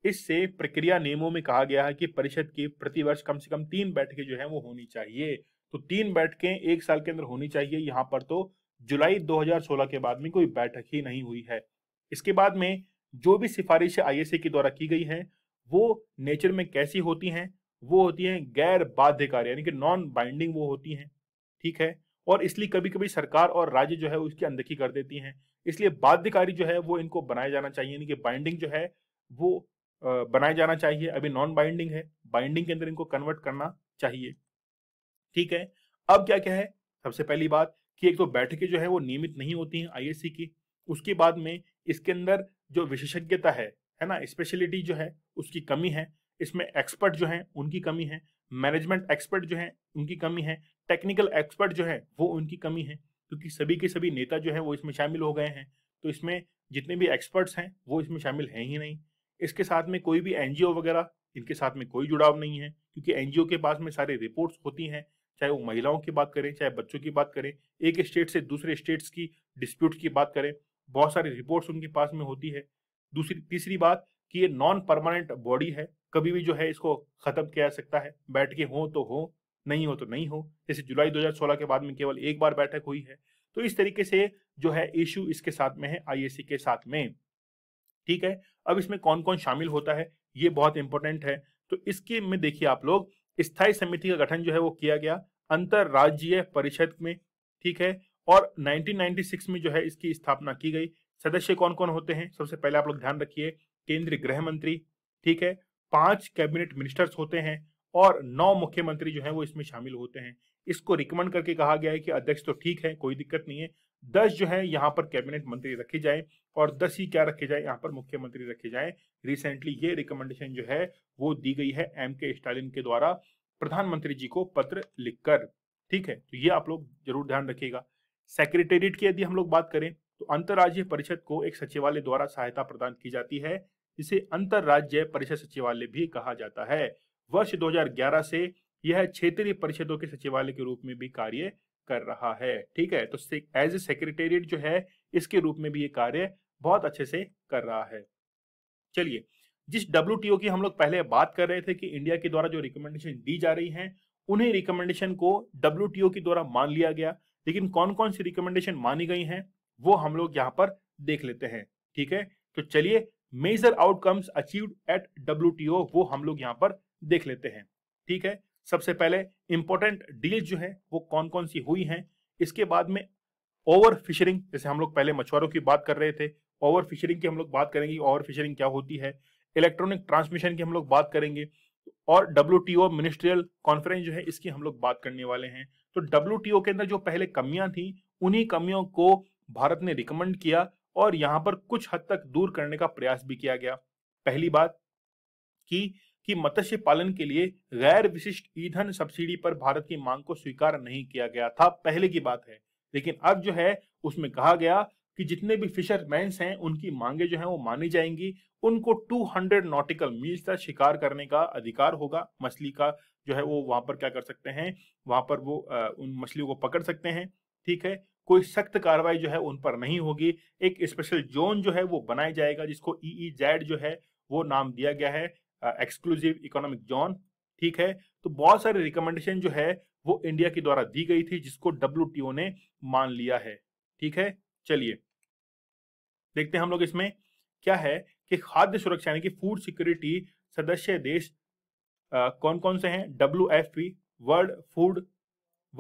इससे प्रक्रिया नियमों में कहा गया है कि परिषद की प्रतिवर्ष कम से कम तीन बैठकें जो है वो होनी चाहिए तो तीन बैठकें एक साल के अंदर होनी चाहिए यहाँ पर तो जुलाई 2016 के बाद में कोई बैठक ही नहीं हुई है इसके बाद में जो भी सिफारिशें आई के द्वारा की गई हैं वो नेचर में कैसी होती हैं वो होती हैं गैर बाध्यकारी यानी कि नॉन बाइंडिंग वो होती हैं ठीक है और इसलिए कभी कभी सरकार और राज्य जो है उसकी अनदेखी कर देती हैं इसलिए बाध्यकारी जो है वो इनको बनाया जाना चाहिए यानी कि बाइंडिंग जो है वो बनाया जाना चाहिए अभी नॉन बाइंडिंग है बाइंडिंग के अंदर इनको कन्वर्ट करना चाहिए ठीक है अब क्या क्या है सबसे पहली बात कि एक तो बैठकें जो है वो नियमित नहीं होती हैं आईएससी की उसके बाद में इसके अंदर जो विशेषज्ञता है है ना स्पेशलिटी जो है उसकी कमी है इसमें एक्सपर्ट जो हैं उनकी कमी है मैनेजमेंट एक्सपर्ट जो हैं उनकी कमी है टेक्निकल एक्सपर्ट जो हैं वो उनकी कमी है क्योंकि सभी के सभी नेता जो हैं वो इसमें शामिल हो गए हैं तो इसमें जितने भी एक्सपर्ट्स हैं वो इसमें शामिल हैं ही नहीं इसके साथ में कोई भी एन वगैरह इनके साथ में कोई जुड़ाव नहीं है क्योंकि एन के पास में सारे रिपोर्ट्स होती हैं चाहे वो महिलाओं की बात करें चाहे बच्चों की बात करें एक स्टेट से दूसरे स्टेट्स की डिस्प्यूट की बात करें बहुत सारी रिपोर्ट्स उनके पास में होती है दूसरी तीसरी बात कि ये नॉन परमानेंट बॉडी है कभी भी जो है इसको खत्म किया जा सकता है बैठकें हो तो हो नहीं हो तो नहीं हो जैसे जुलाई 2016 के बाद में केवल एक बार बैठक हुई है तो इस तरीके से जो है इश्यू इसके साथ में है आईएससी के साथ में ठीक है अब इसमें कौन कौन शामिल होता है ये बहुत इंपॉर्टेंट है तो इसके में देखिए आप लोग स्थायी समिति का गठन जो है वो किया गया अंतर राज्य परिषद में ठीक है और 1996 में जो है इसकी स्थापना की गई सदस्य कौन कौन होते हैं सबसे पहले आप लोग ध्यान रखिए केंद्रीय गृह मंत्री ठीक है पांच कैबिनेट मिनिस्टर्स होते हैं और नौ मुख्यमंत्री जो है वो इसमें शामिल होते हैं इसको रिकमेंड करके कहा गया है कि अध्यक्ष तो ठीक है कोई दिक्कत नहीं है दस जो है यहाँ पर कैबिनेट मंत्री रखे जाए और दस ही क्या रखे जाए यहाँ पर मुख्यमंत्री रखे जाए रिसेंटली ये रिकमेंडेशन जो है वो दी गई है एम के स्टालिन के द्वारा प्रधानमंत्री जी को पत्र लिखकर ठीक है तो ये आप लोग जरूर ध्यान रखिएगा सेक्रेटेरिएट की यदि हम लोग बात करें तो अंतर्राज्यीय परिषद को एक सचिवालय द्वारा सहायता प्रदान की जाती है इसे अंतर राज्य परिषद सचिवालय भी कहा जाता है वर्ष 2011 से यह क्षेत्रीय परिषदों के सचिवालय के रूप में भी कार्य कर रहा है ठीक है तो एज ए सेक्रेटेरिएट जो है इसके रूप में भी ये कार्य बहुत अच्छे से कर रहा है चलिए जिस डब्ल्यू की हम लोग पहले बात कर रहे थे कि इंडिया के द्वारा जो रिकमेंडेशन दी जा रही है उन्हीं रिकमेंडेशन को डब्ल्यू के द्वारा मान लिया गया लेकिन कौन कौन सी रिकमेंडेशन मानी गई हैं वो हम लोग यहाँ पर देख लेते हैं ठीक है तो चलिए major outcomes achieve at W वो हम लोग यहाँ पर देख लेते हैं ठीक है सबसे पहले इंपॉर्टेंट डील जो है वो कौन कौन सी हुई हैं इसके बाद में ओवर फिशरिंग जैसे हम लोग पहले मछुआरों की बात कर रहे थे ओवर फिशरिंग की हम लोग बात करेंगे ओवर फिशरिंग क्या होती है इलेक्ट्रॉनिक ट्रांसमिशन की हम लोग बात करेंगे और डब्ल्यू मिनिस्ट्रियल कॉन्फ्रेंस जो है इसकी हम लोग बात करने वाले हैं तो डब्ल्यू के अंदर जो पहले कमियां थी उन्हीं कमियों को भारत ने रिकमेंड किया और यहां पर कुछ हद तक दूर करने का प्रयास भी किया गया पहली बात की कि मत्स्य पालन के लिए गैर विशिष्ट ईंधन सब्सिडी पर भारत की मांग को स्वीकार नहीं किया गया था पहले की बात है लेकिन अब जो है उसमें कहा गया कि जितने भी फिशरमैन हैं उनकी मांगे जो है वो मानी जाएंगी उनको 200 नॉटिकल मील का शिकार करने का अधिकार होगा मछली का जो है वो वहां पर क्या कर सकते हैं वहां पर वो आ, उन मछलियों को पकड़ सकते हैं ठीक है कोई सख्त कार्रवाई जो है उन पर नहीं होगी एक स्पेशल जोन जो है वो बनाया जाएगा जिसको ई e जेड e जो है वो नाम दिया गया है एक्सक्लूसिव इकोनॉमिक जोन ठीक है तो बहुत सारे रिकमेंडेशन जो है वो इंडिया के द्वारा दी गई थी जिसको डब्ल्यू ने मान लिया है ठीक है चलिए देखते हैं हम लोग इसमें क्या है कि खाद्य सुरक्षा यानी कि फूड सिक्योरिटी सदस्य देश आ, कौन कौन से हैं W world food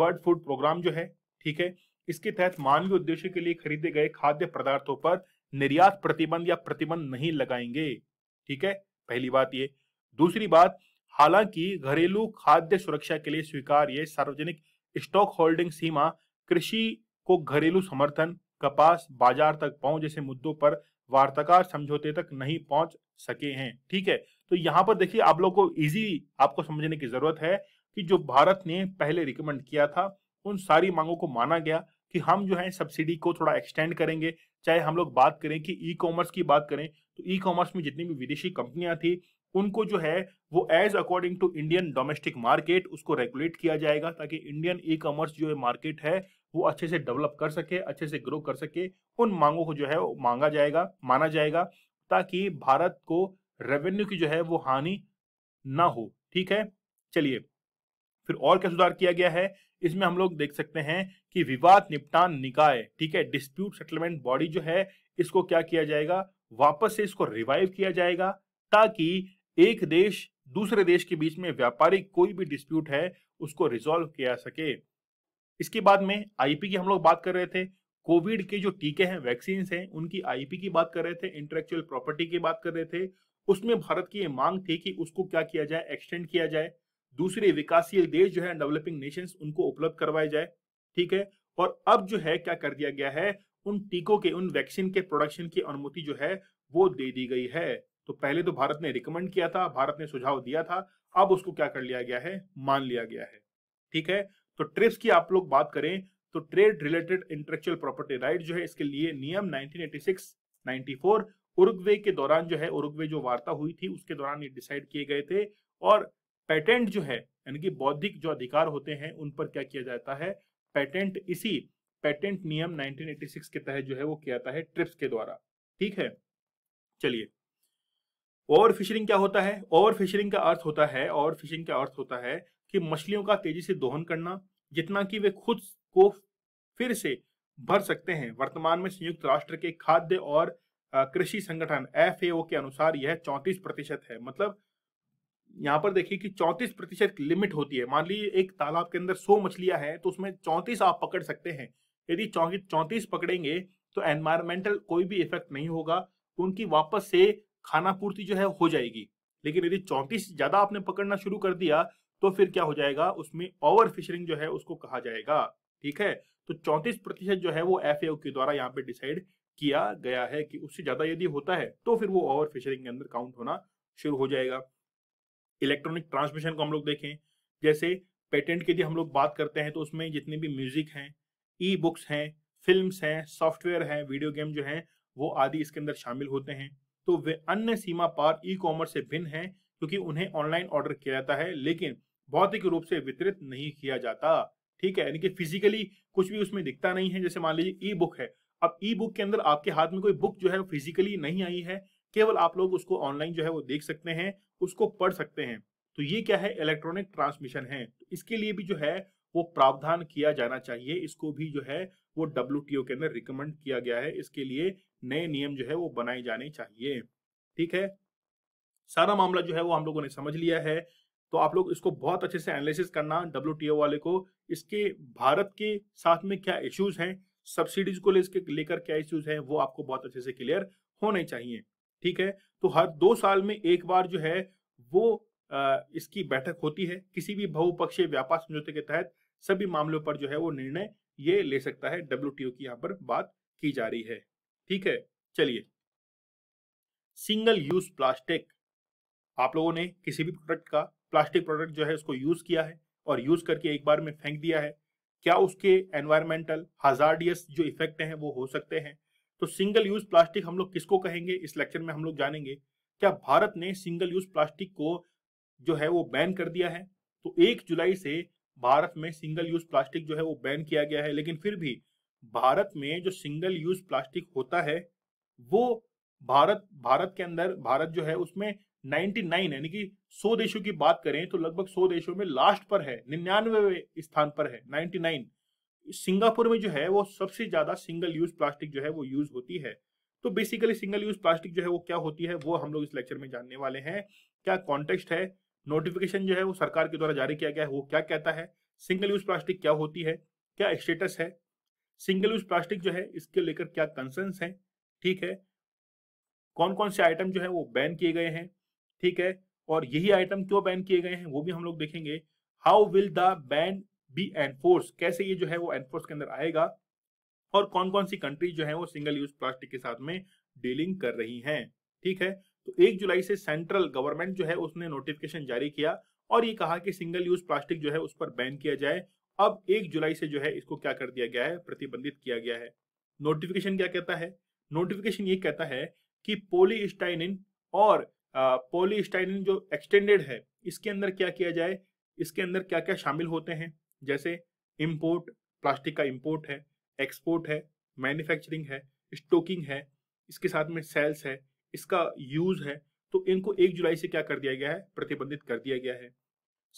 world food programme जो है ठीक है इसके तहत मानवीय उद्देश्य के लिए खरीदे गए खाद्य पदार्थों पर निर्यात प्रतिबंध या प्रतिबंध नहीं लगाएंगे ठीक है पहली बात ये दूसरी बात हालांकि घरेलू खाद्य सुरक्षा के लिए स्वीकार ये सार्वजनिक स्टॉक होल्डिंग सीमा कृषि को घरेलू समर्थन कपास बाजार तक पहुंच जैसे मुद्दों पर वार्ताकार समझौते तक नहीं पहुंच सके हैं ठीक है तो यहाँ पर देखिए आप लोग को इजी आपको समझने की जरूरत है कि जो भारत ने पहले रिकमेंड किया था उन सारी मांगों को माना गया कि हम जो है सब्सिडी को थोड़ा एक्सटेंड करेंगे चाहे हम लोग बात करें कि ई कॉमर्स की बात करें तो ई कॉमर्स में जितनी भी विदेशी कंपनियां थी उनको जो है वो as according to Indian domestic market उसको रेगुलेट किया जाएगा ताकि इंडियन ई कॉमर्स जो है मार्केट है वो अच्छे से डेवलप कर सके अच्छे से ग्रो कर सके उन मांगों को जो है वो मांगा जाएगा माना जाएगा ताकि भारत को रेवेन्यू की जो है वो हानि ना हो ठीक है चलिए फिर और क्या सुधार किया गया है इसमें हम लोग देख सकते हैं कि विवाद निपटान निकाय ठीक है डिस्प्यूट सेटलमेंट बॉडी जो है इसको क्या किया जाएगा वापस से इसको रिवाइव किया जाएगा ताकि एक देश दूसरे देश के बीच में व्यापारिक कोई भी डिस्प्यूट है उसको रिजोल्व किया सके इसके बाद में आईपी की हम लोग बात कर रहे थे कोविड के जो टीके हैं वैक्सीन हैं उनकी आईपी की बात कर रहे थे इंटेलेक्चुअल प्रॉपर्टी की बात कर रहे थे उसमें भारत की ये मांग थी कि उसको क्या किया जाए एक्सटेंड किया जाए दूसरे विकासशील देश जो है डेवलपिंग नेशंस उनको उपलब्ध करवाए जाए ठीक है और अब जो है क्या कर दिया गया है उन टीकों के उन वैक्सीन के प्रोडक्शन की अनुमति जो है वो दे दी गई है तो पहले तो भारत ने रिकमेंड किया था भारत ने सुझाव दिया था अब उसको क्या कर लिया गया है मान लिया गया है ठीक है तो ट्रिप्स की आप लोग बात करें तो trade related intellectual property right जो है इसके लिए नियम 1986 94 उरुग्वे के दौरान जो है उरुग्वे जो वार्ता हुई थी उसके दौरान ये डिसाइड किए गए थे और पेटेंट जो है यानी कि बौद्धिक जो अधिकार होते हैं उन पर क्या किया जाता है पेटेंट इसी पेटेंट नियम 1986 के तहत जो है वो किया जाता है ट्रिप्स के द्वारा ठीक है चलिए ओवर फिशरिंग क्या होता है ओवर फिशरिंग का अर्थ होता है ओवर फिशिंग का अर्थ होता है कि मछलियों का तेजी से दोहन करना जितना कि वे खुद को फिर से भर सकते हैं वर्तमान में संयुक्त राष्ट्र के खाद्य और कृषि संगठन एफ के अनुसार यह चौंतीस प्रतिशत है मतलब यहाँ पर देखिए कि चौंतीस प्रतिशत लिमिट होती है मान लीजिए एक तालाब के अंदर सौ मछलियां हैं तो उसमें चौंतीस आप पकड़ सकते हैं यदि चौंतीस पकड़ेंगे तो एनवायरमेंटल कोई भी इफेक्ट नहीं होगा तो उनकी वापस से खाना पूर्ति जो है हो जाएगी लेकिन यदि चौंतीस ज्यादा आपने पकड़ना शुरू कर दिया तो फिर क्या हो जाएगा उसमें ओवर फिशरिंग जो है उसको कहा जाएगा ठीक है तो चौंतीस प्रतिशत जो है वो एफ के द्वारा यहाँ पे डिसाइड किया गया है कि उससे ज्यादा यदि होता है तो फिर वो ओवर फिशरिंग के अंदर काउंट होना शुरू हो जाएगा इलेक्ट्रॉनिक ट्रांसमिशन को हम लोग देखें जैसे पेटेंट की यदि हम लोग बात करते हैं तो उसमें जितने भी म्यूजिक हैं ई बुक्स हैं फिल्म हैं सॉफ्टवेयर हैं वीडियो गेम जो हैं वो आदि इसके अंदर शामिल होते हैं तो वे अन्य सीमा पार ई कॉमर्स से भिन्न हैं क्योंकि उन्हें ऑनलाइन ऑर्डर किया जाता है लेकिन भौतिक रूप से वितरित नहीं किया जाता ठीक है यानी कि फिजिकली कुछ भी उसमें दिखता नहीं है जैसे मान लीजिए ई बुक है अब ई बुक के अंदर आपके हाथ में कोई बुक जो है फिजिकली नहीं आई है केवल आप लोग उसको ऑनलाइन जो है वो देख सकते हैं उसको पढ़ सकते हैं तो ये क्या है इलेक्ट्रॉनिक ट्रांसमिशन है तो इसके लिए भी जो है वो प्रावधान किया जाना चाहिए इसको भी जो है वो डब्ल्यू के अंदर रिकमेंड किया गया है इसके लिए नए नियम जो है वो बनाए जाने चाहिए ठीक है सारा मामला जो है वो हम लोगों ने समझ लिया है तो आप लोग इसको बहुत अच्छे से एनालिसिस करना डब्ल्यू वाले को इसके भारत के साथ में क्या इश्यूज हैं सब्सिडीज को लेकर क्या इश्यूज हैं वो आपको बहुत अच्छे से क्लियर होने चाहिए ठीक है तो हर दो साल में एक बार जो है वो इसकी बैठक होती है किसी भी बहुपक्षीय व्यापार समझौते के तहत सभी मामलों पर जो है वो निर्णय ये ले सकता है डब्ल्यू की यहाँ पर बात की जा रही है ठीक है चलिए सिंगल यूज प्लास्टिक आप लोगों ने किसी भी प्रोडक्ट का प्लास्टिक प्रोडक्ट जो है उसको यूज किया है और यूज करके एक बार में फेंक दिया है क्या उसके एनवायरमेंटल हजार्डियस जो इफेक्ट हैं वो हो सकते हैं तो सिंगल यूज प्लास्टिक हम लोग किसको कहेंगे इस लेक्चर में हम लोग जानेंगे क्या भारत ने सिंगल यूज प्लास्टिक को जो है वो बैन कर दिया है तो एक जुलाई से भारत में सिंगल यूज प्लास्टिक जो है वो बैन किया गया है लेकिन फिर भी भारत में जो सिंगल यूज प्लास्टिक होता है वो भारत भारत के अंदर भारत जो है उसमें 99 यानी कि 100 देशों की बात करें तो लगभग 100 देशों में लास्ट पर है निन्यानवे स्थान पर है 99 सिंगापुर में जो है वो सबसे ज्यादा सिंगल यूज प्लास्टिक जो है वो यूज होती है तो बेसिकली सिंगल यूज प्लास्टिक जो है वो क्या होती है वो हम लोग इस लेक्चर में जानने वाले हैं क्या कॉन्टेक्स्ट है नोटिफिकेशन जो है वो सरकार के द्वारा जारी किया गया है वो क्या कहता है सिंगल यूज प्लास्टिक क्या होती है क्या स्टेटस है सिंगल यूज प्लास्टिक जो है इसके लेकर क्या कंसर्न है ठीक है कौन कौन से आइटम जो है वो बैन किए गए हैं ठीक है और यही आइटम क्यों बैन किए गए हैं वो भी हम लोग देखेंगे how will the ban be enforce कैसे ये जो है वो एनफोर्स के अंदर आएगा और कौन कौन सी कंट्री जो है वो सिंगल यूज प्लास्टिक के साथ में डीलिंग कर रही हैं ठीक है तो एक जुलाई से सेंट्रल गवर्नमेंट जो है उसने नोटिफिकेशन जारी किया और ये कहा कि सिंगल यूज प्लास्टिक जो है उस पर बैन किया जाए अब एक जुलाई से जो है इसको क्या कर दिया गया है प्रतिबंधित किया गया है नोटिफिकेशन क्या कहता है नोटिफिकेशन ये कहता है कि पोलीस्टाइनिन और पोलीस्टाइनिन जो एक्सटेंडेड है इसके अंदर क्या किया जाए इसके अंदर क्या क्या शामिल होते हैं जैसे इम्पोर्ट प्लास्टिक का इम्पोर्ट है एक्सपोर्ट है मैन्युफैक्चरिंग है स्टोकिंग है इसके साथ में सेल्स है इसका यूज है तो इनको एक जुलाई से क्या कर दिया गया है प्रतिबंधित कर दिया गया है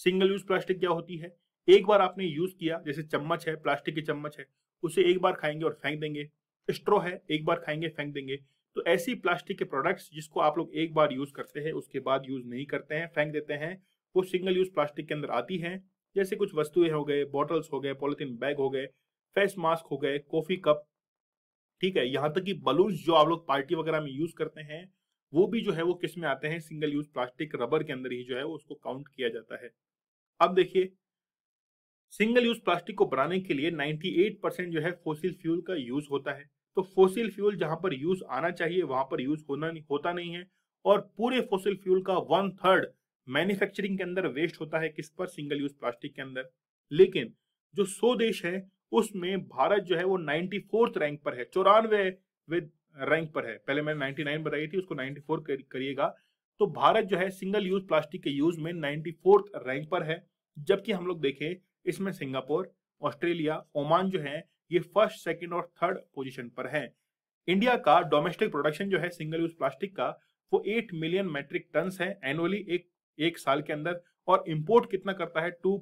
सिंगल यूज प्लास्टिक क्या होती है एक बार आपने यूज किया जैसे चम्मच है प्लास्टिक की चम्मच है उसे एक बार खाएंगे और फेंक देंगे स्ट्रॉ है एक बार खाएंगे फेंक देंगे तो ऐसी प्लास्टिक के प्रोडक्ट्स जिसको आप लोग एक बार यूज करते हैं उसके बाद यूज नहीं करते हैं फेंक देते हैं वो सिंगल यूज प्लास्टिक के अंदर आती है जैसे कुछ वस्तुएं हो गए बॉटल्स हो गए पॉलिथीन बैग हो गए फेस मास्क हो गए कॉफी कप ठीक है यहाँ तक कि बलून्स जो आप लोग पार्टी वगैरह में यूज करते हैं वो भी जो है वो किस में आते हैं सिंगल यूज प्लास्टिक रबर के अंदर ही जो है वो उसको काउंट किया जाता है अब देखिए सिंगल यूज प्लास्टिक को बनाने के लिए 98 परसेंट जो है फोसिल फ्यूल का यूज होता है तो फोसिल फ्यूल जहां पर यूज आना चाहिए वहां पर यूज होना नहीं, होता नहीं है और पूरे फोसिल फ्यूल का वन थर्ड मैन्युफैक्चरिंग के अंदर वेस्ट होता है किस पर सिंगल यूज प्लास्टिक के अंदर लेकिन जो सो देश है उसमें भारत जो है वो नाइन्टी फोर्थ रैंक पर है चौरानवे रैंक पर है पहले मैंने नाइनटी नाइन बताई थी उसको नाइनटी फोर करिएगा तो भारत जो है सिंगल यूज प्लास्टिक के यूज में नाइन्टी फोर्थ रैंक पर है जबकि हम लोग देखें इसमें सिंगापुर ऑस्ट्रेलिया ओमान जो है ये फर्स्ट सेकेंड और थर्ड पोजिशन पर है इंडिया का डोमेस्टिक प्रोडक्शन जो है सिंगल यूज प्लास्टिक का वो एट मिलियन मेट्रिक टन है एनुअली एक एक साल के अंदर और इंपोर्ट कितना करता है 2.9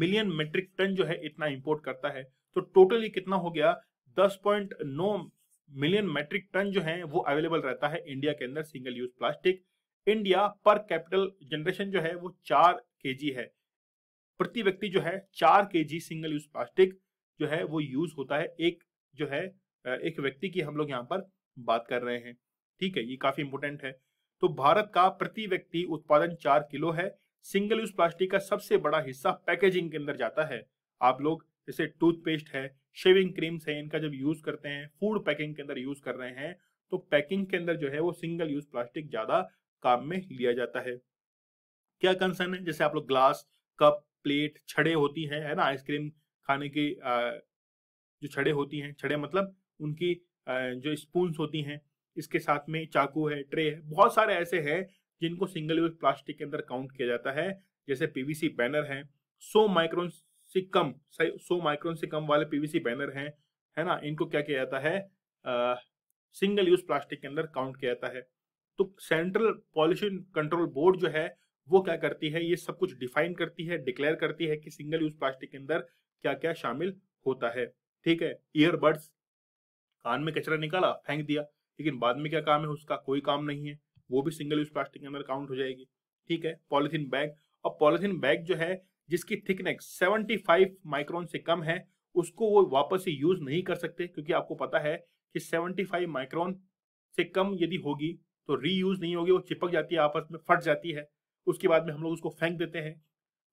मिलियन मेट्रिक टन जो है इतना इंपोर्ट करता है तो ये कितना हो गया 10.9 मिलियन मेट्रिक टन जो है वो अवेलेबल रहता है इंडिया के अंदर single use plastic India per capita generation जो है वो चार के है प्रति व्यक्ति जो है चार के सिंगल यूज प्लास्टिक जो है वो यूज होता है एक जो है एक व्यक्ति की हम लोग यहाँ पर बात कर रहे हैं ठीक है ये काफी इंपोर्टेंट है तो भारत का प्रति व्यक्ति उत्पादन चार किलो है सिंगल यूज प्लास्टिक का सबसे बड़ा हिस्सा पैकेजिंग के अंदर जाता है आप लोग जैसे टूथपेस्ट है शेविंग क्रीम्स है इनका जब यूज करते हैं फूड पैकिंग के अंदर यूज कर रहे हैं तो पैकिंग के अंदर जो है वो सिंगल यूज प्लास्टिक ज्यादा काम में लिया जाता है क्या कंसर्न है जैसे आप लोग ग्लास कप प्लेट छड़े होती है ना आइसक्रीम खाने की जो छड़े होती हैं छड़े मतलब उनकी जो स्पून होती हैं इसके साथ में चाकू है ट्रे है बहुत सारे ऐसे हैं जिनको सिंगल यूज प्लास्टिक के अंदर काउंट किया जाता है जैसे पीवीसी बैनर है सो माइक्रोन से कम सौ माइक्रोन से कम वाले पीवीसी बैनर हैं है ना इनको क्या किया जाता है आ, सिंगल यूज प्लास्टिक के अंदर काउंट किया जाता है तो सेंट्रल पॉल्यूशन कंट्रोल बोर्ड जो है वो क्या करती है ये सब कुछ डिफाइन करती है डिक्लेयर करती है कि सिंगल यूज प्लास्टिक के अंदर क्या क्या शामिल होता है ठीक है ईयरबड्स कान में कचरा निकाला फेंक दिया लेकिन बाद में क्या काम है उसका कोई काम नहीं है वो भी सिंगल यूज प्लास्टिक के अंदर काउंट हो जाएगी ठीक है पॉलिथीन बैग अब पॉलिथीन बैग जो है जिसकी थिकनेस फाइव माइक्रोन से कम है उसको वो वापस से यूज नहीं कर सकते क्योंकि आपको पता है कि फाइव माइक्रोन से कम यदि होगी तो रीयूज नहीं होगी वो चिपक जाती है आपस में फट जाती है उसके बाद में हम लोग उसको फेंक देते हैं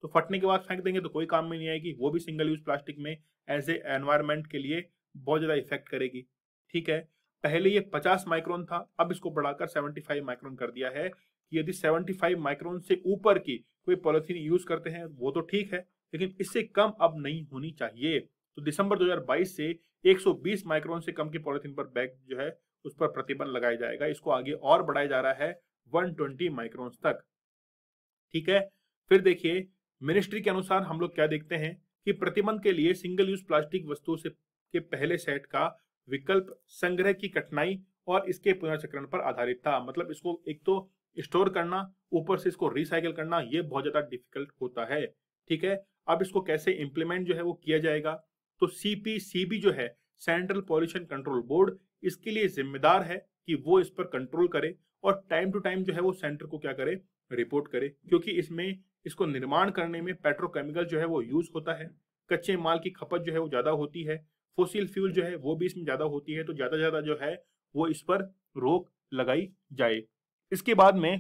तो फटने के बाद फेंक देंगे तो कोई काम में नहीं आएगी वो भी सिंगल यूज प्लास्टिक में एज ए एनवायरमेंट के लिए बहुत ज़्यादा इफेक्ट करेगी ठीक है पहले ये 50 माइक्रोन था अब इसको बढ़ाकर 75 माइक्रोन कर दिया है कि यदि 75 माइक्रोन से ऊपर की कोई पॉलिथीन यूज करते हैं वो तो ठीक है लेकिन इससे कम अब नहीं होनी चाहिए तो दिसंबर 2022 से 120 माइक्रोन से कम की पॉलिथीन पर बैग जो है उस पर प्रतिबंध लगाया जाएगा इसको आगे और बढ़ाया जा रहा है 120 माइक्रोन तक ठीक है फिर देखिए मिनिस्ट्री के अनुसार हम लोग क्या देखते हैं कि प्रतिबंध के लिए सिंगल यूज प्लास्टिक वस्तुओं से के पहले सेट का विकल्प संग्रह की कठिनाई और इसके पुनर्चक्रण पर आधारित था मतलब इसको एक तो स्टोर करना ऊपर से इसको रिसाइकिल करना ये बहुत ज्यादा डिफिकल्ट होता है ठीक है अब इसको कैसे इम्प्लीमेंट जो है वो किया जाएगा तो सी जो है सेंट्रल पॉल्यूशन कंट्रोल बोर्ड इसके लिए जिम्मेदार है कि वो इस पर कंट्रोल करे और टाइम टू टाइम जो है वो सेंटर को क्या करे रिपोर्ट करे क्योंकि इसमें इसको निर्माण करने में पेट्रोकेमिकल जो है वो यूज होता है कच्चे माल की खपत जो है वो ज्यादा होती है फोसिल फ्यूल जो है वो भी इसमें ज्यादा होती है तो ज्यादा ज्यादा जो है वो इस पर रोक लगाई जाए इसके बाद में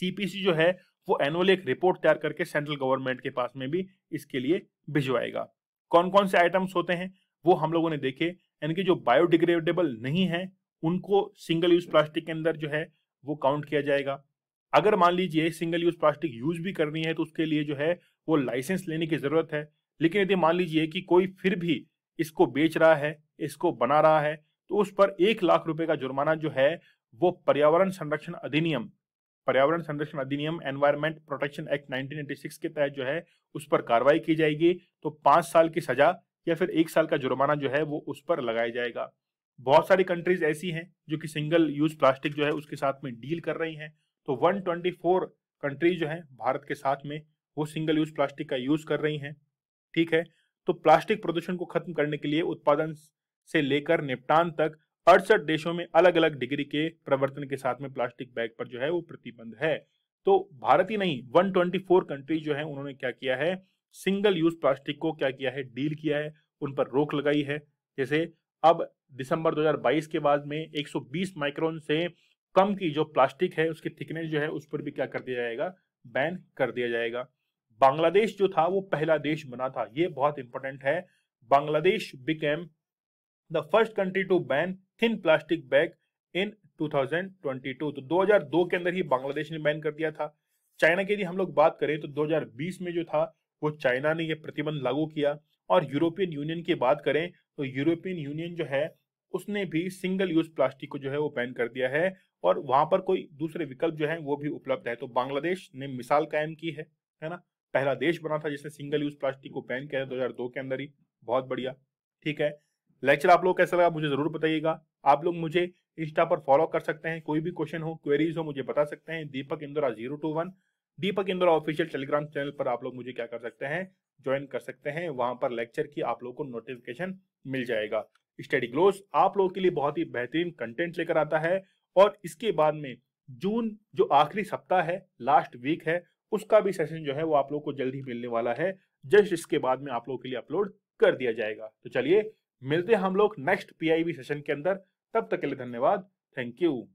सीपीसी जो है वो एनुअल एक रिपोर्ट तैयार करके सेंट्रल गवर्नमेंट के पास में भी इसके लिए भिजवाएगा कौन कौन से आइटम्स होते हैं वो हम लोगों ने देखे यानी कि जो बायोडिग्रेडेबल नहीं है उनको सिंगल यूज प्लास्टिक के अंदर जो है वो काउंट किया जाएगा अगर मान लीजिए सिंगल यूज प्लास्टिक यूज भी करनी है तो उसके लिए जो है वो लाइसेंस लेने की जरूरत है लेकिन यदि मान लीजिए कि कोई फिर भी इसको बेच रहा है इसको बना रहा है तो उस पर एक लाख रुपए का जुर्माना जो है वो पर्यावरण संरक्षण अधिनियम पर्यावरण संरक्षण अधिनियम एनवायरमेंट प्रोटेक्शन एक्ट 1986 के तहत जो है उस पर कार्रवाई की जाएगी तो पांच साल की सजा या फिर एक साल का जुर्माना जो है वो उस पर लगाया जाएगा बहुत सारी कंट्रीज ऐसी हैं जो कि सिंगल यूज प्लास्टिक जो है उसके साथ में डील कर रही हैं तो 124 कंट्रीज जो है भारत के साथ में वो सिंगल यूज प्लास्टिक का यूज कर रही हैं ठीक है तो प्लास्टिक प्रदूषण को खत्म करने के लिए उत्पादन से लेकर निपटान तक अड़सठ देशों में अलग अलग डिग्री के प्रवर्तन के साथ में प्लास्टिक बैग पर जो है वो प्रतिबंध है तो भारत ही नहीं 124 कंट्रीज जो है उन्होंने क्या किया है सिंगल यूज प्लास्टिक को क्या किया है डील किया है उन पर रोक लगाई है जैसे अब दिसंबर 2022 के बाद में 120 माइक्रोन से कम की जो प्लास्टिक है उसकी थिकनेस जो है उस पर भी क्या कर दिया जाएगा बैन कर दिया जाएगा बांग्लादेश जो था वो पहला देश बना था ये बहुत इंपॉर्टेंट है Bangladesh became the first country to ban thin plastic bag in 2022 तो 2002 के अंदर ही बांग्लादेश ने बैन कर दिया था चाइना की यदि हम लोग बात करें तो 2020 में जो था वो चाइना ने ये प्रतिबंध लागू किया और यूरोपियन यूनियन की बात करें तो यूरोपियन यूनियन जो है उसने भी सिंगल यूज प्लास्टिक को जो है वो बैन कर दिया है और वहां पर कोई दूसरे विकल्प जो है वो भी उपलब्ध है तो बांग्लादेश ने मिसाल कायम की है है ना पहला देश बना था जिसने सिंगल यूज प्लास्टिक को बैन किया था दो के अंदर ही बहुत बढ़िया ठीक है लेक्चर आप लोग कैसा लगा मुझे जरूर बताइएगा आप लोग मुझे इंस्टा पर फॉलो कर सकते हैं कोई भी क्वेश्चन हो क्वेरीज हो मुझे बता सकते हैं Deepak Indora zero two one Deepak Indora official Telegram channel पर आप लोग मुझे क्या कर सकते हैं ज्वाइन कर सकते हैं वहां पर लेक्चर की आप लोग को नोटिफिकेशन मिल जाएगा स्टडी ग्लोस आप लोगों के लिए बहुत ही बेहतरीन कंटेंट लेकर आता है और इसके बाद में जून जो आखिरी सप्ताह है लास्ट वीक है उसका भी सेशन जो है वो आप लोग को जल्द ही मिलने वाला है जस्ट इसके बाद में आप लोगों के लिए अपलोड कर दिया जाएगा तो चलिए मिलते हैं हम लोग नेक्स्ट पी सेशन के अंदर तब तक के लिए धन्यवाद थैंक यू